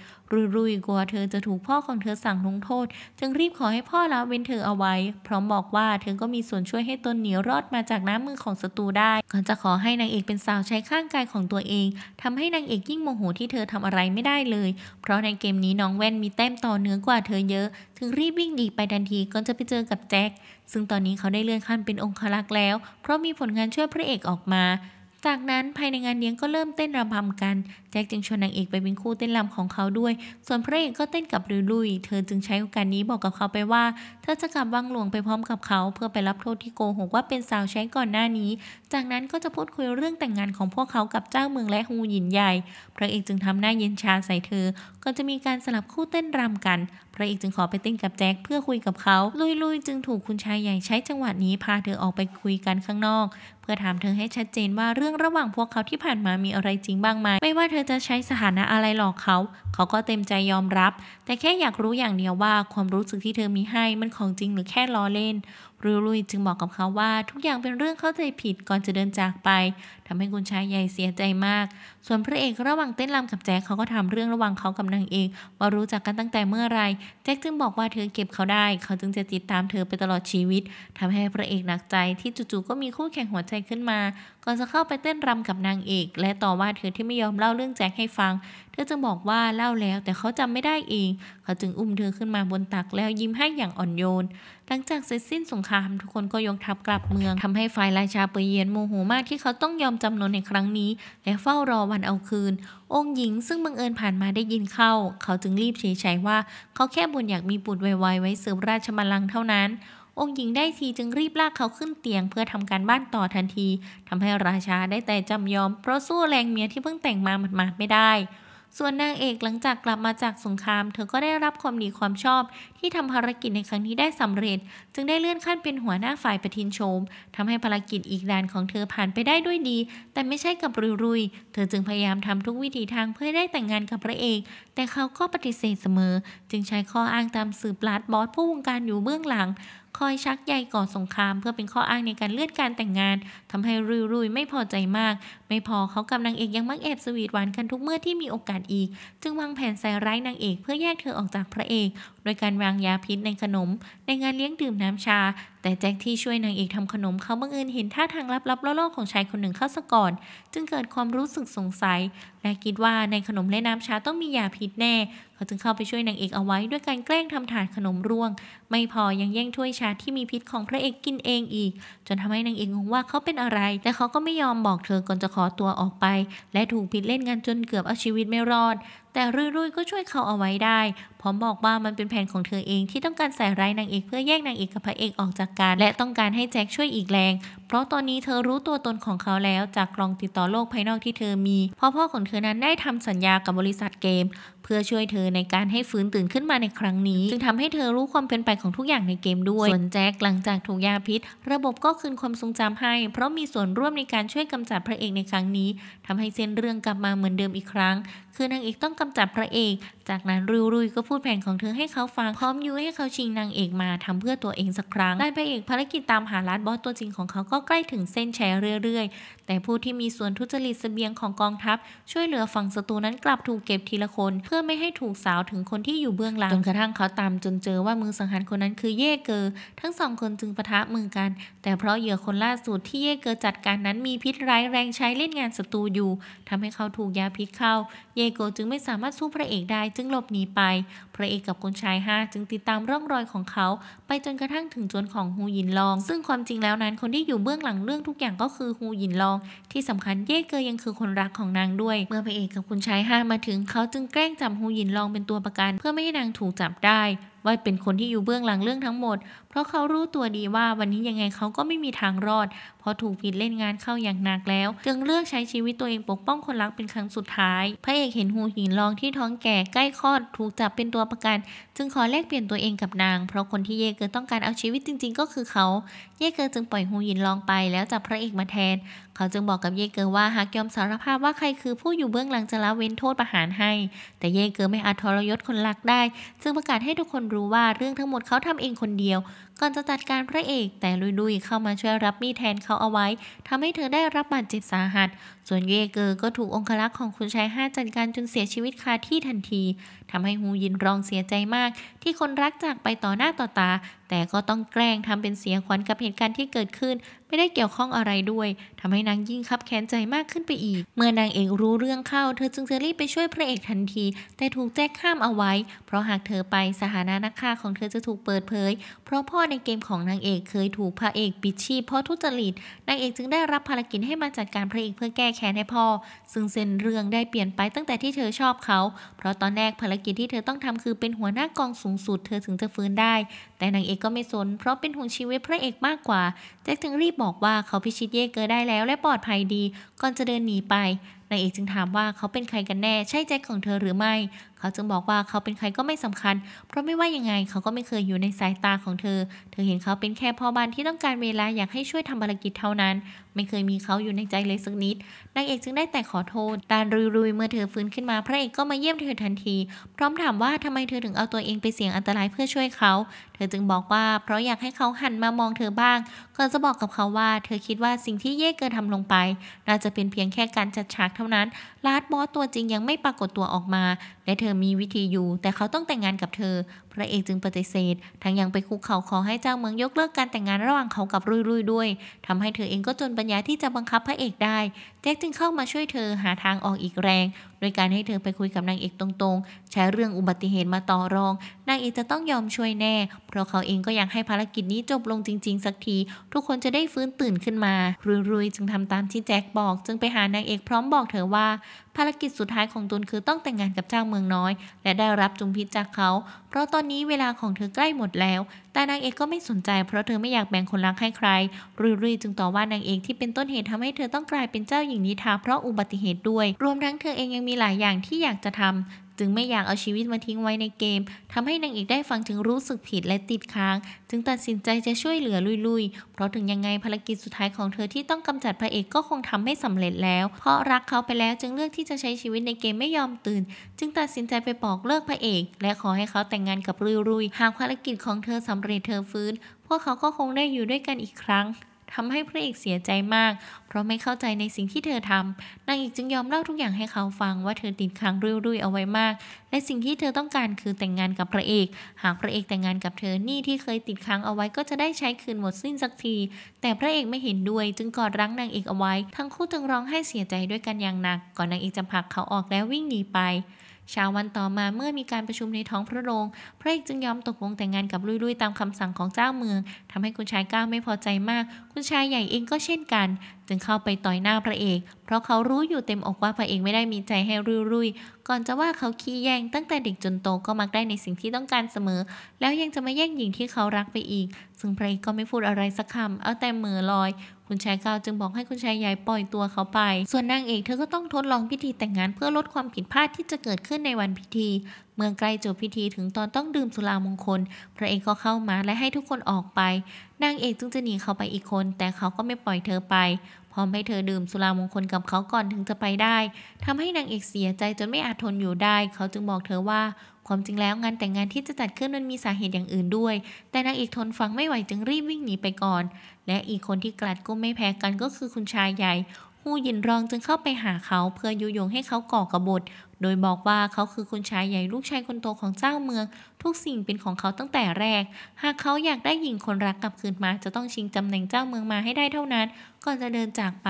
รุยๆกลัวเธอจะถูกพ่อของเธอสั่งลงโทษจึงรีบขอให้พ่อละเว้นเธอเอาไว้ พร้อมบอกว่าเธอก็มีส่วนช่วยให้ตนหนีรอดมาจากน้ำมือของศัตรูได้ ก่อนจะขอให้นางเอกเป็นสาวใช้ข้างกายของตัวเอง ทำให้นางเอกยิ่งโมโหที่เธอทำอะไรไม่ได้เลย เพราะในเกมนี้น้องแว่นมีแต้มต่อเนื้อกว่าเธอเยอะ ถึงรีบวิ่งหนีไปทันที ก่อนจะไปเจอกับแจ็ค ซึ่งตอนนี้เขาได้เลื่อนขั้นเป็นองครักษ์แล้ว เพราะมีผลงานช่วยพระเอกออกมาจากนั้นภายในงานเลี้ยงก็เริ่มเต้นรำพำกัน แจ็คจึงชวนนางเอกไปเป็นคู่เต้นรำของเขาด้วย ส่วนพระเอกก็เต้นกับริวลุยเธอจึงใช้โอกาสนี้บอกกับเขาไปว่าเธอจะกลับวังหลวงไปพร้อมกับเขา เพื่อไปรับโทษที่โกหกว่าเป็นสาวใช้ก่อนหน้านี้ จากนั้นก็จะพูดคุยเรื่องแต่งงานของพวกเขากับเจ้าเมืองและฮูหยินใหญ่ พระเอกจึงทำหน้าเย็นชาใส่เธอก็จะมีการสลับคู่เต้นรำกันพระเอกจึงขอไปเต้นกับแจ็คเพื่อคุยกับเขาลุยๆจึงถูกคุณชายใหญ่ใช้จังหวะนี้ พาเธอออกไปคุยกันข้างนอก เพื่อถามเธอให้ชัดเจนว่าเรื่องระหว่างพวกเขาที่ผ่านมามีอะไรจริงบ้างไหมไม่ว่าเธอจะใช้สถานะอะไรหลอกเขา เขาก็เต็มใจยอมรับ แต่แค่อยากรู้อย่างเดียวว่าความรู้สึกที่เธอมีให้มันของจริงหรือแค่ล้อเล่นรูลุย จึงบอกกับเขาว่าทุกอย่างเป็นเรื่องเข้าใจผิดก่อนจะเดินจากไปทำให้คุณชายใหญ่เสียใจมาก ส่วนพระเอกระหว่างเต้นรำกับ แจ็คเขาก็ทำเรื่องระหว่างเขากับนางเอกว่ารู้จักกันตั้งแต่เมื่อไรแจ็คจึงบอกว่าเธอเก็บเขาได้ เขาจึงจะติดตามเธอไปตลอดชีวิต ทำให้พระเอกหนักใจที่จู่ๆก็มีคู่แข่งหัวใจขึ้นมาก่อนจะเข้าไปเต้นรำกับนางเอกและต่อว่าเธอที่ไม่ยอมเล่าเรื่องแจ็คให้ฟัง เธอจึงบอกว่าเล่าแล้ว แต่เขาจำไม่ได้เอง เขาจึงอุ้มเธอขึ้นมาบนตักแล้วยิ้มให้อย่างอ่อนโยน หลังจากเสร็จสิ้นสงครามทุกคนก็ยกทัพกลับเมืองทำให้ฝ่ายราชาเปยเยนโมโหมากที่เขาต้องยอมจำนนในครั้งนี้ และเฝ้ารอวันเอาคืน องค์หญิงซึ่งบังเอิญผ่านมาได้ยินเข้า เขาจึงรีบเฉยๆว่า เขาแค่บ่นอยากมีบุตรไวๆไว้เสริมราชบัลลังก์เท่านั้นองค์หญิงได้ทีจึงรีบลากเขาขึ้นเตียงเพื่อทำการบ้านต่อทันทีทำให้ราชาได้แต่จำยอมเพราะสู้แรงเมียที่เพิ่งแต่งมาหมาดๆไม่ได้ ส่วนนางเอกหลังจากกลับมาจากสงครามเธอก็ได้รับความดีความชอบที่ทำภารกิจในครั้งนี้ได้สำเร็จ จึงได้เลื่อนขั้นเป็นหัวหน้าฝ่ายปฏินโชมทำให้ภารกิจอีกด่านของเธอผ่านไปได้ด้วยดี แต่ไม่ใช่กับรุยๆเธอจึงพยายามทำทุกวิถีทางเพื่อได้แต่งงานกับพระเอกแต่เขาก็ปฏิเสธเสมอ จึงใช้ข้ออ้างตามสืบลัดบอสผู้วงการอยู่เบื้องหลังคอยชักใยก่อสงครามเพื่อเป็นข้ออ้างในการเลื่อนการแต่งงาน ทำให้รุยรุยไม่พอใจมากไม่พอเขากับนางเอกยังมักแอบสวีทหวานกันทุกเมื่อที่มีโอกาสอีก จึงวางแผนใส่ร้ายนางเอกเพื่อแยกเธอออกจากพระเอก โดยการวางยาพิษในขนม ในงานเลี้ยงดื่มน้ำชาแต่แจ็คที่ช่วยนางเอกทำขนมเขาบังเอิญเห็นท่าทางลับๆล่อๆของชายคนหนึ่งเข้าสะก่อน จึงเกิดความรู้สึกสงสัย และคิดว่าในขนมและน้ำชาต้องมียาพิษแน่ เขาจึงเข้าไปช่วยนางเอกเอาไว้ด้วยการแกล้งทำถาดขนมร่วงไม่พอยังแย่งถ้วยชาที่มีพิษของพระเอกกินเองอีก จนทำให้นางเอกงงว่าเขาเป็นอะไรแต่เขาก็ไม่ยอมบอกเธอก่อนจะขอตัวออกไป และถูกพิษเล่นงานจนเกือบเอาชีวิตไม่รอดแต่รุ่ยรุ่ยก็ช่วยเขาเอาไว้ได้ พร้อมบอกว่ามันเป็นแผนของเธอเองที่ต้องการใส่ร้ายนางเอกเพื่อแยกนางเอกกับพระเอกออกจากกัน และต้องการให้แจ็คช่วยอีกแรง เพราะตอนนี้เธอรู้ตัวตนของเขาแล้วจากกลองติดต่อโลกภายนอกที่เธอมี เพราะพ่อของเธอนั้นได้ทำสัญญากับบริษัทเกมเพื่อช่วยเธอในการให้ฟื้นตื่นขึ้นมาในครั้งนี้ จึงทำให้เธอรู้ความเป็นไปของทุกอย่างในเกมด้วย ส่วนแจ็คหลังจากถูกยาพิษ ระบบก็คืนความทรงจำให้เพราะมีส่วนร่วมในการช่วยกำจัดพระเอกในครั้งนี้ ทำให้เส้นเรื่องกลับมาเหมือนเดิมอีกครั้ง คือนางเอกต้องกำจัดพระเอกจากนั้นริรุยก็พูดแผนของเธอให้เขาฟังพร้อมยุให้เขาชิงนางเอกมาทำเพื่อตัวเองสักครั้ง ได้พระเอกภารกิจตามหาลัดบอสตัวจริงของเขาก็ใกล้ถึงเส้นชัยเรื่อย ๆ แต่ผู้ที่มีส่วนทุจริตเสบียงของกองทัพช่วยเหลือฝั่งศัตรูนั้นกลับถูกเก็บทีละคนเพื่อ ไม่ให้ถูกสาวถึงคนที่อยู่เบื้องหลังจนกระทั่งเขาตามจนเจอว่ามือสังหารคนนั้นคือเย่เกอ ทั้งสองคนจึงปะทะมือกัน แต่เพราะเหยื่อคนล่า สุด ที่เย่เกอจัดการนั้นมีพิษร้ายแรงใช้เล่นงานศัตรูอยู่ ทำให้เขาถูกยาพิษเข้าเย่เกอจึงไม่สามารถสู้พระเอกได้ จึงหลบหนีไป พระเอกกับคนชายห้าจึงติดตามร่องรอยของเขาไปจนกระทั่งถึงจนของฮูยินลอง ซึ่งความจริงแล้วนั้นคนที่อยู่เบื้องหลังเรื่องทุกอย่างก็คือฮูยินลอง ที่สำคัญเย่เกอยังคือคนรักของนางด้วย เมื่อพระเอกกับคุณชายห้ามาถึงเขาจึงแกล้งจับฮูหยินลองเป็นตัวประกันเพื่อไม่ให้นางถูกจับได้ว่าเป็นคนที่อยู่เบื้องหลังเรื่องทั้งหมด เพราะเขารู้ตัวดีว่าวันนี้ยังไงเขาก็ไม่มีทางรอด เพราะถูกผิดเล่นงานเข้าอย่างหนักแล้วจึงเลือกใช้ชีวิตตัวเองปกป้องคนรักเป็นครั้งสุดท้าย พระเอกเห็นหูหินรองที่ท้องแก่ใกล้คลอดถูกจับเป็นตัวประกัน จึงขอแลกเปลี่ยนตัวเองกับนาง เพราะคนที่เยเกิดต้องการเอาชีวิตจริง ๆ ก็คือเขา เยเกิดจึงปล่อยหูหินรองไป แล้วจับพระเอกมาแทน เขาจึงบอกกับเยเกินว่าหากยอมสารภาพว่าใครคือผู้อยู่เบื้องหลังจะละเว้นโทษประหารให้ แต่เยเกินไม่อาจทรยศคนรักได้จึงประกาศให้ทุกคนรู้ว่าเรื่องทั้งหมดเขาทำเองคนเดียวก่อนจะจัดการพระเอก แต่ลุยุยเข้ามาช่วยรับมีดแทนเขาเอาไว้ทำให้เธอได้รับบาดเจ็บสาหัส ส่วนเยเกอร์ก็ถูกองครักษ์ของคุณชายห้าจัดการจนเสียชีวิตคาที่ทันทีทำให้ฮูยินร้องเสียใจมากที่คนรักจากไปต่อหน้าต่อตา แต่ก็ต้องแกล้งทำเป็นเสียขวัญกับเหตุการณ์ที่เกิดขึ้นไม่ได้เกี่ยวข้องอะไรด้วยทำให้นางยิ่งคับแค้นใจมากขึ้นไปอีก เมื่อนางเอกรู้เรื่องเข้าเธอจึงจะรีบไปช่วยพระเอกทันที แต่ถูกแจ้งข้ามเอาไว้ เพราะหากเธอไปสถานะนักฆ่าของเธอจะถูกเปิดเผย เพราะพ่อในเกมของนางเอกเคยถูกพระเอกปิดชีพเพราะทุจริตนางเอกจึงได้รับภารกิจให้มาจัดการพระเอกเพื่อแก้แค้นให้พ่อ ซึ่งเส้นเรื่องได้เปลี่ยนไปตั้งแต่ที่เธอชอบเขา เพราะตอนแรกภารกิจที่เธอต้องทำคือเป็นหัวหน้ากองสูงสุดเธอถึงจะฟื้นได้ แต่นางเอกก็ไม่สนเพราะเป็นห่วงชีวิตพระเอกมากกว่าแจ็คจึงรีบบอกว่าเขาพิชิตเยเกอได้แล้วและปลอดภัยดีก่อนจะเดินหนีไปนางเอกจึงถามว่าเขาเป็นใครกันแน่ใช่แจ็คของเธอหรือไม่เขาจึงบอกว่าเขาเป็นใครก็ไม่สำคัญ เพราะไม่ว่ายังไงเขาก็ไม่เคยอยู่ในสายตาของเธอ เธอเห็นเขาเป็นแค่พ่อบ้านที่ต้องการเวลาอยากให้ช่วยทำภารกิจเท่านั้น ไม่เคยมีเขาอยู่ในใจเลยสักนิดนางเอกจึงได้แต่ขอโทษตารุยๆเมื่อเธอฟื้นขึ้นมาพระเอกก็มาเยี่ยมเธอทันที พร้อมถามว่าทำไมเธอถึงเอาตัวเองไปเสี่ยงอันตรายเพื่อช่วยเขา เธอจึงบอกว่าเพราะอยากให้เขาหันมามองเธอบ้างก่อนจะบอกกับเขาว่า เธอคิดว่าสิ่งที่เย่เกินทำลงไปน่าจะเป็นเพียงแค่การจัดฉากเท่านั้นลาดบอสตัวจริงยังไม่ปรากฏตัวออกมาและเธอมีวิธีอยู่ แต่เขาต้องแต่งงานกับเธอพระเอกจึงปฏิเสธ ทั้งยังไปคุกเข่าขอให้เจ้าเมืองยกเลิกการแต่งงานระหว่างเขากับรุ่ยรุ่ยด้วย ทำให้เธอเองก็จนปัญญาที่จะบังคับพระเอกได้ แจ็คจึงเข้ามาช่วยเธอหาทางออกอีกแรง โดยการให้เธอไปคุยกับนางเอกตรงๆ ใช้เรื่องอุบัติเหตุมาต่อรอง นางเอกจะต้องยอมช่วยแน่ เพราะเขาเองก็อยากให้ภารกิจนี้จบลงจริง ๆ สักที ทุกคนจะได้ฟื้นตื่นขึ้นมา รุ่ยรุ่ยจึงทำตามที่แจ็คบอก จึงไปหานางเอกพร้อมบอกเธอว่า ภารกิจสุดท้ายของตนคือต้องแต่งงานกับเจ้าเมืองน้อย และได้รับจุมพิษจากเขา เพราะตอนอนนี้เวลาของเธอใกล้หมดแล้ว แต่นางเอกก็ไม่สนใจเพราะเธอไม่อยากแบ่งคนรักให้ใคร รุยรุยจึงต่อว่า นางเอกที่เป็นต้นเหตุทำให้เธอต้องกลายเป็นเจ้าหญิงนิทาเพราะอุบัติเหตุด้วย รวมทั้งเธอเองยังมีหลายอย่างที่อยากจะทำจึงไม่อยากเอาชีวิตมาทิ้งไว้ในเกม ทำให้นางเอกได้ฟังถึงรู้สึกผิดและติดค้างจึงตัดสินใจจะช่วยเหลือลุยๆ เพราะถึงยังไงภารกิจสุดท้ายของเธอที่ต้องกำจัดพระเอกก็คงทำไม่สำเร็จแล้ว เพราะรักเขาไปแล้วจึงเลือกที่จะใช้ชีวิตในเกมไม่ยอมตื่น จึงตัดสินใจไปบอกเลิกพระเอก และขอให้เขาแต่งงานกับลุยๆหากภารกิจของเธอสำเร็จเธอฟื้น พวกเขาก็คงได้อยู่ด้วยกันอีกครั้งทำให้พระเอกเสียใจมาก เพราะไม่เข้าใจในสิ่งที่เธอทำ นางเอกจึงยอมเล่าทุกอย่างให้เขาฟังว่าเธอติดค้างรุ่ยรุ่ยเอาไว้มาก และสิ่งที่เธอต้องการคือแต่งงานกับพระเอก หากพระเอกแต่งงานกับเธอนี่ที่เคยติดค้างเอาไว้ก็จะได้ใช้คืนหมดสิ้นสักที แต่พระเอกไม่เห็นด้วย จึงกอดรั้งนางเอกเอาไว้ ทั้งคู่จึงร้องไห้เสียใจด้วยกันอย่างหนัก ก่อนนางเอกจะผลักเขาออกแล้ววิ่งหนีไปเช้าวันต่อมาเมื่อมีการประชุมในท้องพระโรงพระเอกจึงยอมตกลงแต่งงานกับลุยุยตามคำสั่งของเจ้าเมืองทำให้คุณชายก้าวไม่พอใจมาก คุณชายใหญ่เองก็เช่นกัน จึงเข้าไปต่อยหน้าพระเอกเพราะเขารู้อยู่เต็มอกว่าพระเอกไม่ได้มีใจให้ลุยุยก่อนจะว่าเขาขี้แย่งตั้งแต่เด็กจนโตก็มักได้ในสิ่งที่ต้องการเสมอ แล้วยังจะมาแย่งหญิงที่เขารักไปอีก ซึ่งพระเอกก็ไม่พูดอะไรสักคำเอาแต่มือลอยคุณชายเกาจึงบอกให้คุณชายใหญ่ปล่อยตัวเขาไป ส่วนนางเอกเธอก็ต้องทดลองพิธีแต่งงานเพื่อลดความผิดพลาดที่จะเกิดขึ้นในวันพิธี เมื่อใกล้จบพิธีถึงตอนต้องดื่มสุรามงคล พระเอกก็เข้ามาและให้ทุกคนออกไป นางเอกจึงจะหนีเขาไปอีกคน แต่เขาก็ไม่ปล่อยเธอไป พร้อมให้เธอดื่มสุรามงคลกับเขาก่อนถึงจะไปได้ทำให้นางเอกเสียใจจนไม่อาจทนอยู่ได้ เขาจึงบอกเธอว่า ความจริงแล้วงานแต่งงานที่จะจัดขึ้นมันมีสาเหตุอย่างอื่นด้วย แต่นางเอกทนฟังไม่ไหวจึงรีบวิ่งหนีไปก่อนและอีกคนที่กลัดก็ไม่แพ้กันก็คือคุณชายใหญ่ฮู้ยินรองจึงเข้าไปหาเขาเพื่อยุยงให้เขาก่อกระบฏโดยบอกว่าเขาคือคุณชายใหญ่ลูกชายคนโตของเจ้าเมือง ทุกสิ่งเป็นของเขาตั้งแต่แรก หากเขาอยากได้หญิงคนรักกลับคืนมาจะต้องชิงตำแหน่งเจ้าเมืองมาให้ได้เท่านั้นก่อนจะเดินจากไป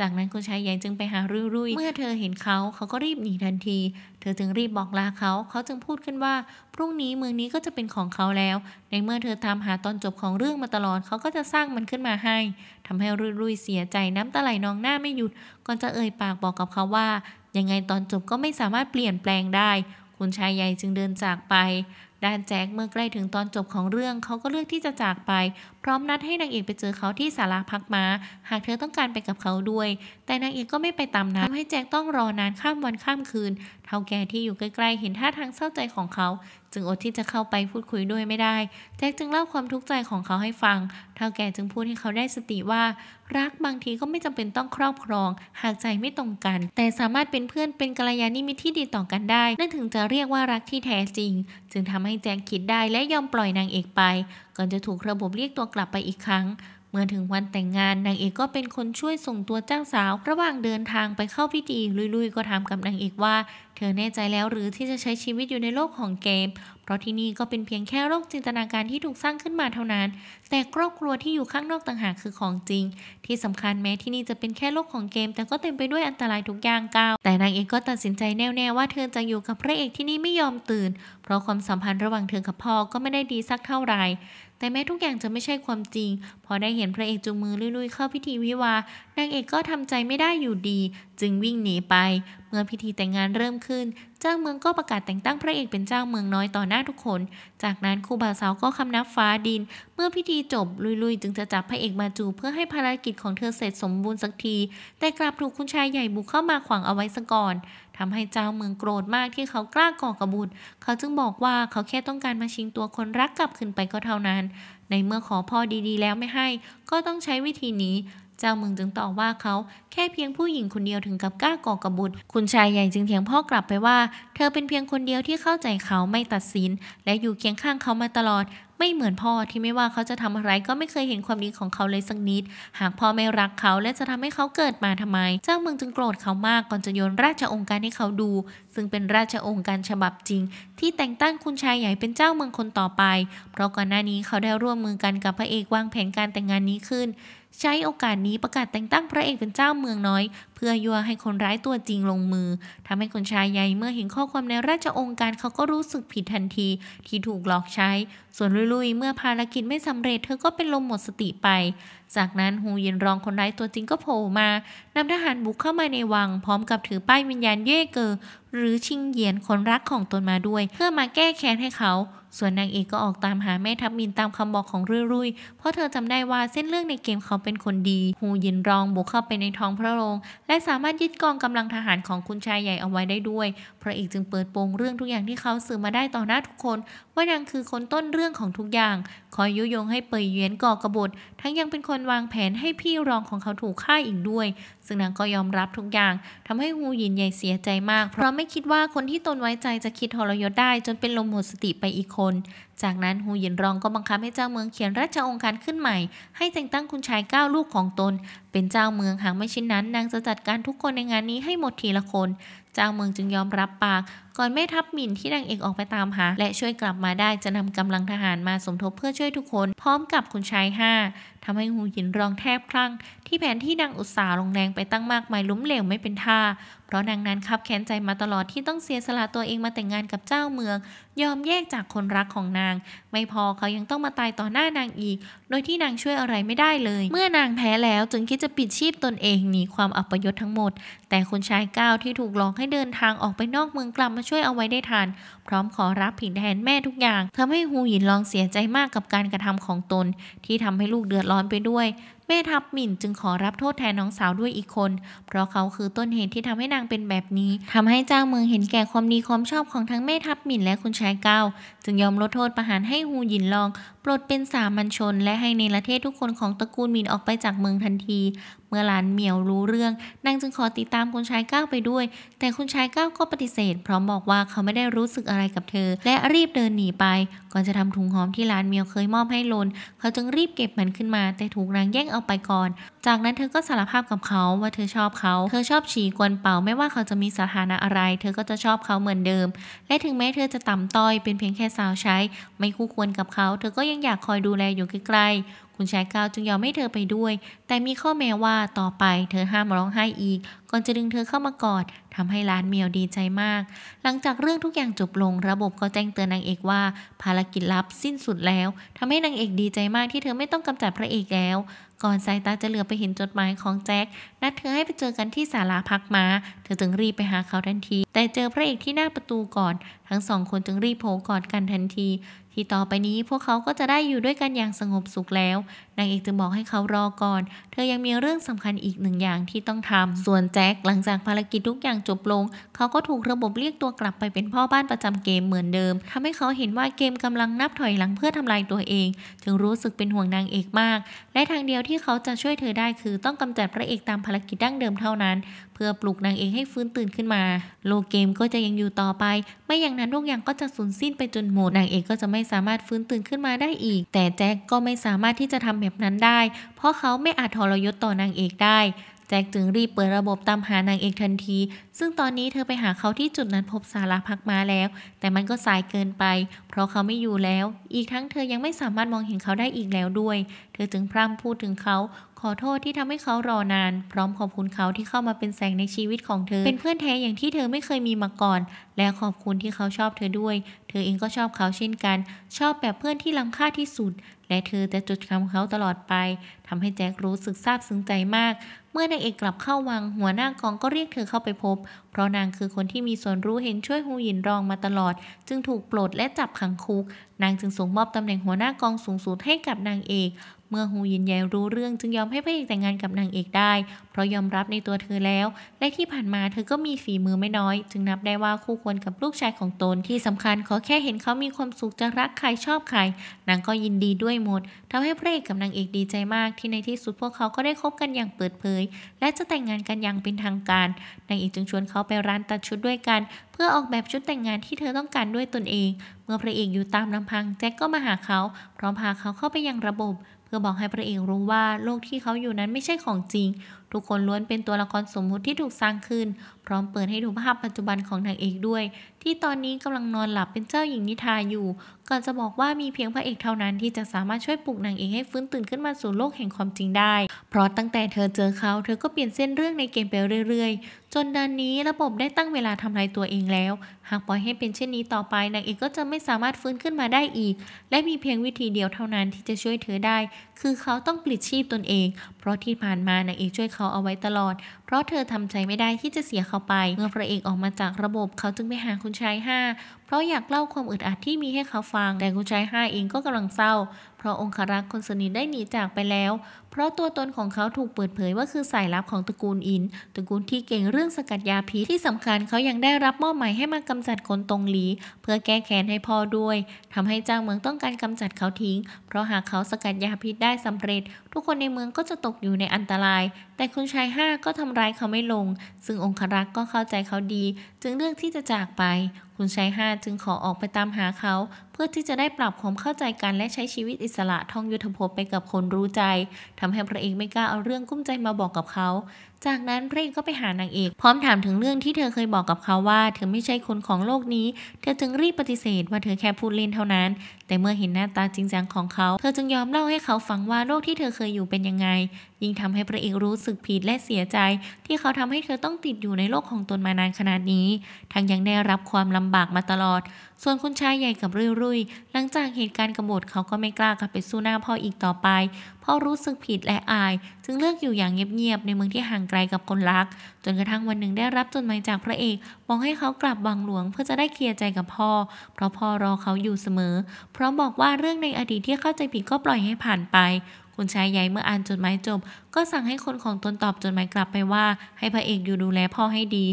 จากนั้นคุณชายใหญ่จึงไปหารุ่ยรุ่ย เมื่อเธอเห็นเขาเขาก็รีบหนีทันที เธอจึงรีบบอกลาเขาเขาจึงพูดขึ้นว่า พรุ่งนี้เมืองนี้ก็จะเป็นของเขาแล้ว ในเมื่อเธอตามหาตอนจบของเรื่องมาตลอด เขาก็จะสร้างมันขึ้นมาให้ ทำให้รุ่ยรุ่ยเสียใจน้ำตาไหลนองหน้าไม่หยุด ก่อนจะเอ่ยปากบอกกับเขาว่า ยังไงตอนจบก็ไม่สามารถเปลี่ยนแปลงได้ คุณชายใหญ่จึงเดินจากไปด้านแจ็คเมื่อใกล้ถึงตอนจบของเรื่องเขาก็เลือกที่จะจากไป พร้อมนัดให้นางเอกไปเจอเขาที่ศาลาพักมา้าหากเธอต้องการไปกับเขาด้วย แต่นางเอกก็ไม่ไปตามนัดทำให้แจ็คต้องรอนานข้ามวันข้ามคืนเท่าแก่ที่อยู่ใกล้ๆเห็นท่าทางเศร้าใจของเขาจึงอดที่จะเข้าไปพูดคุยด้วยไม่ได้แจ็คจึงเล่าความทุกข์ใจของเขาให้ฟังเท่าแก่จึงพูดให้เขาได้สติว่ารักบางทีก็ไม่จำเป็นต้องครอบครอง หากใจไม่ตรงกันแต่สามารถเป็นเพื่อนเป็นกัลยาณมิตรที่ดีต่อกันได้ นั่นถึงจะเรียกว่ารักที่แท้จริง จึงทำให้แจ็คคิดได้และยอมปล่อยนางเอกไป ก่อนจะถูกระบบเรียกตัวกลับไปอีกครั้งเมื่อถึงวันแต่งงานนางเอกก็เป็นคนช่วยส่งตัวเจ้าสาว ระหว่างเดินทางไปเข้าพิธีลุยๆก็ถามกับนางเอกว่าเธอแน่ใจแล้วหรือที่จะใช้ชีวิตอยู่ในโลกของเกม เพราะที่นี่ก็เป็นเพียงแค่โลกจินตนาการที่ถูกสร้างขึ้นมาเท่านั้น แต่ครอบครัวที่อยู่ข้างนอกต่างหากคือของจริง ที่สำคัญแม้ที่นี่จะเป็นแค่โลกของเกม แต่ก็เต็มไปด้วยอันตรายทุกอย่างก้าวแต่นางเอกก็ตัดสินใจแน่วแน่ว่าเธอจะอยู่กับพระเอกที่นี่ไม่ยอมตื่นเพราะความสัมพันธ์ระหว่างเธอกับพ่อก็ไม่ได้ดีสักเท่าไหร่แต่แม้ทุกอย่างจะไม่ใช่ความจริง พอได้เห็นพระเอกจูงมือลุยๆเข้าพิธีวิวานางเอกก็ทำใจไม่ได้อยู่ดี จึงวิ่งหนีไป เมื่อพิธีแต่งงานเริ่มขึ้น เจ้าเมืองก็ประกาศแต่งตั้งพระเอกเป็นเจ้าเมืองน้อยต่อหน้าทุกคน จากนั้นคู่บ่าวสาวก็คำนับฟ้าดิน เมื่อพิธีจบลุยๆจึงจะจับพระเอกมาจูเพื่อให้ภารกิจของเธอเสร็จสมบูรณ์สักที แต่กลับถูกคุณชายใหญ่บุกเข้ามาขวางเอาไว้ซะก่อนทำให้เจ้าเมืองโกรธมากที่เขากล้าก่อกระบุญเขาจึงบอกว่าเขาแค่ต้องการมาชิงตัวคนรักกลับขึ้นไปก็เท่านั้น ในเมื่อขอพ่อดีๆแล้วไม่ให้ ก็ต้องใช้วิธีนี้ เจ้าเมืองจึงตอบว่าเขาแค่เพียงผู้หญิงคนเดียวถึงกับกล้าก่อกระบุญคุณชายใหญ่จึงเถียงพ่อกลับไปว่า เธอเป็นเพียงคนเดียวที่เข้าใจเขาไม่ตัดสิน และอยู่เคียงข้างเขามาตลอดไม่เหมือนพ่อที่ไม่ว่าเขาจะทำอะไรก็ไม่เคยเห็นความดีของเขาเลยสักนิด หากพ่อไม่รักเขาและจะทำให้เขาเกิดมาทำไม เจ้าเมืองจึงโกรธเขามากก่อนจะโยนราชองค์การให้เขาดู ซึ่งเป็นราชองค์การฉบับจริง ที่แต่งตั้งคุณชายใหญ่เป็นเจ้าเมืองคนต่อไป เพราะก่อนหน้านี้เขาได้ร่วมมือกันกับพระเอกวางแผนการแต่งงานนี้ขึ้นใช้โอกาสนี้ประกาศแต่งตั้งพระเอกเป็นเจ้าเมืองน้อย เพื่อยั่วให้คนร้ายตัวจริงลงมือ ทำให้คนชายใหญ่เมื่อเห็นข้อความในราชองค์การเขาก็รู้สึกผิดทันทีที่ถูกหลอกใช้ ส่วนลุยๆเมื่อภารกิจไม่สำเร็จเธอก็เป็นลมหมดสติไป จากนั้นฮูเย็นรองคนร้ายตัวจริงก็โผล่มา นำทหารบุกเข้ามาในวัง พร้อมกับถือป้ายวิญญาณเย่เกอหรือชิงเหยียนคนรักของตนมาด้วยเพื่อมาแก้แค้นให้เขาส่วนนางเอกก็ออกตามหาแม่ทัพมินตามคำบอกของรุ่ยยเพราะเธอจำได้ว่าเส้นเรื่องในเกมเขาเป็นคนดี หูยินรองบุกเข้าไปในท้องพระโรง และสามารถยึดกองกำลังทหารของคุณชายใหญ่เอาไว้ได้ด้วย พระเอกจึงเปิดโปงเรื่องทุกอย่างที่เขาสื่อมาได้ต่อหน้าทุกคนว่านางคือคนต้นเรื่องของทุกอย่าง คอยยุยงให้เปยเยยนก่อกระบฏ ทั้งยังเป็นคนวางแผนให้พี่รองของเขาถูกฆ่าอีกด้วย ซึ่งนางก็ยอมรับทุกอย่าง ทำให้ฮูหยินใหญ่เสียใจมาก เพราะไม่คิดว่าคนที่ตนไว้ใจจะคิดทรยศได้ จนเป็นลมหมดสติไปอีกคน จากนั้นฮูหยินรองก็บังคับให้เจ้าเมืองเขียนราชองค์การขึ้นใหม่ ให้แต่งตั้งคุณชายเก้าลูกของตน เป็นเจ้าเมืองหากไม่เช่นนั้นนางจะจัดการทุกคนในงานนี้ให้หมดทีละคน เจ้าเมืองจึงยอมรับปากก่อนแม่ทัพหมิ่นที่นางเอกออกไปตามหาและช่วยกลับมาได้จะนำกำลังทหารมาสมทบเพื่อช่วยทุกคนพร้อมกับคุณชายห้าทำให้หูหยินร้องแทบคลั่ง ที่แผนที่นางอุตสาลงแรงไปตั้งมากมายล้มเหลวไม่เป็นท่า เพราะนางนั้นคับแค้นใจมาตลอดที่ต้องเสียสละตัวเองมาแต่งงานกับเจ้าเมือง ยอมแยกจากคนรักของนาง ไม่พอเขายังต้องมาตายต่อหน้านางอีก โดยที่นางช่วยอะไรไม่ได้เลย เมื่อนางแพ้แล้วจึงคิดจะปิดชีพตนเองหนีความอัายศทั้งหมด แต่คุณชายก้าวที่ถูกหลอกให้เดินทางออกไปนอกเมืองกลับมาาช่วยเอาไว้ได้ทันพร้อมขอรับผิดแทนแม่ทุกอย่าง ทำให้ฮูหยินลองเสียใจมากกับการกระทำของตน ที่ทำให้ลูกเดือดร้อนไปด้วย แม่ทัพหมิ่น จึงขอรับโทษแทนน้องสาวด้วยอีกคนเพราะเขาคือต้นเหตุที่ทำให้นางเป็นแบบนี้ ทำให้เจ้าเมืองเห็นแก่ความดี ความชอบของทั้งแม่ทัพหมิ่น และคุณชายเก้าจึงยอมลดโทษประหารให้ฮูหยินลองปลดเป็นสามัญชน และให้ในประเทศทุกคนของตระกูลหมิ่นออกไปจากเมืองทันทีเมื่อหลานเหมียวรู้เรื่องนางจึงขอติดตามคุณชายก้าวไปด้วย แต่คุณชายก้าวก็ปฏิเสธพร้อมบอกว่าเขาไม่ได้รู้สึกอะไรกับเธอ และรีบเดินหนีไป ก่อนจะทำถุงหอมที่หลานเหมียวเคยมอบให้ลน เขาจึงรีบเก็บมันขึ้นมา แต่ถูกนางแย่งเอาไปก่อน จากนั้นเธอก็สารภาพกับเขาว่าเธอชอบเขา เธอชอบฉีกวนเป่าไม่ว่าเขาจะมีสถานะอะไร เธอก็จะชอบเขาเหมือนเดิม และถึงแม้เธอจะต่ำต้อยเป็นเพียงแค่สาวใช้ ไม่คู่ควรกับเขา เธอก็ยังอยากคอยดูแลอยู่ใกล้คุณชายกาวจึงยอมให้เธอไปด้วย แต่มีข้อแม้ว่าต่อไปเธอห้ามร้องไห้อีก ก่อนจะดึงเธอเข้ามากอด ทำให้ร้านเมียวดีใจมาก หลังจากเรื่องทุกอย่างจบลง ระบบก็แจ้งเตือนนางเอกว่าภารกิจลับสิ้นสุดแล้ว ทำให้นางเอกดีใจมากที่เธอไม่ต้องกำจัดพระเอกแล้ว ก่อนสายตาจะเหลือไปเห็นจดหมายของแจ็คนัดเธอให้ไปเจอกันที่ศาลาพักมา้า เธอจึงรีบไปหาเขาทันที แต่เจอพระเอกที่หน้าประตูก่อน ทั้งสองคนจึงรีบโผล่กอดกันทันทีที่ต่อไปนี้พวกเขาก็จะได้อยู่ด้วยกันอย่างสงบสุขแล้วนางเอกจึงบอกให้เขารอก่อนเธอยังมีเรื่องสำคัญอีกหนึ่งอย่างที่ต้องทำ ส่วนแจ็คหลังจากภารกิจทุกอย่างจบลง เขาก็ถูกระบบเรียกตัวกลับไปเป็นพ่อบ้านประจำเกมเหมือนเดิม ทำให้เขาเห็นว่าเกมกำลังนับถอยหลังเพื่อทำลายตัวเองจึงรู้สึกเป็นห่วงนางเอกมาก และทางเดียวที่เขาจะช่วยเธอได้ คือต้องกำจัดพระเอกตามภารกิจดั้งเดิมเท่านั้นเพื่อปลุกนางเอกให้ฟื้นตื่นขึ้นมา โลเกมก็จะยังอยู่ต่อไป ไม่อย่างนั้นทุกอย่างก็จะสูญสิ้นไปจนหมดนางเอกก็จะไม่สามารถฟื้นตื่นขึ้นมาได้อีก แต่แจ็คก็ไม่สามารถที่จะทำแบบนั้นได้ เพราะเขาไม่อาจทรยศต่อนางเอกได้ แจ็คจึงรีบเปิดระบบตามหานางเอกทันที ซึ่งตอนนี้เธอไปหาเขาที่จุดนั้นพบสาราพักมาแล้ว แต่มันก็สายเกินไป เพราะเขาไม่อยู่แล้ว อีกทั้งเธอยังไม่สามารถมองเห็นเขาได้อีกแล้วด้วย เธอจึงพร่ำพูดถึงเขาขอโทษที่ทำให้เขารอนาน พร้อมขอบคุณเขาที่เข้ามาเป็นแสงในชีวิตของเธอ เป็นเพื่อนแท้อย่างที่เธอไม่เคยมีมาก่อน และขอบคุณที่เขาชอบเธอด้วย เธอเองก็ชอบเขาเช่นกัน ชอบแบบเพื่อนที่ล้ำค่าที่สุด และเธอจะจดจำเขาตลอดไปทำให้แจ็ครู้สึกซาบซึ้งใจมาก เมื่อนางเอกกลับเข้าวังหัวหน้ากองก็เรียกเธอเข้าไปพบ เพราะนางคือคนที่มีส่วนรู้เห็นช่วยฮูหยินรองมาตลอด จึงถูกปลดและจับขังคุก นางจึงส่งมอบตำแหน่งหัวหน้ากองสูงสุดให้กับนางเอกเมื่อฮูยินแยรู้เรื่องจึงยอมให้พระเอกแต่งงานกับนางเอกได้ เพราะยอมรับในตัวเธอแล้ว และที่ผ่านมาเธอก็มีฝีมือไม่น้อย จึงนับได้ว่าคู่ควรกับลูกชายของตน ที่สำคัญขอแค่เห็นเขามีความสุขจะรักใครชอบใครนางก็ยินดีด้วยหมดทำให้พระเอกกับนางเอกดีใจมากที่ในที่สุดพวกเขาก็ได้คบกันอย่างเปิดเผย และจะแต่งงานกันอย่างเป็นทางการนางเอกจึงชวนเขาไปร้านตัดชุดด้วยกัน เพื่อออกแบบชุดแต่งงานที่เธอต้องการด้วยตนเอง เมื่อพระเอกอยู่ตามลำพังแจ็คก็มาหาเขา พร้อมพาเขาเข้าไปยังระบบื่อบอกให้พระเอกรู้ว่า โลกที่เขาอยู่นั้นไม่ใช่ของจริง ทุกคนล้วนเป็นตัวละครสมมุติที่ถูกสร้างขึ้น พร้อมเปิดให้ดูภาพปัจจุบันของนางเอกด้วยที่ตอนนี้กำลังนอนหลับเป็นเจ้าหญิงนิทาอยู่ ก่อนจะบอกว่ามีเพียงพระเอกเท่านั้นที่จะสามารถช่วยปลุกนางเอกให้ฟื้นตื่นขึ้นมาสู่โลกแห่งความจริงได้ เพราะตั้งแต่เธอเจอเขาเธอก็เปลี่ยนเส้นเรื่องในเกมไปเรื่อยๆ จนดันนี้ระบบได้ตั้งเวลาทำลายตัวเองแล้ว หากปล่อยให้เป็นเช่นนี้ต่อไปนางเอกก็จะไม่สามารถฟื้นขึ้นมาได้อีก และมีเพียงวิธีเดียวเท่านั้นที่จะช่วยเธอได้ คือเขาต้องปลิดชีพตนเอง เพราะที่ผ่านมานางเอกช่วยเขาเอาไว้ตลอดราะเธอทำใจไม่ได้ที่จะเสียเขาไป เมื่อพระเอกออกมาจากระบบเขาจึงไปหาคุณชายห้าพราะอยากเล่าความอึดอัดที่มีให้เขาฟัง แต่คุณชายห้าเองก็กำลังเศร้า เพราะองครักษ์คนสนิทได้หนีจากไปแล้ว เพราะตัวตนของเขาถูกเปิดเผยว่าคือสายลับของตระกูลอินตระกูลที่เก่งเรื่องสกัดยาพิษที่สำคัญเขายังได้รับมอบหมายให้มากำจัดคนตรงหลีเพื่อแก้แค้นให้พ่อด้วยทำให้เจ้าเมืองต้องการกำจัดเขาทิ้ง เพราะหากเขาสกัดยาพิษได้สำเร็จ ทุกคนในเมืองก็จะตกอยู่ในอันตราย แต่คุณชายห้าก็ทำร้ายเขาไม่ลง ซึ่งองครักษ์ก็เข้าใจเขาดี จึงเลือกที่จะจากไปคุณชายห้าจึงขอออกไปตามหาเขาเพื่อที่จะได้ปรับความเข้าใจกันและใช้ชีวิตอิสระท่องยุทธภพไปกับคนรู้ใจ ทำให้พระเอกไม่กล้าเอาเรื่องกุ้มใจมาบอกกับเขา จากนั้นพระเอกก็ไปหานางเอกพร้อมถามถึงเรื่องที่เธอเคยบอกกับเขาว่า เธอไม่ใช่คนของโลกนี้ เธอจึงรีบปฏิเสธว่าเธอแค่พูดเล่นเท่านั้น แต่เมื่อเห็นหน้าตาจริงจังของเขา เธอจึงยอมเล่าให้เขาฟังว่าโลกที่เธอเคยอยู่เป็นยังไง ยิ่งทำให้พระเอกรู้สึกผิดและเสียใจ ที่เขาทำให้เธอต้องติดอยู่ในโลกของตนมานานขนาดนี้ ทั้งยังได้รับความลำบากมาตลอดส่วนคุณชายใหญ่กับรุ่ยรุ่ยหลังจากเหตุการณ์กบฏเขาก็ไม่กล้ากลับไปสู้หน้า พ่ออีกต่อไปพ่อรู้สึกผิดและอาย จึงเลือกอยู่อย่างเงียบๆในเมืองที่ห่างไกลกับคนรักจนกระทั่งวันหนึ่งได้รับจดหมายจากพระเอกบอกให้เขากลับบังหลวงเพื่อจะได้เคลียร์ใจกับพ่อ เพราะพ่อรอเขาอยู่เสมอเพราะบอกว่าเรื่องในอดีตที่เข้าใจผิดก็ปล่อยให้ผ่านไปคุณชายใหญ่เมื่ออ่านจดหมายจบก็สั่งให้คนของตนตอบจดหมายกลับไปว่า ให้พระเอกอยู่ดูแลพ่อให้ดี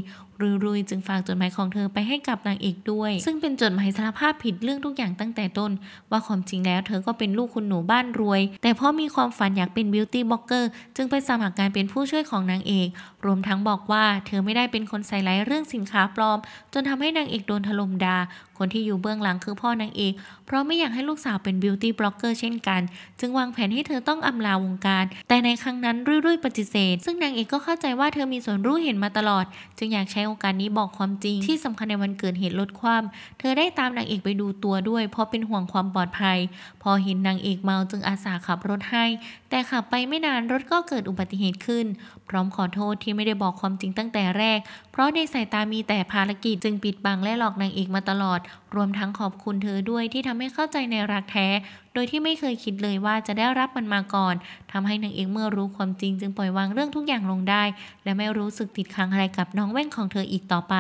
รุยรุยจึงฝากจดหมายของเธอไปให้กับนางเอกด้วย ซึ่งเป็นจดหมายสารภาพผิดเรื่องทุกอย่างตั้งแต่ต้น ว่าความจริงแล้ว เธอก็เป็นลูกคุณหนูบ้านรวย แต่พ่อมีความฝันอยากเป็นบิวตี้บล็อกเกอร์จึงไปสมัครงานเป็นผู้ช่วยของนางเอก รวมทั้งบอกว่า เธอไม่ได้เป็นคนใส่ร้ายเรื่องสินค้าปลอม จนทำให้นางเอกโดนถล่มดาคนที่อยู่เบื้องหลังคือพ่อนางเอกเพราะไม่อยากให้ลูกสาวเป็นบิวตี้บล็อกเกอร์เช่นกัน จึงวางแผนให้เธอต้องอำลาวงการ แต่ในครั้งนั้นั้นรุ่ยๆปฏิเสธ ซึ่งนางเอกก็เข้าใจว่าเธอมีส่วนรู้เห็นมาตลอด จึงอยากใช้โอกาสนี้บอกความจริง ที่สำคัญในวันเกิดเหตุลดความ เธอได้ตามนางเอกไปดูตัวด้วยเพราะเป็นห่วงความปลอดภัย พอเห็นนางเอกเมาจึงอาสาขับรถให้ แต่ขับไปไม่นานรถก็เกิดอุบัติเหตุขึ้นพร้อมขอโทษที่ไม่ได้บอกความจริงตั้งแต่แรก เพราะในสายตามีแต่ภารกิจจึงปิดบังและหลอกนางเอกมาตลอด รวมทั้งขอบคุณเธอด้วยที่ทำให้เข้าใจในรักแท้ โดยที่ไม่เคยคิดเลยว่าจะได้รับมันมาก่อน ทำให้นางเอกเมื่อรู้ความจริง จึงปล่อยวางเรื่องทุกอย่างลงได้ และไม่รู้สึกติดค้างอะไรกับน้องแว่นของเธออีกต่อไป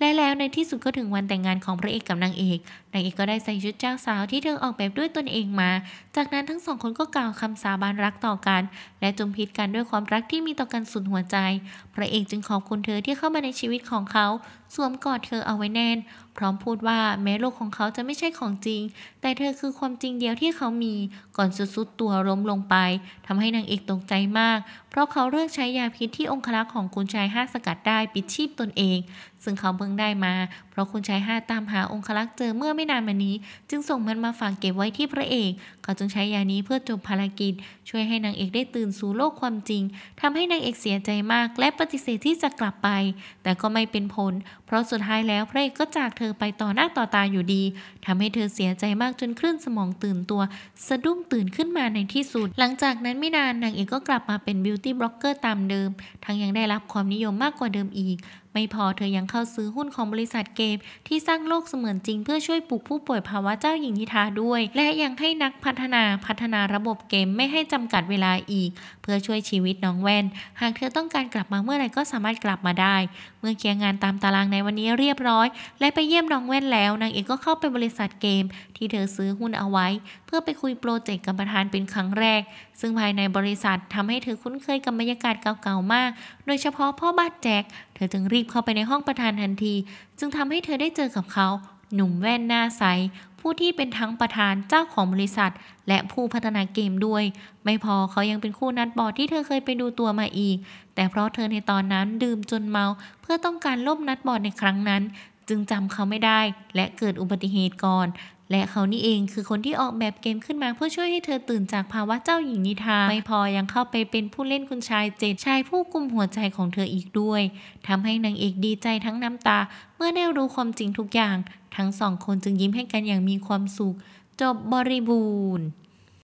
และแล้วในที่สุดก็ถึงวันแต่งงานของพระเอกกับนางเอก นางเอกก็ได้ใส่ชุดเจ้าสาวที่เธอออกแบบด้วยตนเองมา จากนั้นทั้งสองคนก็กล่าวคำสาบานรักต่อกัน และจุมพิษกันด้วยความรักที่มีต่อกันสุดหัวใจ พระเอกจึงขอบคุณเธอที่เข้ามาในชีวิตของเขาสวมกอดเธอเอาไว้แน่น พร้อมพูดว่าแม้โลกของเขาจะไม่ใช่ของจริง แต่เธอคือความจริงเดียวที่เขามีก่อนสุดๆ ตัวล้มลงไป ทำให้นางเอกตกใจมาก เพราะเขาเลือกใช้ยาพิษที่องคลักษ์ของคุณชายห้าสกัดได้ปิดชีพตนเองซึ่งเขาเพิ่งได้มา เพราะคุณชายห้าตามหาองคลักษ์เจอเมื่อไม่นานมานี้ จึงส่งมันมาฝากเก็บไว้ที่พระเอก เขาจึงใช้ยานี้เพื่อจบภารกิจ ช่วยให้นางเอกได้ตื่นสู่โลกความจริง ทำให้นางเอกเสียใจมากและปฏิเสธที่จะกลับไป แต่ก็ไม่เป็นผลเพราะสุดท้ายแล้วพระเอกก็จากเธอไปต่อหน้าต่อตาอยู่ดี ทำให้เธอเสียใจมากจนคลื่นสมองตื่นตัว สะดุ้งตื่นขึ้นมาในที่สุด หลังจากนั้นไม่นานนางเอกก็กลับมาเป็นบิวตี้บล็อกเกอร์ตามเดิม ทั้งยังได้รับความนิยมมากกว่าเดิมอีก ไม่พอเธอยังเข้าซื้อหุ้นของบริษัทเกมที่สร้างโลกเสมือนจริง เพื่อช่วยปลุกผู้ป่วยภาวะเจ้าหญิงนิทาด้วย และยังให้นักพัฒนาพัฒนาระบบเกมไม่ให้จำกัดเวลาอีก เพื่อช่วยชีวิตน้องแว่นหากเธอต้องการกลับมาเมื่อไหร่ก็สามารถกลับมาได้ เมื่อเคลียร์งานตามตารางในวันนี้เรียบร้อย และไปเยี่ยมน้องแว่นแล้วนางเอกก็เข้าไปบริษัทเกม ที่เธอซื้อหุ้นเอาไว้ เพื่อไปคุยโปรเจกต์กับประธานเป็นครั้งแรก ซึ่งภายในบริษัททำให้เธอคุ้นเคยกับบรรยากาศเก่าๆมาก โดยเฉพาะพ่อบ้านแจ็คเธอจึงรีบเข้าไปในห้องประธานทันที จึงทำให้เธอได้เจอกับเขาหนุ่มแว่นหน้าใสผู้ที่เป็นทั้งประธานเจ้าของบริษัท และผู้พัฒนาเกมด้วย ไม่พอเขายังเป็นคู่นัดบอดที่เธอเคยไปดูตัวมาอีก แต่เพราะเธอในตอนนั้นดื่มจนเมาเพื่อต้องการล่มนัดบอดในครั้งนั้น จึงจำเขาไม่ได้และเกิดอุบัติเหตุก่อนและเขานี่เองคือคนที่ออกแบบเกมขึ้นมาเพื่อช่วยให้เธอตื่นจากภาวะเจ้าหญิงนิทาไม่พอยังเข้าไปเป็นผู้เล่นคุณชายเจดชายผู้กุมหัวใจของเธออีกด้วยทำให้นางเอกดีใจทั้งน้ำตาเมื่อได้รู้ความจริงทุกอย่างทั้งสองคนจึงยิ้มให้กันอย่างมีความสุขจบบริบูรณ์